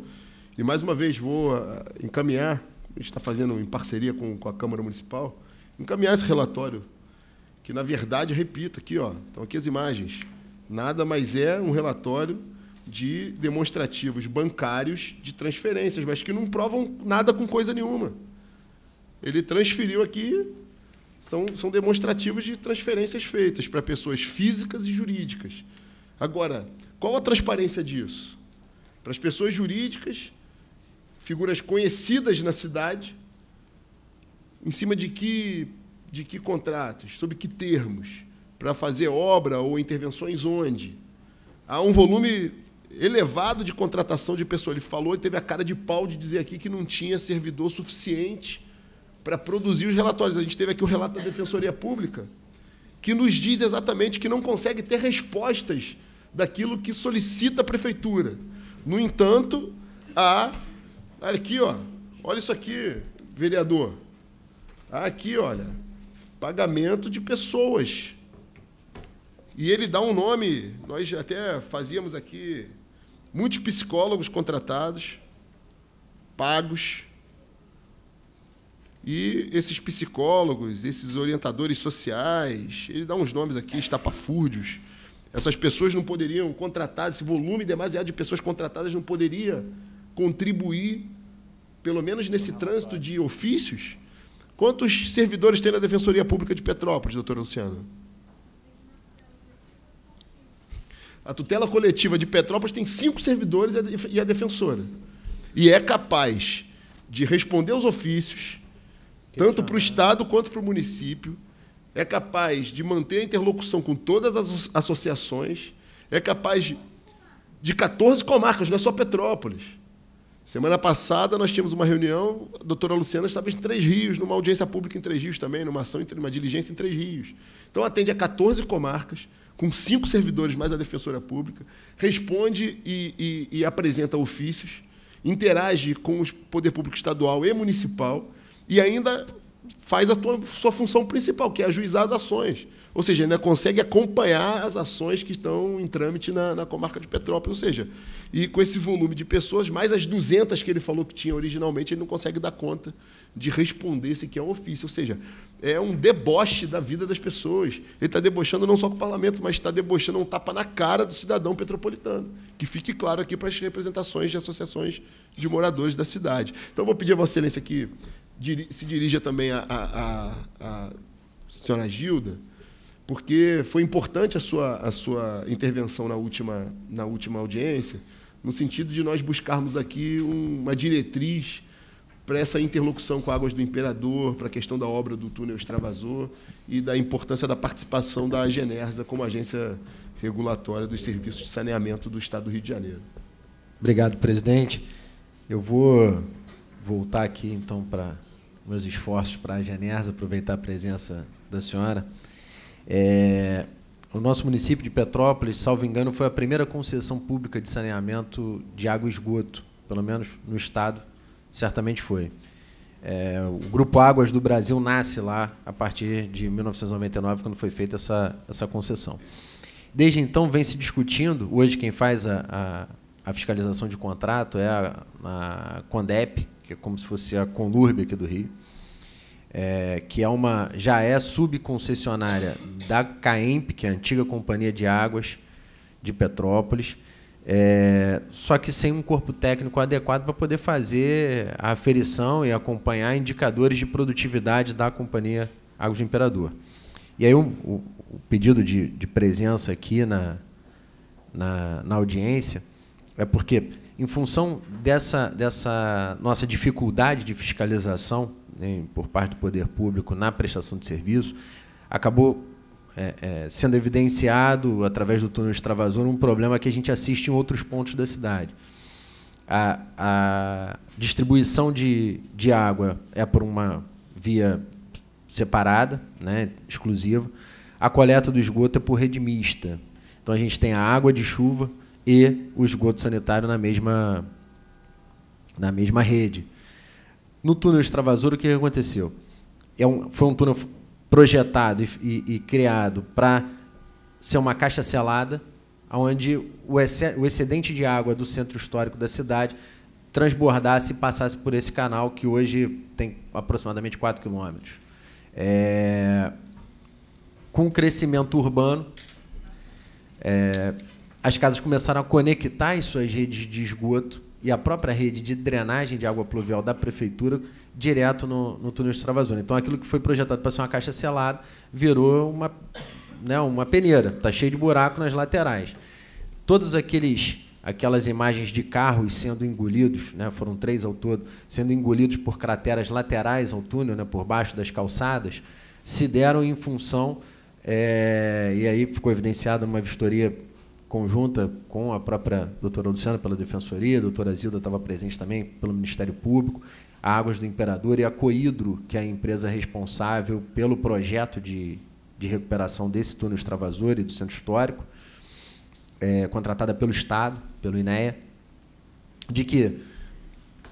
E, mais uma vez, vou ah, encaminhar, a gente está fazendo em parceria com, com a Câmara Municipal, encaminhar esse relatório, que, na verdade, repito aqui, ó, estão aqui as imagens, nada mais é um relatório de demonstrativos bancários de transferências, mas que não provam nada com coisa nenhuma. Ele transferiu aqui são, são demonstrativos de transferências feitas para pessoas físicas e jurídicas. Agora, qual a transparência disso? Para as pessoas jurídicas, figuras conhecidas na cidade, em cima de que, de que contratos, sob que termos, para fazer obra ou intervenções onde? Há um volume elevado de contratação de pessoas. Ele falou e teve a cara de pau de dizer aqui que não tinha servidor suficiente para produzir os relatórios. A gente teve aqui o relato da Defensoria Pública, que nos diz exatamente que não consegue ter respostas daquilo que solicita a prefeitura. No entanto, a olha aqui, ó, olha isso aqui, vereador. Aqui, olha, pagamento de pessoas. E ele dá um nome, nós até fazíamos aqui muitos psicólogos contratados, pagos, e esses psicólogos, esses orientadores sociais, ele dá uns nomes aqui, estapafúrdios. Essas pessoas não poderiam contratar, esse volume demasiado de pessoas contratadas não poderia contribuir, pelo menos nesse trânsito de ofícios. Quantos servidores tem na Defensoria Pública de Petrópolis, doutora Luciana? A tutela coletiva de Petrópolis tem cinco servidores e a defensora. E é capaz de responder aos ofícios, tanto para o Estado quanto para o município, é capaz de manter a interlocução com todas as associações, é capaz de, de 14 comarcas, não é só Petrópolis. Semana passada nós tínhamos uma reunião, a doutora Luciana estava em Três Rios, numa audiência pública em Três Rios também, numa ação, uma diligência em Três Rios. Então atende a 14 comarcas, com cinco servidores mais a defensora pública, responde e, e, e apresenta ofícios, interage com o poder público estadual e municipal e ainda faz a tua, sua função principal, que é ajuizar as ações. Ou seja, ainda consegue acompanhar as ações que estão em trâmite na, na, comarca de Petrópolis. Ou seja, e com esse volume de pessoas, mais as 200 que ele falou que tinha originalmente, ele não consegue dar conta de responder se que é um ofício. Ou seja, é um deboche da vida das pessoas. Ele está debochando não só com o parlamento, mas está debochando um tapa na cara do cidadão petropolitano. Que fique claro aqui para as representações de associações de moradores da cidade. Então, vou pedir a Vossa Excelência que se dirija também à a, a, a senhora Gilda, porque foi importante a sua, a sua intervenção na última, na última audiência, no sentido de nós buscarmos aqui uma diretriz para essa interlocução com Águas do Imperador, para a questão da obra do túnel extravasor e da importância da participação da Genersa como agência regulatória dos serviços de saneamento do Estado do Rio de Janeiro. Obrigado, presidente. Eu vou voltar aqui então para meus esforços para a Genesa, aproveitar a presença da senhora. É, o nosso município de Petrópolis, salvo engano, foi a primeira concessão pública de saneamento de água e esgoto, pelo menos no estado, certamente foi. É, o Grupo Águas do Brasil nasce lá a partir de 1999, quando foi feita essa, essa concessão. Desde então, vem se discutindo, hoje quem faz a, a, a fiscalização de contrato é a, a Condep, que é como se fosse a Conlurb aqui do Rio, é, que é uma já é subconcessionária da Caemp, que é a antiga companhia de águas de Petrópolis, é, só que sem um corpo técnico adequado para poder fazer a aferição e acompanhar indicadores de produtividade da companhia Águas do Imperador. E aí o, o, o pedido de, de, presença aqui na, na, na audiência é porque em função dessa, dessa nossa dificuldade de fiscalização né, por parte do poder público na prestação de serviço, acabou é, é, sendo evidenciado, através do túnel de um problema que a gente assiste em outros pontos da cidade. A, a distribuição de, de água é por uma via separada, né, exclusiva. A coleta do esgoto é por rede mista. Então a gente tem a água de chuva, e o esgoto sanitário na mesma, na mesma rede. No túnel extravasura, o que aconteceu? É um, foi um túnel projetado e, e, e criado para ser uma caixa selada, onde o, o excedente de água do centro histórico da cidade transbordasse e passasse por esse canal, que hoje tem aproximadamente 4 quilômetros. É, com o crescimento urbano, é, as casas começaram a conectar as suas redes de esgoto e a própria rede de drenagem de água pluvial da prefeitura direto no, no túnel de Travazona. Então, aquilo que foi projetado para ser uma caixa selada virou uma, né, uma peneira, está cheio de buraco nas laterais. Todos aqueles aquelas imagens de carros sendo engolidos, né, foram três ao todo, sendo engolidos por crateras laterais ao túnel, né, por baixo das calçadas, se deram em função, é, e aí ficou evidenciada uma vistoria conjunta com a própria doutora Luciana pela Defensoria, a doutora Zilda estava presente também pelo Ministério Público, a Águas do Imperador e a Coidro, que é a empresa responsável pelo projeto de, de recuperação desse túnel extravasor e do centro histórico, é, contratada pelo Estado, pelo INEA, de que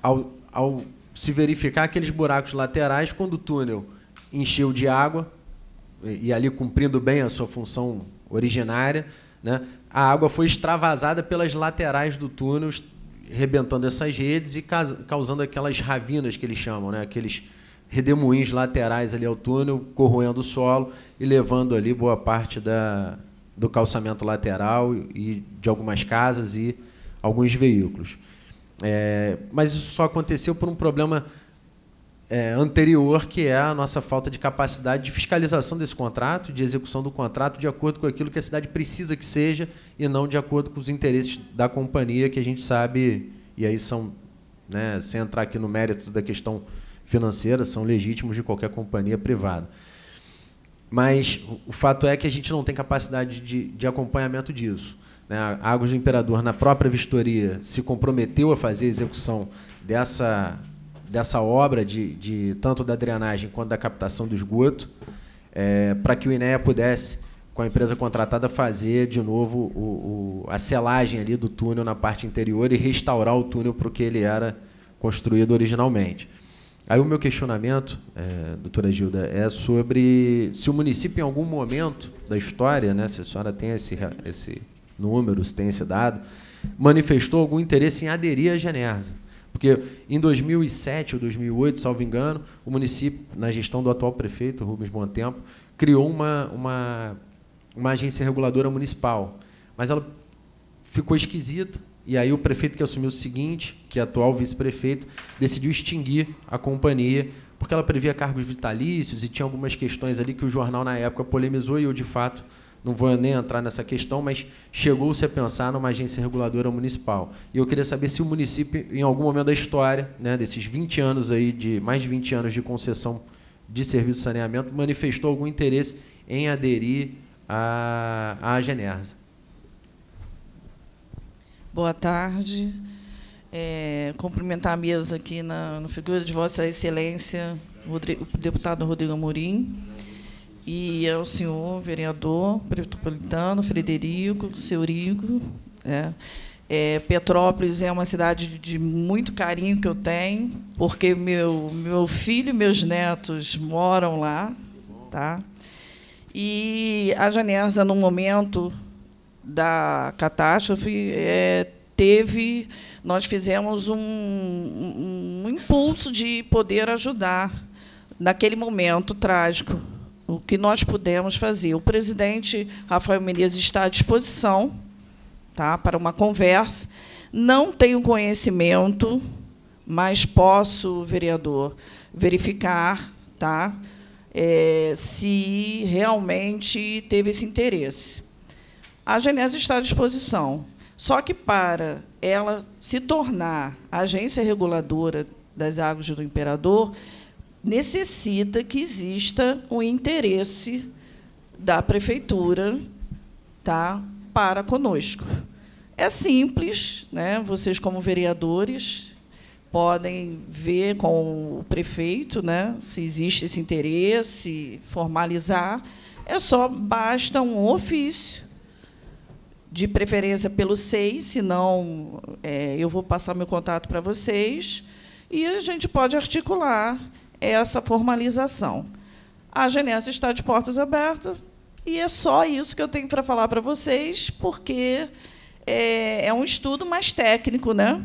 ao, ao se verificar aqueles buracos laterais, quando o túnel encheu de água, e, e ali cumprindo bem a sua função originária, né, a água foi extravasada pelas laterais do túnel, rebentando essas redes e causando aquelas ravinas que eles chamam, né? aqueles redemoinhos laterais ali ao túnel, corroendo o solo e levando ali boa parte da, do calçamento lateral e de algumas casas e alguns veículos. É, mas isso só aconteceu por um problema é, anterior, que é a nossa falta de capacidade de fiscalização desse contrato, de execução do contrato, de acordo com aquilo que a cidade precisa que seja e não de acordo com os interesses da companhia, que a gente sabe, e aí são, né, sem entrar aqui no mérito da questão financeira, são legítimos de qualquer companhia privada. Mas o fato é que a gente não tem capacidade de, de acompanhamento disso. Né? A Águas do Imperador, na própria vistoria, se comprometeu a fazer a execução dessa dessa obra, de, de tanto da drenagem quanto da captação do esgoto, é, para que o INEA pudesse, com a empresa contratada, fazer de novo o, o, a selagem ali do túnel na parte interior e restaurar o túnel para o que ele era construído originalmente. Aí o meu questionamento, é, doutora Gilda, é sobre se o município, em algum momento da história, né, se a senhora tem esse, esse número, se tem esse dado, manifestou algum interesse em aderir à Genersa. Porque em 2007 ou 2008, salvo engano, o município, na gestão do atual prefeito, Rubens Tempo, criou uma, uma, uma agência reguladora municipal. Mas ela ficou esquisita, e aí o prefeito que assumiu o seguinte, que é atual vice-prefeito, decidiu extinguir a companhia, porque ela previa cargos vitalícios e tinha algumas questões ali que o jornal na época polemizou e eu de fato não vou nem entrar nessa questão, mas chegou-se a pensar numa agência reguladora municipal. E eu queria saber se o município, em algum momento da história, né, desses 20 anos aí, de mais de 20 anos de concessão de serviço de saneamento, manifestou algum interesse em aderir à, à Genersa. Boa tarde. É, cumprimentar a mesa aqui na, na figura de Vossa Excelência, Rodrigo, o deputado Rodrigo Amorim e é o senhor vereador metropolitano Frederico Seurico. É. Né? É, Petrópolis é uma cidade de muito carinho que eu tenho, porque meu, meu filho e meus netos moram lá. Tá? E a Janessa, no momento da catástrofe, é, teve, nós fizemos um, um, um impulso de poder ajudar naquele momento trágico o que nós pudemos fazer. O presidente Rafael Menezes está à disposição tá, para uma conversa. Não tenho conhecimento, mas posso, vereador, verificar tá, é, se realmente teve esse interesse. A Genese está à disposição. Só que para ela se tornar agência reguladora das águas do imperador, necessita que exista um interesse da prefeitura tá, para conosco. É simples, né? vocês, como vereadores, podem ver com o prefeito né, se existe esse interesse, formalizar. É só basta um ofício, de preferência pelo SEI, senão é, eu vou passar meu contato para vocês, e a gente pode articular essa formalização. A Genese está de portas abertas e é só isso que eu tenho para falar para vocês, porque é, é um estudo mais técnico, né?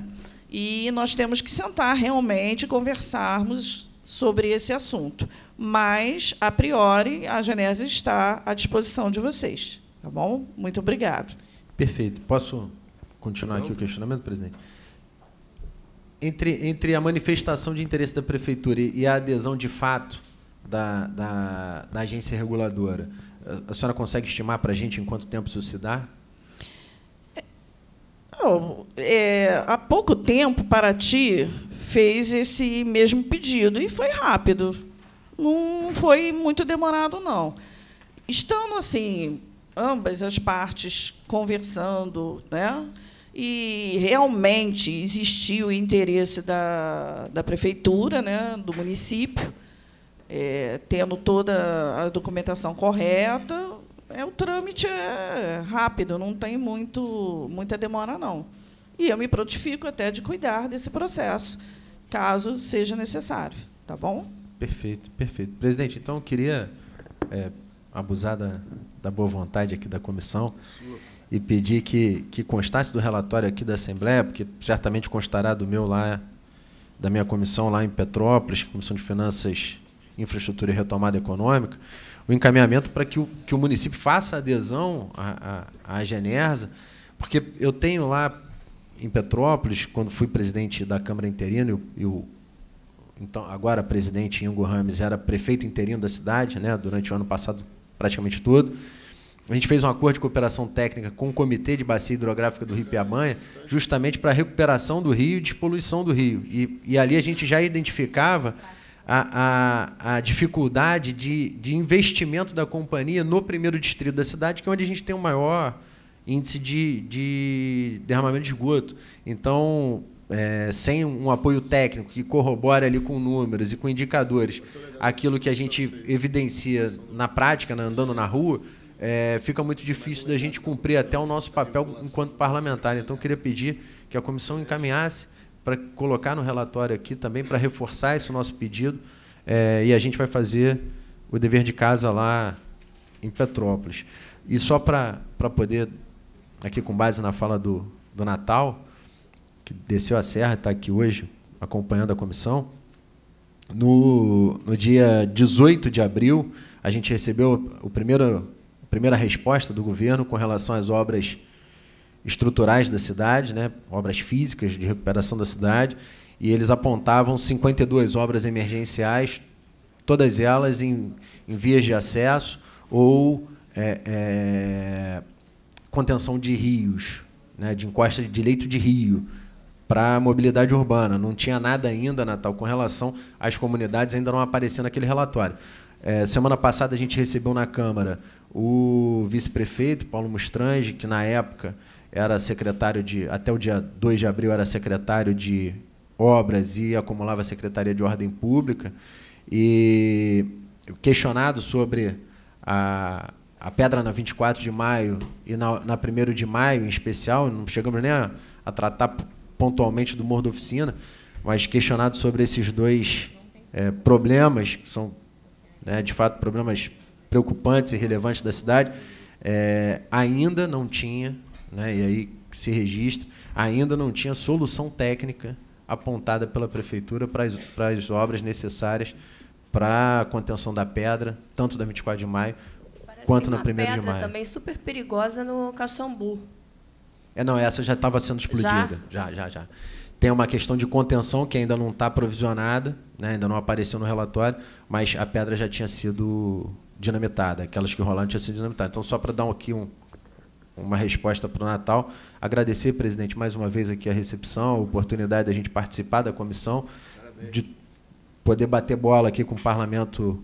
E nós temos que sentar realmente, conversarmos sobre esse assunto. Mas, a priori, a Genese está à disposição de vocês. Tá bom? Muito obrigado. Perfeito. Posso continuar aqui o questionamento, presidente? entre, entre a manifestação de interesse da prefeitura e a adesão de fato da, da, da agência reguladora, a senhora consegue estimar para a gente em quanto tempo isso se dá? É, não, é, há pouco tempo, Paraty fez esse mesmo pedido e foi rápido. Não foi muito demorado, não. Estando assim, ambas as partes conversando, né? E realmente existiu o interesse da, da prefeitura, né, do município, é, tendo toda a documentação correta, é, o trâmite é rápido, não tem muito, muita demora, não. E eu me prontifico até de cuidar desse processo, caso seja necessário. Tá bom? Perfeito, perfeito. Presidente, então eu queria é, abusar da, da boa vontade aqui da comissão. Sua e pedi que, que constasse do relatório aqui da Assembleia, porque certamente constará do meu lá, da minha comissão lá em Petrópolis, Comissão de Finanças, Infraestrutura e Retomada Econômica, o encaminhamento para que o, que o município faça adesão à, à, Genersa, porque eu tenho lá em Petrópolis, quando fui presidente da Câmara Interina, e o então agora presidente Ingo Rames era prefeito interino da cidade, né, durante o ano passado praticamente todo, a gente fez um acordo de cooperação técnica com o Comitê de Bacia Hidrográfica do Rio Piamanha, justamente para a recuperação do rio e despoluição do rio. E, e ali a gente já identificava a, a, a, dificuldade de, de investimento da companhia no primeiro distrito da cidade, que é onde a gente tem o maior índice de, de derramamento de esgoto. Então, é, sem um apoio técnico que corrobore ali com números e com indicadores aquilo que a gente evidencia na prática, né, andando na rua, é, fica muito difícil da gente cumprir até o nosso papel enquanto parlamentar. Então, eu queria pedir que a comissão encaminhasse para colocar no relatório aqui também, para reforçar esse nosso pedido. É, e a gente vai fazer o dever de casa lá em Petrópolis. E só para poder, aqui com base na fala do, do Natal, que desceu a serra, está aqui hoje acompanhando a comissão, no, no dia 18 de abril, a gente recebeu o primeiro primeira resposta do governo com relação às obras estruturais da cidade, né, obras físicas de recuperação da cidade, e eles apontavam 52 obras emergenciais, todas elas em, em vias de acesso ou é, é, contenção de rios, né, de encosta de leito de rio para a mobilidade urbana. Não tinha nada ainda, Natal, com relação às comunidades, ainda não aparecia naquele relatório. É, semana passada a gente recebeu na Câmara o vice-prefeito, Paulo Mustrange, que na época era secretário de. Até o dia 2 de abril era secretário de obras e acumulava a Secretaria de Ordem Pública, e questionado sobre a, a pedra na 24 de maio e na, na 1 de maio em especial, não chegamos nem a, a tratar pontualmente do Morro da Oficina, mas questionado sobre esses dois é, problemas, que são né, de fato problemas preocupantes e relevantes da cidade, é, ainda não tinha, né, e aí se registra, ainda não tinha solução técnica apontada pela prefeitura para as, obras necessárias para a contenção da pedra, tanto da 24 de maio Parece quanto na 1 de maio. pedra também super perigosa no Caxambu. É, não, essa já estava sendo explodida. Já? já, já, já. Tem uma questão de contenção que ainda não está provisionada, né, ainda não apareceu no relatório, mas a pedra já tinha sido dinamitada, aquelas que rolaram tinha sido dinamitada. Então, só para dar aqui um, uma resposta para o Natal, agradecer, presidente, mais uma vez aqui a recepção, a oportunidade da gente participar da comissão, Parabéns. de poder bater bola aqui com o parlamento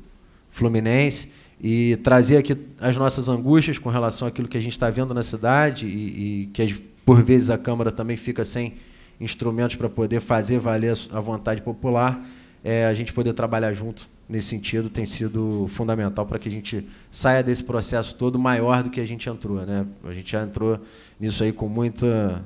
fluminense e trazer aqui as nossas angústias com relação àquilo que a gente está vendo na cidade e, e que, por vezes, a Câmara também fica sem instrumentos para poder fazer valer a vontade popular, é, a gente poder trabalhar junto nesse sentido tem sido fundamental para que a gente saia desse processo todo maior do que a gente entrou. Né? A gente já entrou nisso aí com muita.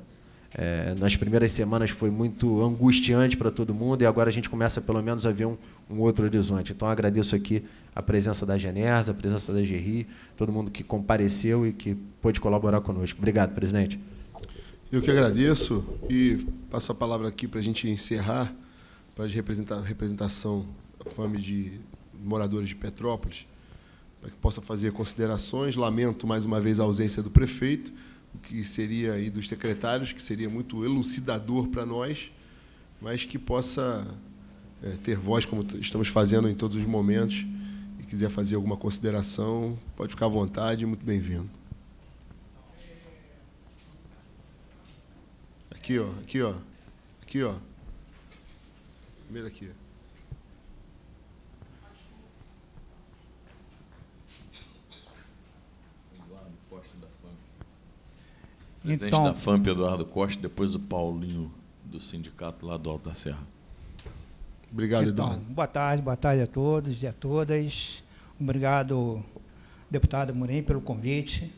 É, nas primeiras semanas foi muito angustiante para todo mundo e agora a gente começa pelo menos a ver um, um outro horizonte. Então agradeço aqui a presença da Geners, a presença da Gerri, todo mundo que compareceu e que pôde colaborar conosco. Obrigado, presidente. Eu que agradeço e passo a palavra aqui para a gente encerrar, para a representação fome de moradores de Petrópolis, para que possa fazer considerações. Lamento mais uma vez a ausência do prefeito, o que seria aí dos secretários, que seria muito elucidador para nós, mas que possa é, ter voz como estamos fazendo em todos os momentos. E quiser fazer alguma consideração, pode ficar à vontade, muito bem-vindo. Aqui, ó, aqui, ó. Aqui, ó. Primeiro aqui. Presidente então, da FAMP, Eduardo Costa, depois o Paulinho, do sindicato lá do Alto da Serra. Obrigado, então, Eduardo. Boa tarde, boa tarde a todos e a todas. Obrigado, deputado Murim, pelo convite.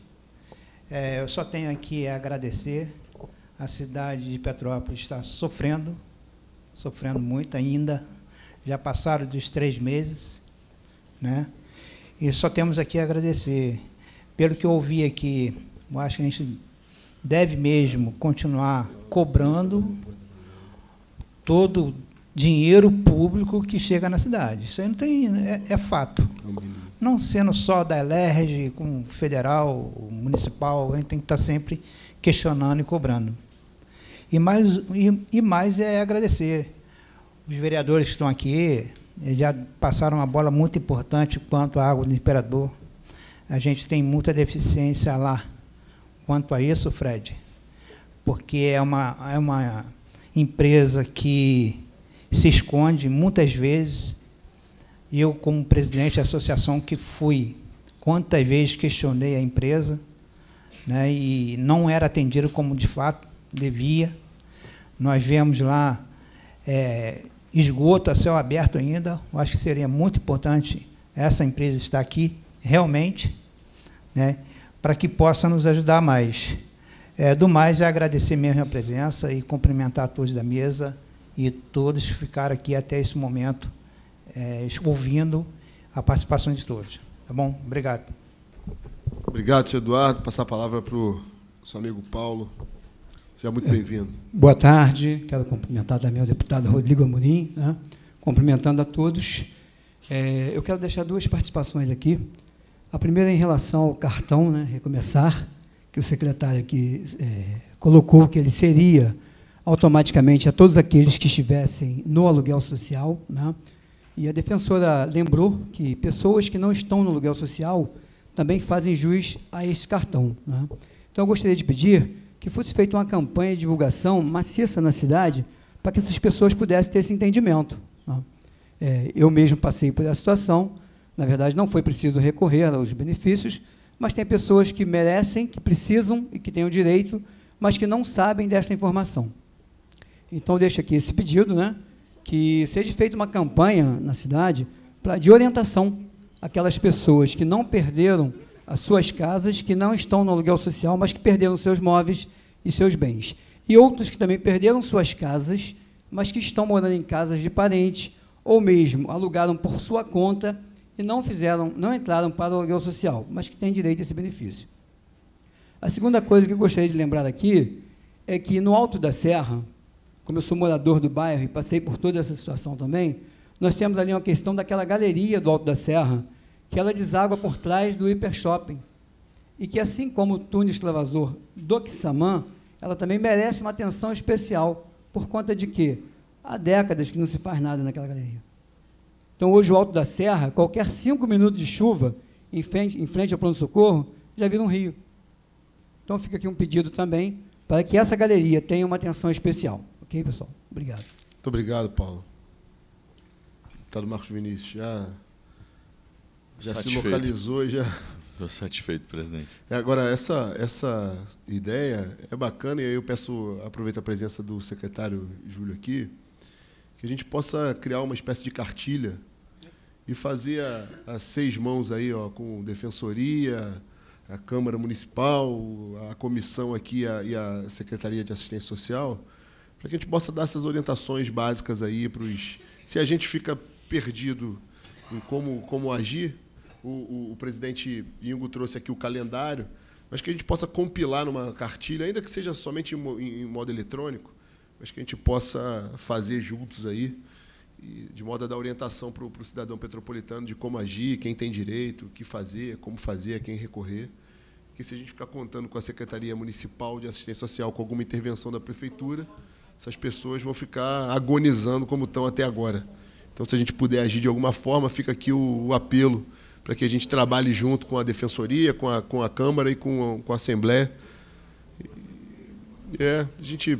É, eu só tenho aqui a agradecer. A cidade de Petrópolis está sofrendo, sofrendo muito ainda. Já passaram dos três meses, né? E só temos aqui a agradecer. Pelo que eu ouvi aqui, eu acho que a gente deve mesmo continuar cobrando todo dinheiro público que chega na cidade. Isso aí não tem, é, é fato. Não sendo só da LERJ, com federal, municipal, a gente tem que estar tá sempre questionando e cobrando. E mais, e, e mais é agradecer os vereadores que estão aqui, já passaram uma bola muito importante quanto à água do imperador. A gente tem muita deficiência lá quanto a isso, Fred, porque é uma, é uma empresa que se esconde muitas vezes. Eu, como presidente da associação que fui, quantas vezes questionei a empresa né, e não era atendido como de fato devia. Nós vemos lá é, esgoto a céu aberto ainda. Eu acho que seria muito importante essa empresa estar aqui, realmente. Né? para que possa nos ajudar mais. É, do mais, é agradecer mesmo a presença e cumprimentar todos da mesa e todos que ficaram aqui até esse momento, é, ouvindo a participação de todos. Tá bom? Obrigado. Obrigado, senhor Eduardo. Passar a palavra para o seu amigo Paulo. Seja muito bem-vindo. Boa tarde. Quero cumprimentar também o deputado Rodrigo Amorim, né? cumprimentando a todos. É, eu quero deixar duas participações aqui. A primeira é em relação ao cartão, né, recomeçar, que o secretário aqui é, colocou que ele seria automaticamente a todos aqueles que estivessem no aluguel social. Né? E a defensora lembrou que pessoas que não estão no aluguel social também fazem jus a este cartão. Né? Então, eu gostaria de pedir que fosse feita uma campanha de divulgação maciça na cidade para que essas pessoas pudessem ter esse entendimento. Né? É, eu mesmo passei por essa situação na verdade, não foi preciso recorrer aos benefícios, mas tem pessoas que merecem, que precisam e que têm o direito, mas que não sabem dessa informação. Então, deixo aqui esse pedido, né, que seja feita uma campanha na cidade pra, de orientação àquelas pessoas que não perderam as suas casas, que não estão no aluguel social, mas que perderam seus móveis e seus bens. E outros que também perderam suas casas, mas que estão morando em casas de parentes, ou mesmo alugaram por sua conta e não fizeram, não entraram para o aluguel social, mas que têm direito a esse benefício. A segunda coisa que eu gostaria de lembrar aqui é que no Alto da Serra, como eu sou morador do bairro e passei por toda essa situação também, nós temos ali uma questão daquela galeria do Alto da Serra, que ela deságua por trás do hipershopping. E que, assim como o túnel extravasor do Quissamã, ela também merece uma atenção especial, por conta de que há décadas que não se faz nada naquela galeria. Então, hoje, o Alto da Serra, qualquer cinco minutos de chuva em frente, em frente ao pronto-socorro, já vira um rio. Então, fica aqui um pedido também para que essa galeria tenha uma atenção especial. Ok, pessoal? Obrigado. Muito obrigado, Paulo. Deputado tá Marcos Vinícius, já, já se localizou e já. Estou satisfeito, presidente. É, agora, essa, essa ideia é bacana, e aí eu peço, aproveito a presença do secretário Júlio aqui, que a gente possa criar uma espécie de cartilha e fazia as seis mãos aí, ó, com defensoria, a Câmara Municipal, a comissão aqui a, e a Secretaria de Assistência Social, para que a gente possa dar essas orientações básicas aí para os. Se a gente fica perdido em como, como agir, o, o, o presidente Ingo trouxe aqui o calendário, mas que a gente possa compilar numa cartilha, ainda que seja somente em, em modo eletrônico, mas que a gente possa fazer juntos aí de modo a dar orientação para o cidadão petropolitano de como agir, quem tem direito, o que fazer, como fazer, a quem recorrer. Porque se a gente ficar contando com a Secretaria Municipal de Assistência Social com alguma intervenção da Prefeitura, essas pessoas vão ficar agonizando como estão até agora. Então, se a gente puder agir de alguma forma, fica aqui o, o apelo para que a gente trabalhe junto com a Defensoria, com a, com a Câmara e com a, com a Assembleia. É, a gente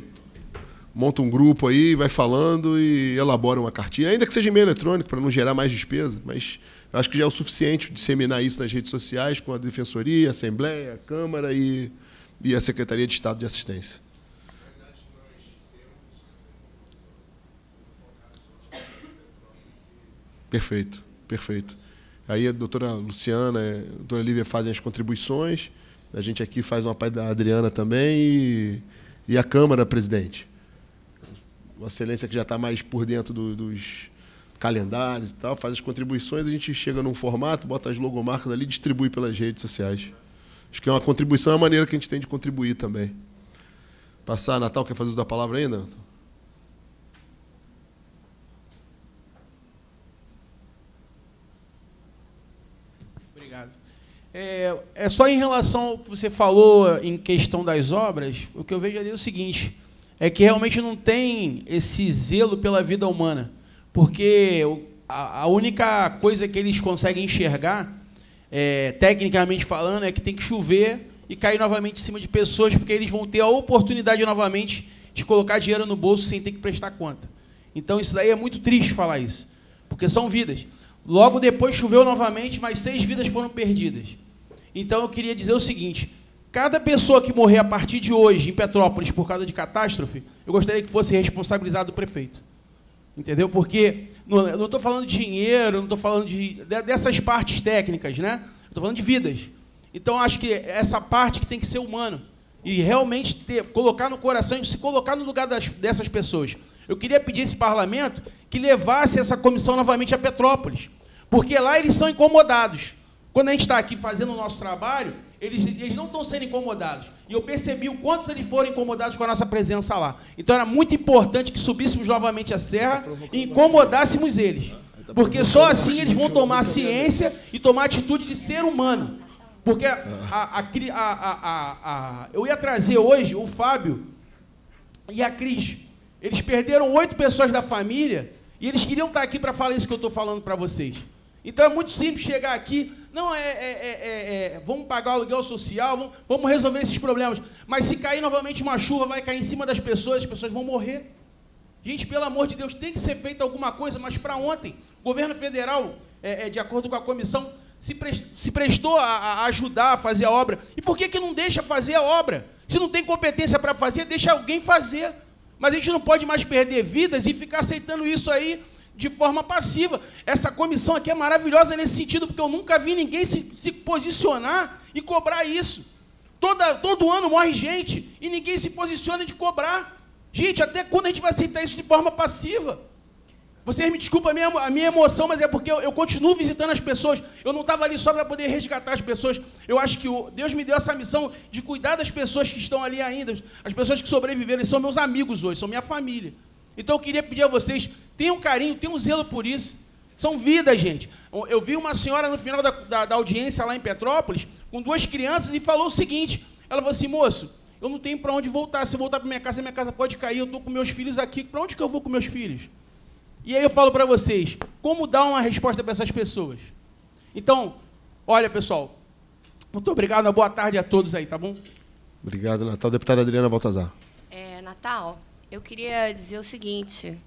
monta um grupo aí, vai falando e elabora uma cartilha, ainda que seja em meio eletrônico para não gerar mais despesa, mas acho que já é o suficiente disseminar isso nas redes sociais com a defensoria, a assembleia, a câmara e, e a Secretaria de Estado de Assistência. Perfeito, perfeito. Aí a doutora Luciana, eh, a doutora Lívia fazem as contribuições, a gente aqui faz uma parte da Adriana também e, e a Câmara, presidente. Uma excelência que já está mais por dentro do, dos calendários e tal, faz as contribuições, a gente chega num formato, bota as logomarcas ali e distribui pelas redes sociais. Acho que é uma contribuição, é a maneira que a gente tem de contribuir também. Passar, Natal, quer fazer uso da palavra ainda, Natal? Obrigado. É, é só em relação ao que você falou em questão das obras, o que eu vejo ali é o seguinte é que realmente não tem esse zelo pela vida humana, porque a única coisa que eles conseguem enxergar, é, tecnicamente falando, é que tem que chover e cair novamente em cima de pessoas, porque eles vão ter a oportunidade novamente de colocar dinheiro no bolso sem ter que prestar conta. Então isso daí é muito triste falar isso, porque são vidas. Logo depois choveu novamente, mas seis vidas foram perdidas. Então eu queria dizer o seguinte: Cada pessoa que morrer a partir de hoje em Petrópolis por causa de catástrofe, eu gostaria que fosse responsabilizado o prefeito. Entendeu? Porque não estou falando de dinheiro, não estou falando de, dessas partes técnicas, né? Estou falando de vidas. Então acho que essa parte que tem que ser humano e realmente ter, colocar no coração, e se colocar no lugar das, dessas pessoas. Eu queria pedir esse parlamento que levasse essa comissão novamente a Petrópolis, porque lá eles são incomodados. Quando a gente está aqui fazendo o nosso trabalho, eles, eles não estão sendo incomodados. E eu percebi o quanto eles foram incomodados com a nossa presença lá. Então era muito importante que subíssemos novamente a serra e incomodássemos eles. Porque só assim eles vão tomar ciência e tomar atitude de ser humano. Porque a, a, a, a, eu ia trazer hoje o Fábio e a Cris. Eles perderam oito pessoas da família e eles queriam estar aqui para falar isso que eu estou falando para vocês. Então é muito simples chegar aqui, não é é, é, é, é, vamos pagar o aluguel social, vamos, vamos resolver esses problemas. Mas se cair novamente uma chuva, vai cair em cima das pessoas, as pessoas vão morrer. Gente, pelo amor de Deus, tem que ser feita alguma coisa, mas para ontem, o governo federal, é, é, de acordo com a comissão, se prestou a, ajudar a fazer a obra. E por que, que não deixa fazer a obra? Se não tem competência para fazer, deixa alguém fazer. Mas a gente não pode mais perder vidas e ficar aceitando isso aí de forma passiva. Essa comissão aqui é maravilhosa nesse sentido, porque eu nunca vi ninguém se, se posicionar e cobrar isso. Toda, todo ano morre gente e ninguém se posiciona de cobrar. Gente, até quando a gente vai aceitar isso de forma passiva? Vocês me desculpem a minha, a minha emoção, mas é porque eu, eu continuo visitando as pessoas. Eu não estava ali só para poder resgatar as pessoas. Eu acho que o, Deus me deu essa missão de cuidar das pessoas que estão ali ainda, as pessoas que sobreviveram. Eles são meus amigos hoje, são minha família. Então eu queria pedir a vocês, Tenha um carinho, tenha um zelo por isso. São vidas, gente. Eu vi uma senhora no final da, da, da audiência lá em Petrópolis, com duas crianças, e falou o seguinte: ela falou assim, moço, eu não tenho para onde voltar. Se eu voltar para minha casa, minha casa pode cair. Eu estou com meus filhos aqui. Para onde que eu vou com meus filhos? E aí eu falo para vocês, como dar uma resposta para essas pessoas? Então, olha, pessoal, muito obrigado, uma boa tarde a todos aí, tá bom? Obrigado, Natal. Deputada Adriana Baltazar. É, Natal, eu queria dizer o seguinte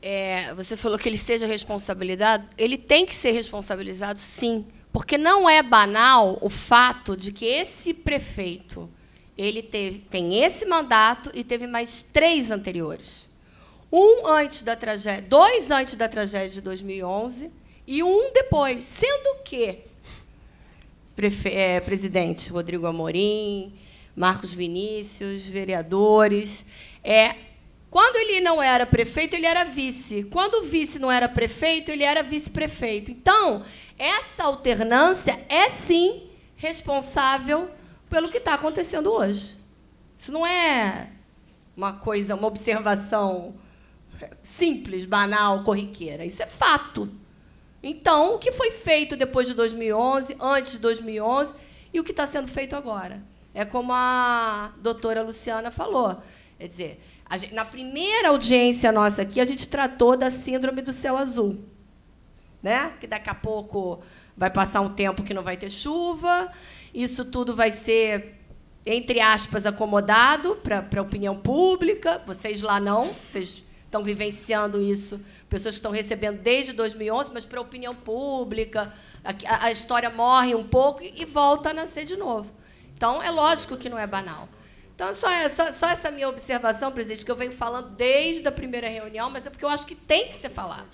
é, você falou que ele seja responsabilizado, ele tem que ser responsabilizado, sim, porque não é banal o fato de que esse prefeito ele teve, tem esse mandato e teve mais três anteriores. Um antes da tragédia, dois antes da tragédia de 2011 e um depois, sendo que prefe, é, presidente Rodrigo Amorim, Marcos Vinícius, vereadores, é quando ele não era prefeito, ele era vice. Quando o vice não era prefeito, ele era vice-prefeito. Então, essa alternância é sim responsável pelo que está acontecendo hoje. Isso não é uma coisa, uma observação simples, banal, corriqueira. Isso é fato. Então, o que foi feito depois de 2011, antes de 2011 e o que está sendo feito agora? É como a doutora Luciana falou. Quer dizer, Gente, na primeira audiência nossa aqui, a gente tratou da síndrome do céu azul. Né? Que daqui a pouco vai passar um tempo que não vai ter chuva, isso tudo vai ser, entre aspas, acomodado para a opinião pública. Vocês lá não, vocês estão vivenciando isso, pessoas que estão recebendo desde 2011, mas para a opinião pública, a, a, história morre um pouco e, e volta a nascer de novo. Então, é lógico que não é banal. Então, só, só, só essa minha observação, presidente, que eu venho falando desde a primeira reunião, mas é porque eu acho que tem que ser falado.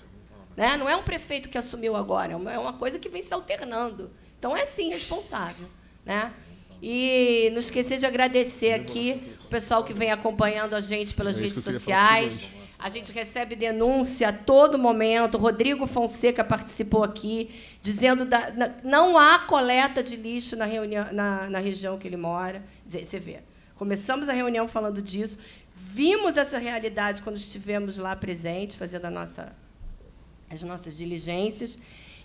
Né? Não é um prefeito que assumiu agora, é uma, é uma coisa que vem se alternando. Então, é sim responsável. Né? E não esquecer de agradecer aqui o pessoal que vem acompanhando a gente pelas é redes sociais. A gente recebe denúncia a todo momento. Rodrigo Fonseca participou aqui, dizendo que não há coleta de lixo na, reunião, na, na região que ele mora. Você vê. Começamos a reunião falando disso. Vimos essa realidade quando estivemos lá presentes, fazendo nossa, as nossas diligências.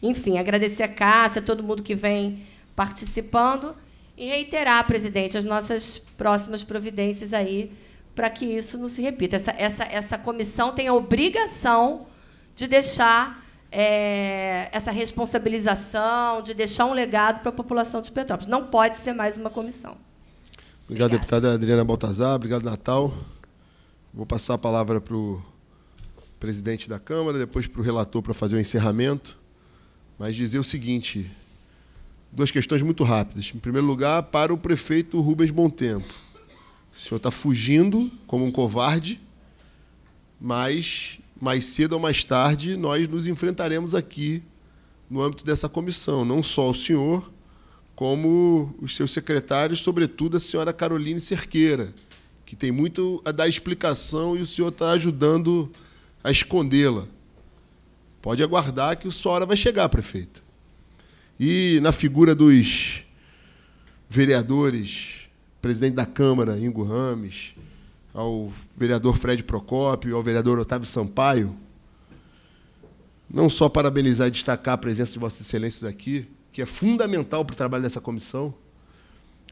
Enfim, agradecer a Cássia, todo mundo que vem participando e reiterar, presidente, as nossas próximas providências aí para que isso não se repita. Essa, essa, essa comissão tem a obrigação de deixar é, essa responsabilização, de deixar um legado para a população de Petrópolis. Não pode ser mais uma comissão. Obrigado, deputada Adriana Baltazar. Obrigado, Natal. Vou passar a palavra para o presidente da Câmara, depois para o relator para fazer o encerramento. Mas dizer o seguinte: duas questões muito rápidas. Em primeiro lugar, para o prefeito Rubens Tempo. O senhor está fugindo como um covarde, mas mais cedo ou mais tarde nós nos enfrentaremos aqui no âmbito dessa comissão. Não só o senhor, como os seus secretários, sobretudo a senhora Caroline Cerqueira, que tem muito a dar explicação e o senhor está ajudando a escondê-la. Pode aguardar que o sua hora vai chegar, prefeito. E na figura dos vereadores, presidente da Câmara, Ingo Rames, ao vereador Fred Procópio, ao vereador Otávio Sampaio, não só parabenizar e destacar a presença de Vossas Excelências aqui, que é fundamental para o trabalho dessa comissão,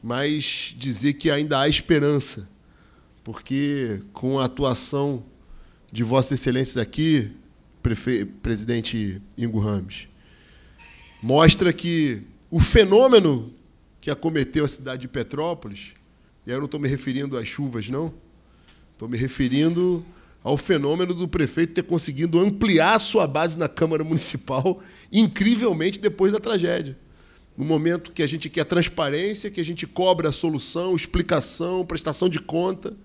mas dizer que ainda há esperança, porque com a atuação de Vossas Excelências aqui, prefe... presidente Ingo Ramos, mostra que o fenômeno que acometeu a cidade de Petrópolis, e aí eu não estou me referindo às chuvas, não, estou me referindo ao fenômeno do prefeito ter conseguido ampliar sua base na Câmara Municipal incrivelmente depois da tragédia. No momento que a gente quer transparência, que a gente cobra a solução, explicação, prestação de conta,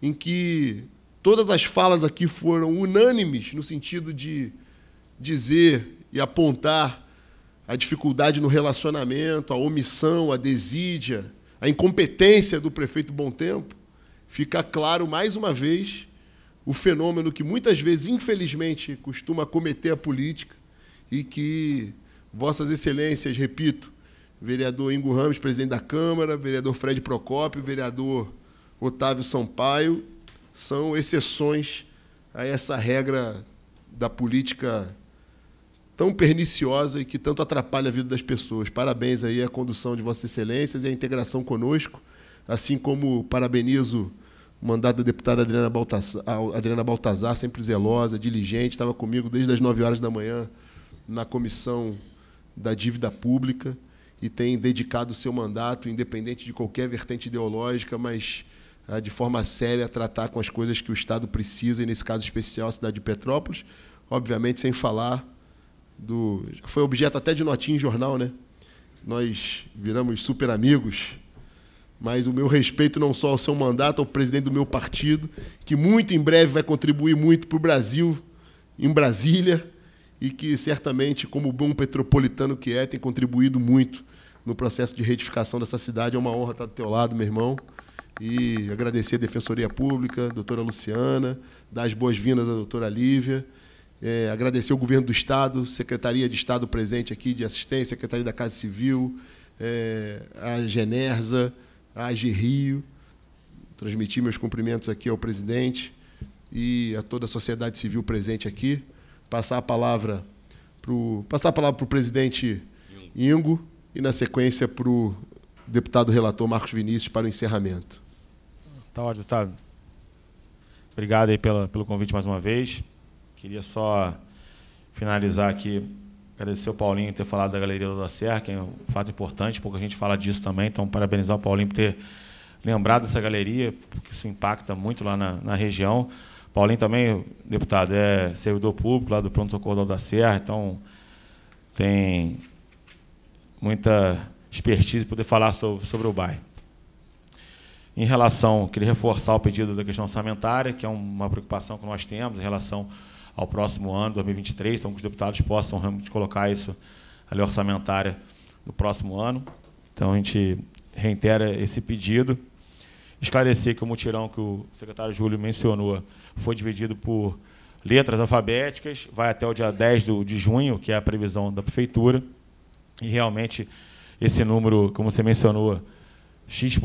em que todas as falas aqui foram unânimes no sentido de dizer e apontar a dificuldade no relacionamento, a omissão, a desídia, a incompetência do prefeito Bom Tempo, fica claro mais uma vez o fenômeno que muitas vezes, infelizmente, costuma cometer a política, e que Vossas Excelências, repito, vereador Ingo Ramos, presidente da Câmara, vereador Fred Procópio, vereador Otávio Sampaio, são exceções a essa regra da política tão perniciosa e que tanto atrapalha a vida das pessoas. Parabéns aí à condução de Vossas Excelências e à integração conosco, assim como parabenizo o mandato da deputada Adriana Baltazar, Adriana Baltazar sempre zelosa, diligente, estava comigo desde as 9 horas da manhã na comissão da dívida pública e tem dedicado o seu mandato, independente de qualquer vertente ideológica, mas ah, de forma séria, tratar com as coisas que o Estado precisa, e nesse caso especial a cidade de Petrópolis, obviamente sem falar do. Foi objeto até de notinha em jornal, né? Nós viramos super amigos, mas o meu respeito não só ao seu mandato, ao presidente do meu partido, que muito em breve vai contribuir muito para o Brasil, em Brasília e que certamente, como bom petropolitano que é, tem contribuído muito no processo de retificação dessa cidade. É uma honra estar do teu lado, meu irmão. E agradecer a Defensoria Pública, a doutora Luciana, dar as boas-vindas à doutora Lívia. É, agradecer o governo do Estado, Secretaria de Estado presente aqui de assistência, Secretaria da Casa Civil, é, a Genersa, a Rio. Transmitir meus cumprimentos aqui ao presidente e a toda a sociedade civil presente aqui passar a palavra para o passar a palavra o presidente Ingo e, na sequência, para o deputado relator Marcos Vinícius para o encerramento. Tá ótimo, deputado. Tá. Obrigado aí pela, pelo convite mais uma vez. Queria só finalizar aqui, agradecer o Paulinho ter falado da Galeria da Serra, que é um fato importante, pouca gente fala disso também, então parabenizar o Paulinho por ter lembrado dessa galeria, porque isso impacta muito lá na, na região. Paulinho também, deputado, é servidor público lá do Pronto Socorro da Serra, então tem muita expertise poder falar sobre, sobre o bairro. Em relação, queria reforçar o pedido da questão orçamentária, que é uma preocupação que nós temos em relação ao próximo ano, 2023, então que os deputados possam realmente colocar isso ali orçamentária no próximo ano. Então a gente reitera esse pedido. Esclarecer que o mutirão que o secretário Júlio mencionou foi dividido por letras alfabéticas, vai até o dia 10 do, de junho, que é a previsão da prefeitura. E realmente esse número, como você mencionou, X%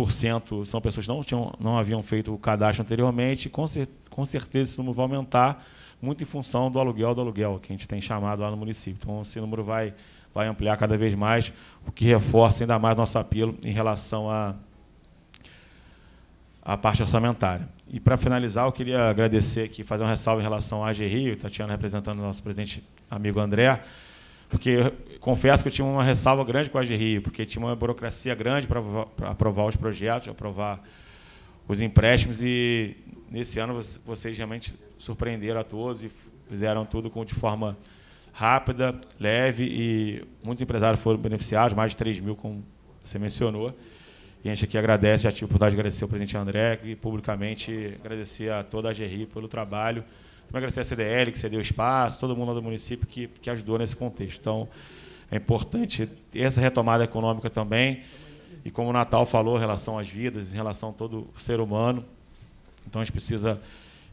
são pessoas que não, tinham, não haviam feito o cadastro anteriormente, com, cer com certeza esse número vai aumentar, muito em função do aluguel do aluguel, que a gente tem chamado lá no município. Então, esse número vai, vai ampliar cada vez mais, o que reforça ainda mais nosso apelo em relação a a parte orçamentária. E, para finalizar, eu queria agradecer aqui, fazer um ressalvo em relação à AG Rio, Tatiana representando o nosso presidente amigo André, porque confesso que eu tinha uma ressalva grande com a AG Rio, porque tinha uma burocracia grande para aprovar os projetos, aprovar os empréstimos, e nesse ano vocês realmente surpreenderam a todos e fizeram tudo de forma rápida, leve, e muitos empresários foram beneficiados, mais de 3 mil, como você mencionou. E a gente aqui agradece, já tive a oportunidade de agradecer ao presidente André e publicamente agradecer a toda a GRI pelo trabalho. Também agradecer a CDL, que cedeu espaço, todo mundo lá do município que, que ajudou nesse contexto. Então, é importante essa retomada econômica também. E como o Natal falou, em relação às vidas, em relação a todo ser humano, então a gente precisa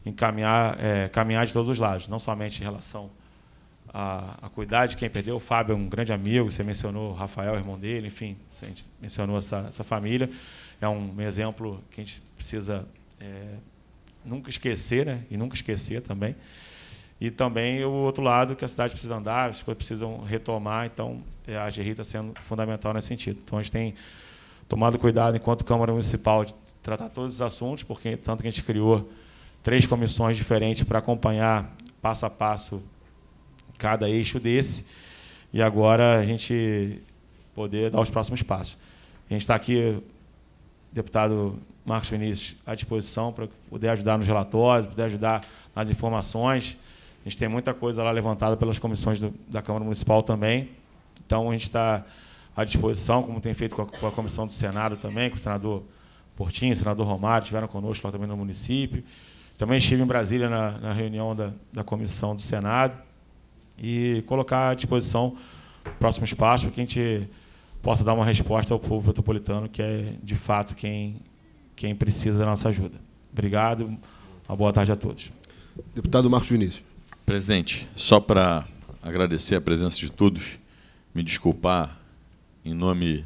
encaminhar, é, caminhar de todos os lados, não somente em relação a, a, cuidar de quem perdeu. O Fábio é um grande amigo, você mencionou o Rafael, irmão dele, enfim, a gente mencionou essa, essa família. É um, exemplo que a gente precisa é, nunca esquecer, né? E nunca esquecer também. E também o outro lado que a cidade precisa andar, as coisas precisam retomar, então é, a GRI está sendo fundamental nesse sentido. Então a gente tem tomado cuidado enquanto Câmara Municipal de tratar todos os assuntos, porque tanto que a gente criou três comissões diferentes para acompanhar passo a passo cada eixo desse, e agora a gente poder dar os próximos passos. A gente está aqui, deputado Marcos Vinícius, à disposição para poder ajudar nos relatórios, poder ajudar nas informações. A gente tem muita coisa lá levantada pelas comissões do, da Câmara Municipal também. Então, a gente está à disposição, como tem feito com a, com a, comissão do Senado também, com o senador Portinho, o senador Romário, estiveram conosco lá também no município. Também estive em Brasília na, na reunião da, da comissão do Senado e colocar à disposição próximo espaço para que a gente possa dar uma resposta ao povo metropolitano, que é de fato quem, quem precisa da nossa ajuda. Obrigado, uma boa tarde a todos. Deputado Marcos Vinícius. Presidente, só para agradecer a presença de todos, me desculpar em nome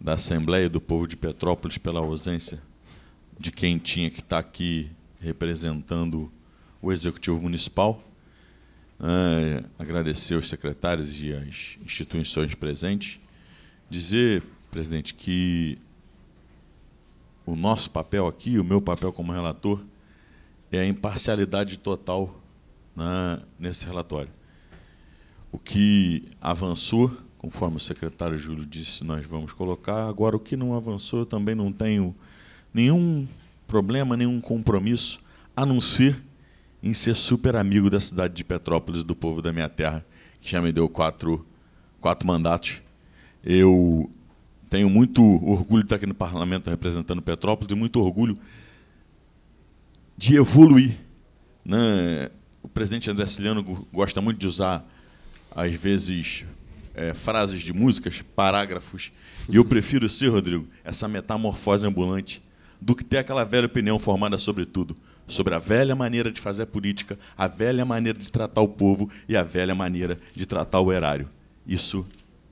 da Assembleia e do povo de Petrópolis pela ausência de quem tinha que estar tá aqui representando o Executivo Municipal. Né, agradecer os secretários e as instituições presentes, dizer, presidente, que o nosso papel aqui, o meu papel como relator, é a imparcialidade total na, né, nesse relatório. O que avançou, conforme o secretário Júlio disse, nós vamos colocar. Agora, o que não avançou, eu também não tenho nenhum problema, nenhum compromisso, a não ser em ser super amigo da cidade de Petrópolis, do povo da minha terra, que já me deu quatro, quatro mandatos. Eu tenho muito orgulho de estar aqui no parlamento representando Petrópolis e muito orgulho de evoluir. Né? O presidente André Ciliano gosta muito de usar, às vezes, é, frases de músicas, parágrafos. E eu prefiro ser, Rodrigo, essa metamorfose ambulante do que ter aquela velha opinião formada sobre tudo sobre a velha maneira de fazer política, a velha maneira de tratar o povo e a velha maneira de tratar o erário. Isso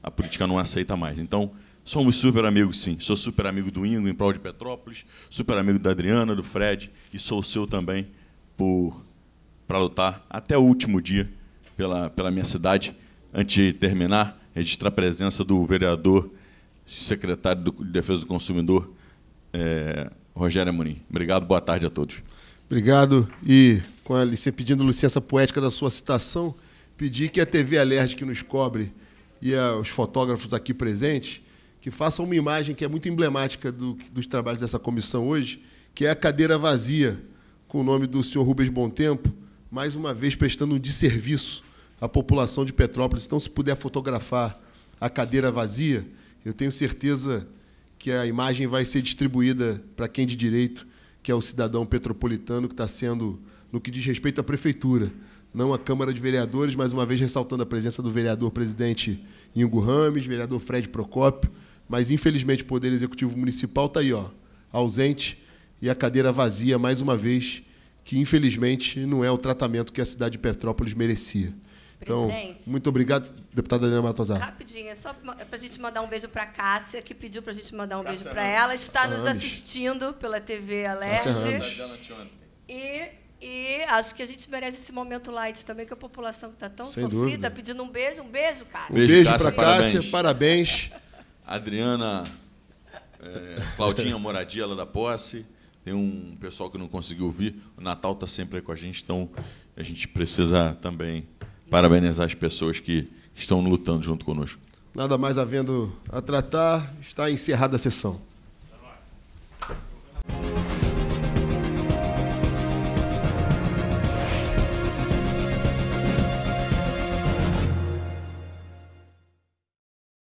a política não aceita mais. Então, somos super amigos, sim. Sou super amigo do Ingo, em prol de Petrópolis, super amigo da Adriana, do Fred, e sou seu também para lutar até o último dia pela, pela minha cidade. Antes de terminar, registrar a presença do vereador, secretário de Defesa do Consumidor, é, Rogério Amorim. Obrigado, boa tarde a todos. Obrigado. E com a, pedindo licença poética da sua citação, pedi que a TV Alerj que nos cobre e a, os fotógrafos aqui presentes que façam uma imagem que é muito emblemática do, dos trabalhos dessa comissão hoje, que é a cadeira vazia, com o nome do senhor Rubens Tempo, mais uma vez prestando um desserviço à população de Petrópolis. Então, se puder fotografar a cadeira vazia, eu tenho certeza que a imagem vai ser distribuída para quem de direito que é o cidadão petropolitano que está sendo, no que diz respeito à prefeitura, não à Câmara de Vereadores, mais uma vez ressaltando a presença do vereador presidente Ingo Rames, vereador Fred Procópio, mas infelizmente o Poder Executivo Municipal está aí, ó, ausente e a cadeira vazia mais uma vez, que infelizmente não é o tratamento que a cidade de Petrópolis merecia. Então, Presidente, muito obrigado, deputada Adriana Matosar. Rapidinho, é só é para a gente mandar um beijo para a Cássia, que pediu para a gente mandar um Cássia beijo para ela. Está Cássia nos assistindo pela TV Alerge. Tá e, e acho que a gente merece esse momento light também, que a população que está tão Sem sofrida dúvida. pedindo um beijo. Um beijo, Cássia. Um beijo, beijo para Cássia, parabéns. Adriana, é, Claudinha Moradia, lá da posse. Tem um pessoal que não conseguiu ouvir, O Natal está sempre aí com a gente, então a gente precisa também parabenizar as pessoas que estão lutando junto conosco. Nada mais havendo a tratar, está encerrada a sessão.